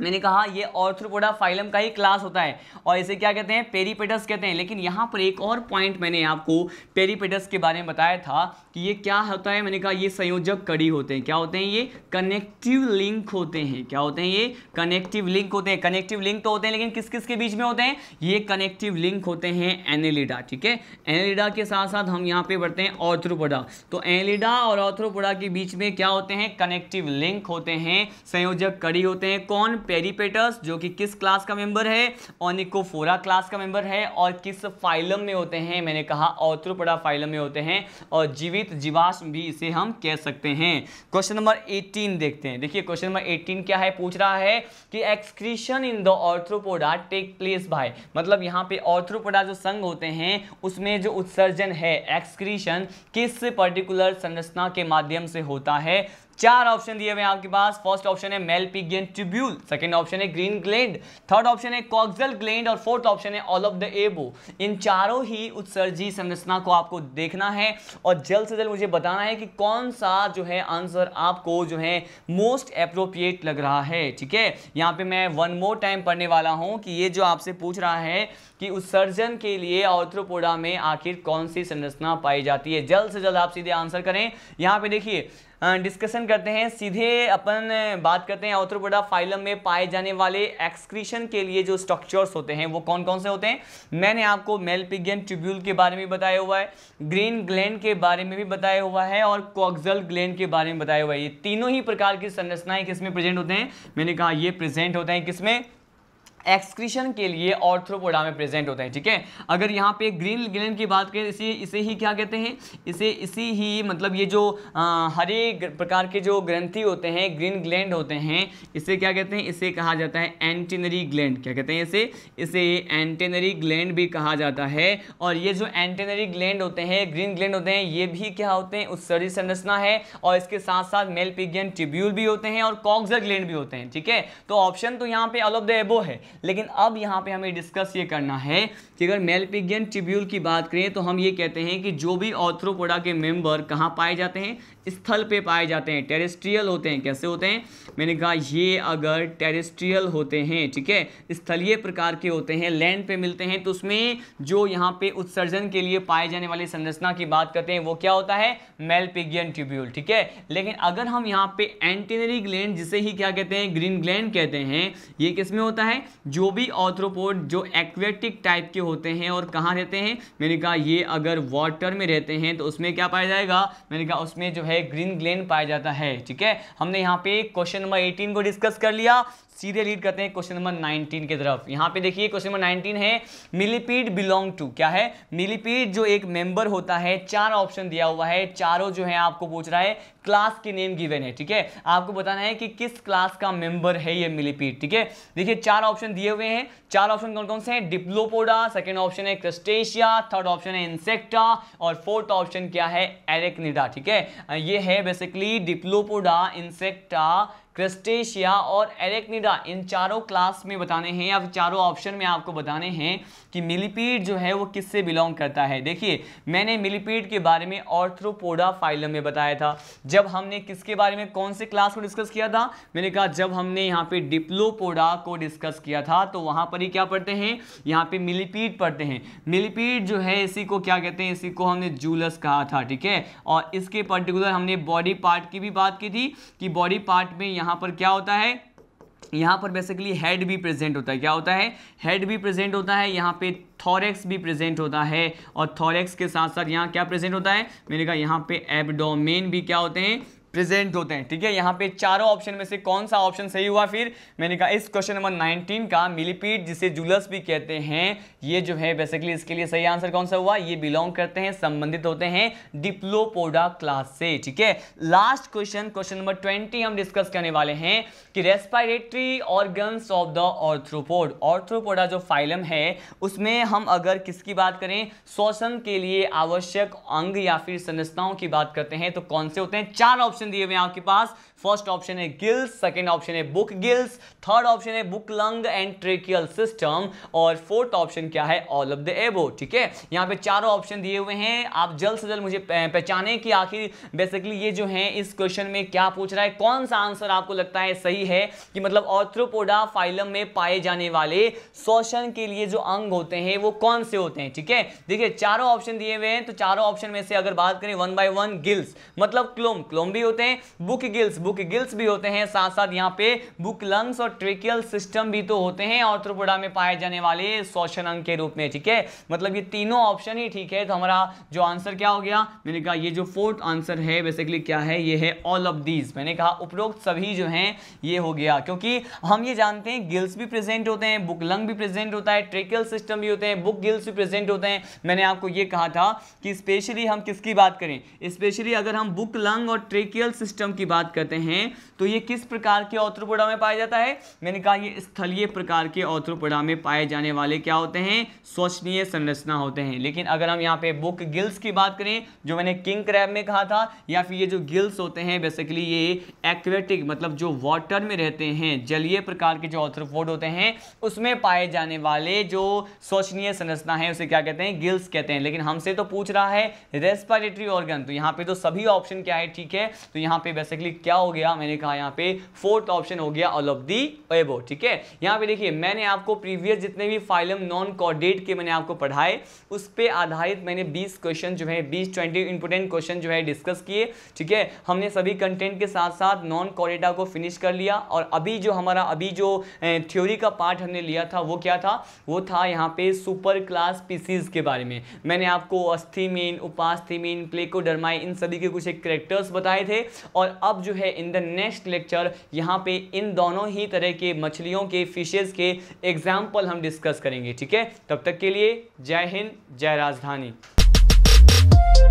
मैंने कहा ये ऑर्थ्रोपोडा फाइलम का ही क्लास होता है और इसे क्या कहते हैं पेरीपेटस कहते हैं लेकिन यहाँ पर एक और पॉइंट मैंने आपको पेरीपेटस के बारे में बताया था कि ये क्या होता है मैंने कहा ये संयोजक कड़ी होते हैं क्या होते हैं ये कनेक्टिव लिंक होते हैं क्या होते हैं ये कनेक्टिव लिंक होते हैं कनेक्टिव लिंक तो होते हैं लेकिन किस किस के बीच में होते हैं ये कनेक्टिव लिंक होते हैं एनेलिडा ठीक है एनेलिडा के साथ साथ हम यहाँ पे बढ़ते हैं ऑर्थ्रोपोडा तो एनेलिडा और ऑर्थ्रोपोडा के बीच में क्या होते हैं कनेक्टिव लिंक होते हैं संयोजक कड़ी होते हैं कौन पेरीपेटस जो कि किस क्लास का मेंबर है ऑनिकोफोरा क्लास का मेंबर है और किस फाइलम में होते हैं मैंने कहा औत्रोपड़ा फाइलम में होते हैं और जीवित जीवाश्म भी इसे हम कह सकते हैं क्वेश्चन नंबर 18 देखते हैं देखिए क्वेश्चन नंबर 18 क्या है पूछ रहा है कि excretion in the Arthropoda take place by मतलब यहाँ पे ऑर्थ्रोपोडा जो संघ होते हैं उसमें जो उत्सर्जन है एक्सक्रीशन किस पर्टिकुलर संरचना के माध्यम से होता है चार ऑप्शन दिए हुए आपके पास फर्स्ट ऑप्शन है मेलपिगियन ट्यूब्यूल सेकंड ऑप्शन है ग्रीन ग्लैंड थर्ड ऑप्शन है कॉक्सल ग्लैंड और फोर्थ ऑप्शन है ऑल ऑफ द एबो इन चारों ही उत्सर्जी संरचना को आपको देखना है और जल्द से जल्द मुझे बताना है कि कौन सा जो है आंसर आपको जो है मोस्ट अप्रोप्रिएट लग रहा है ठीक है यहाँ पे मैं वन मोर टाइम पढ़ने वाला हूँ कि ये जो आपसे पूछ रहा है कि उत्सर्जन के लिए ऑर्थ्रोपोडा में आखिर कौन सी संरचना पाई जाती है जल्द से जल्द आप सीधे आंसर करें यहाँ पे देखिए डिस्कशन करते हैं सीधे अपन बात करते हैं ऑर्थ्रोपोडा फाइलम में पाए जाने वाले एक्सक्रीशन के लिए जो स्ट्रक्चर्स होते हैं वो कौन कौन से होते हैं मैंने आपको मेलपिगियन ट्यूब्यूल के बारे में बताया हुआ है ग्रीन ग्लैंड के बारे में भी बताया हुआ है और कॉक्जल ग्लैंड के बारे में बताया हुआ है ये तीनों ही प्रकार की संरचनाएं किसमें प्रेजेंट होते हैं मैंने कहा ये प्रेजेंट होते हैं किसमें एक्सक्रीशन के लिए ऑर्थ्रोपोडा में प्रेजेंट होते हैं ठीक है अगर यहाँ पे ग्रीन ग्लैंड की बात करें इसे इसे ही क्या कहते हैं इसे इसी ही मतलब ये जो हरे प्रकार के जो ग्रंथि होते हैं ग्रीन ग्लैंड होते हैं इसे क्या कहते हैं इसे कहा जाता है एंटेनरी ग्लैंड क्या कहते हैं इसे इसे एंटेनरी ग्लैंड भी कहा जाता है और ये जो एंटेनरी ग्लैंड होते हैं ग्रीन ग्लैंड होते हैं ये भी क्या होते हैं उत्सर्जित संरचना है और इसके साथ साथ मेलपिगियन ट्रिब्यूल भी होते हैं और कॉक्सर ग्लैंड भी होते हैं ठीक है तो ऑप्शन तो यहाँ पे ऑल ऑफ द एबो है लेकिन अब यहाँ पे हमें डिस्कस ये करना है कि अगर मेलपिगियन ट्रिब्यूल की बात करें तो हम ये कहते हैं कि जो भी ऑथ्रोपोडा के मेंबर कहाँ पाए जाते हैं स्थल पे पाए जाते हैं टेरेस्ट्रियल होते हैं कैसे होते हैं मैंने कहा ये अगर टेरेस्ट्रियल होते हैं ठीक है स्थलीय प्रकार के होते हैं लैंड पे मिलते हैं तो उसमें जो यहाँ पे उत्सर्जन के लिए पाए जाने वाली संरचना की बात करते हैं वो क्या होता है मेलपिगियन ट्यूब्यूल ठीक है लेकिन अगर हम यहाँ पे एंटीनरी ग्लैंड जिसे ही क्या कहते हैं ग्रीन ग्लैंड कहते हैं ये किस में होता है जो भी ऑथ्रोपोड जो एक्वेटिक टाइप के होते हैं और कहाँ रहते हैं मैंने कहा ये अगर वाटर में रहते हैं तो उसमें क्या पाया जाएगा मैंने कहा उसमें जो है ग्रीन ग्लेन पाया जाता है ठीक है हमने यहाँ पे क्वेश्चन नंबर 18 को डिस्कस कर लिया सीधे लीड करते हैं क्वेश्चन नंबर 19 के तरफ यहाँ पे देखिए क्वेश्चन नंबर 19 है मिलीपीड बिलोंग टू क्या है मिलीपीड जो एक मेंबर होता है चार ऑप्शन दिया हुआ है चारों जो है आपको पूछ रहा है क्लास के नेम गिवेन है ठीक है आपको बताना है कि किस क्लास का मेंबर है ये मिलीपीड ठीक है देखिए चार ऑप्शन दिए हुए हैं चार ऑप्शन कौन कौन से हैं डिप्लोपोडा सेकेंड ऑप्शन है क्रस्टेशिया थर्ड ऑप्शन है इंसेक्टा और फोर्थ ऑप्शन क्या है एरेक्निडा ठीक है ये है बेसिकली डिप्लोपोडा इंसेक्टा क्रिस्टेशिया और एरेक्निडा इन चारों क्लास में बताने हैं या चारों ऑप्शन में आपको बताने हैं कि मिलीपीड जो है वो किससे बिलोंग करता है देखिए मैंने मिलीपीड के बारे में ऑर्थ्रोपोडा फाइलम में बताया था जब हमने किसके बारे में कौन से क्लास को डिस्कस किया था मैंने कहा जब हमने यहाँ पे डिप्लोपोडा को डिस्कस किया था तो वहाँ पर ही क्या पढ़ते हैं यहाँ पे मिलीपीड पढ़ते हैं मिलीपीड जो है इसी को क्या कहते हैं इसी को हमने जूलस कहा था ठीक है और इसके पर्टिकुलर हमने बॉडी पार्ट की भी बात की थी कि बॉडी पार्ट में यहाँ पर क्या होता है यहाँ पर बेसिकली हेड भी प्रेजेंट होता है क्या होता है हेड भी प्रेजेंट होता है यहाँ पे थॉरेक्स भी प्रेजेंट होता है और थॉरेक्स के साथ साथ यहाँ क्या प्रेजेंट होता है मैंने कहा यहाँ पे एबडोमेन भी क्या होते हैं प्रेजेंट होते हैं ठीक है यहाँ पे चारों ऑप्शन में से कौन सा ऑप्शन सही हुआ फिर मैंने कहा इस क्वेश्चन नंबर 19 का मिलीपीट जिसे जूलस भी कहते हैं ये जो है बेसिकली इसके लिए सही आंसर कौन सा हुआ ये बिलोंग करते हैं संबंधित होते हैं डिप्लोपोडा क्लास से ठीक है last question question number twenty हम डिस्कस करने वाले हैं कि respiratory organs of the arthropod Arthropoda जो फाइलम है उसमें हम अगर किसकी बात करें श्वसन के लिए आवश्यक अंग या फिर संरचनाओं की बात करते हैं तो कौन से होते हैं चार ऑप्शन दिए हुए आपके पास फर्स्ट ऑप्शन है गिल्स सेकेंड ऑप्शन है बुक गिल्स थर्ड ऑप्शन है book lung and tracheal system और फोर्थ ऑप्शन क्या है ऑल ऑफ द एबो ठीक है यहाँ पे चारों ऑप्शन दिए हुए हैं आप जल्द से जल्द मुझे पहचाने कि आखिर बेसिकली ये जो है इस क्वेश्चन में क्या पूछ रहा है कौन सा आंसर आपको लगता है सही है कि मतलब ऑर्थ्रोपोडा फाइलम में पाए जाने वाले शोषण के लिए जो अंग होते हैं वो कौन से होते हैं ठीक है देखिए चारों ऑप्शन दिए हुए हैं तो चारों ऑप्शन में से अगर बात करें वन बाय वन गिल्स मतलब क्लोम क्लोम भी होते हैं book gills book book gills भी होते हैं साथ साथ यहाँ पे बुक लंग्स और ट्रेकियल सिस्टम भी तो होते हैं ऑर्थ्रोपोडा में पाए जाने वाले शोषण अंग के रूप में ठीक है मतलब ये तीनों ऑप्शन ही ठीक है तो हमारा जो आंसर क्या हो गया मैंने कहा ये जो फोर्थ आंसर है बेसिकली क्या है ये है ऑल ऑफ दीज मैंने कहा उपरोक्त सभी जो हैं ये हो गया क्योंकि हम ये जानते हैं गिल्स भी प्रेजेंट होते हैं बुक लंग भी प्रेजेंट होता है ट्रेकियल सिस्टम भी होते हैं बुक गिल्स भी प्रेजेंट होते हैं मैंने आपको ये कहा था कि स्पेशली हम किसकी बात करें स्पेशली अगर हम बुक लंग और ट्रेकियल सिस्टम की बात करते हैं तो ये किस प्रकार के ऑर्थ्रोपोडा में पाया जाता है मैंने कहा ये स्थलीय प्रकार के ऑर्थ्रोपोडा में पाए जाने वाले क्या होते हैं शोषणीय संरचना होते हैं लेकिन अगर हम यहाँ पे बुक गिल्स की बात करें जो मैंने किंग क्रैब में कहा था या फिर ये जो गिल्स होते हैं बेसिकली ये एक्वेटिक मतलब जो वाटर में रहते हैं जलीय प्रकार के जो ऑथ्रोपोड होते हैं उसमें पाए जाने वाले जो शोचनीय संरचना है उसे क्या कहते हैं गिल्स कहते हैं लेकिन हमसे तो पूछ रहा है रेस्पायरेटरी ऑर्गन तो यहाँ पे तो सभी ऑप्शन क्या है ठीक है तो यहाँ पे बेसिकली क्या हो गया मैंने कहा यहाँ पे फोर्थ ऑप्शन हो गया ऑल ऑफ दी एबो ठीक है यहाँ पे देखिए मैंने आपको प्रीवियस जितने भी फाइलम नॉन कॉर्डेट के मैंने आपको पढ़ाए उस पर आधारित मैंने बीस क्वेश्चन जो है बीस ट्वेंटी इंपोर्टेंट क्वेश्चन जो है डिस्कस किए ठीक है हमने सभी कंटेंट के साथ साथ नॉन कॉर्डेटा को फिनिश कर लिया और अभी जो हमारा अभी जो थ्योरी का पार्ट हमने लिया था वो क्या था वो था यहाँ पे सुपर क्लास पीसीज के बारे में मैंने आपको अस्थिमीन उपास्थिमीन प्लेकोडर्माइन इन सभी के कुछ एक करेक्टर्स बताए थे और अब जो है इन द नेक्स्ट लेक्चर यहाँ पे इन दोनों ही तरह के मछलियों के फिशेज़ के एग्जाम्पल हम डिस्कस करेंगे ठीक है तब तक के लिए जय हिंद जय राजधानी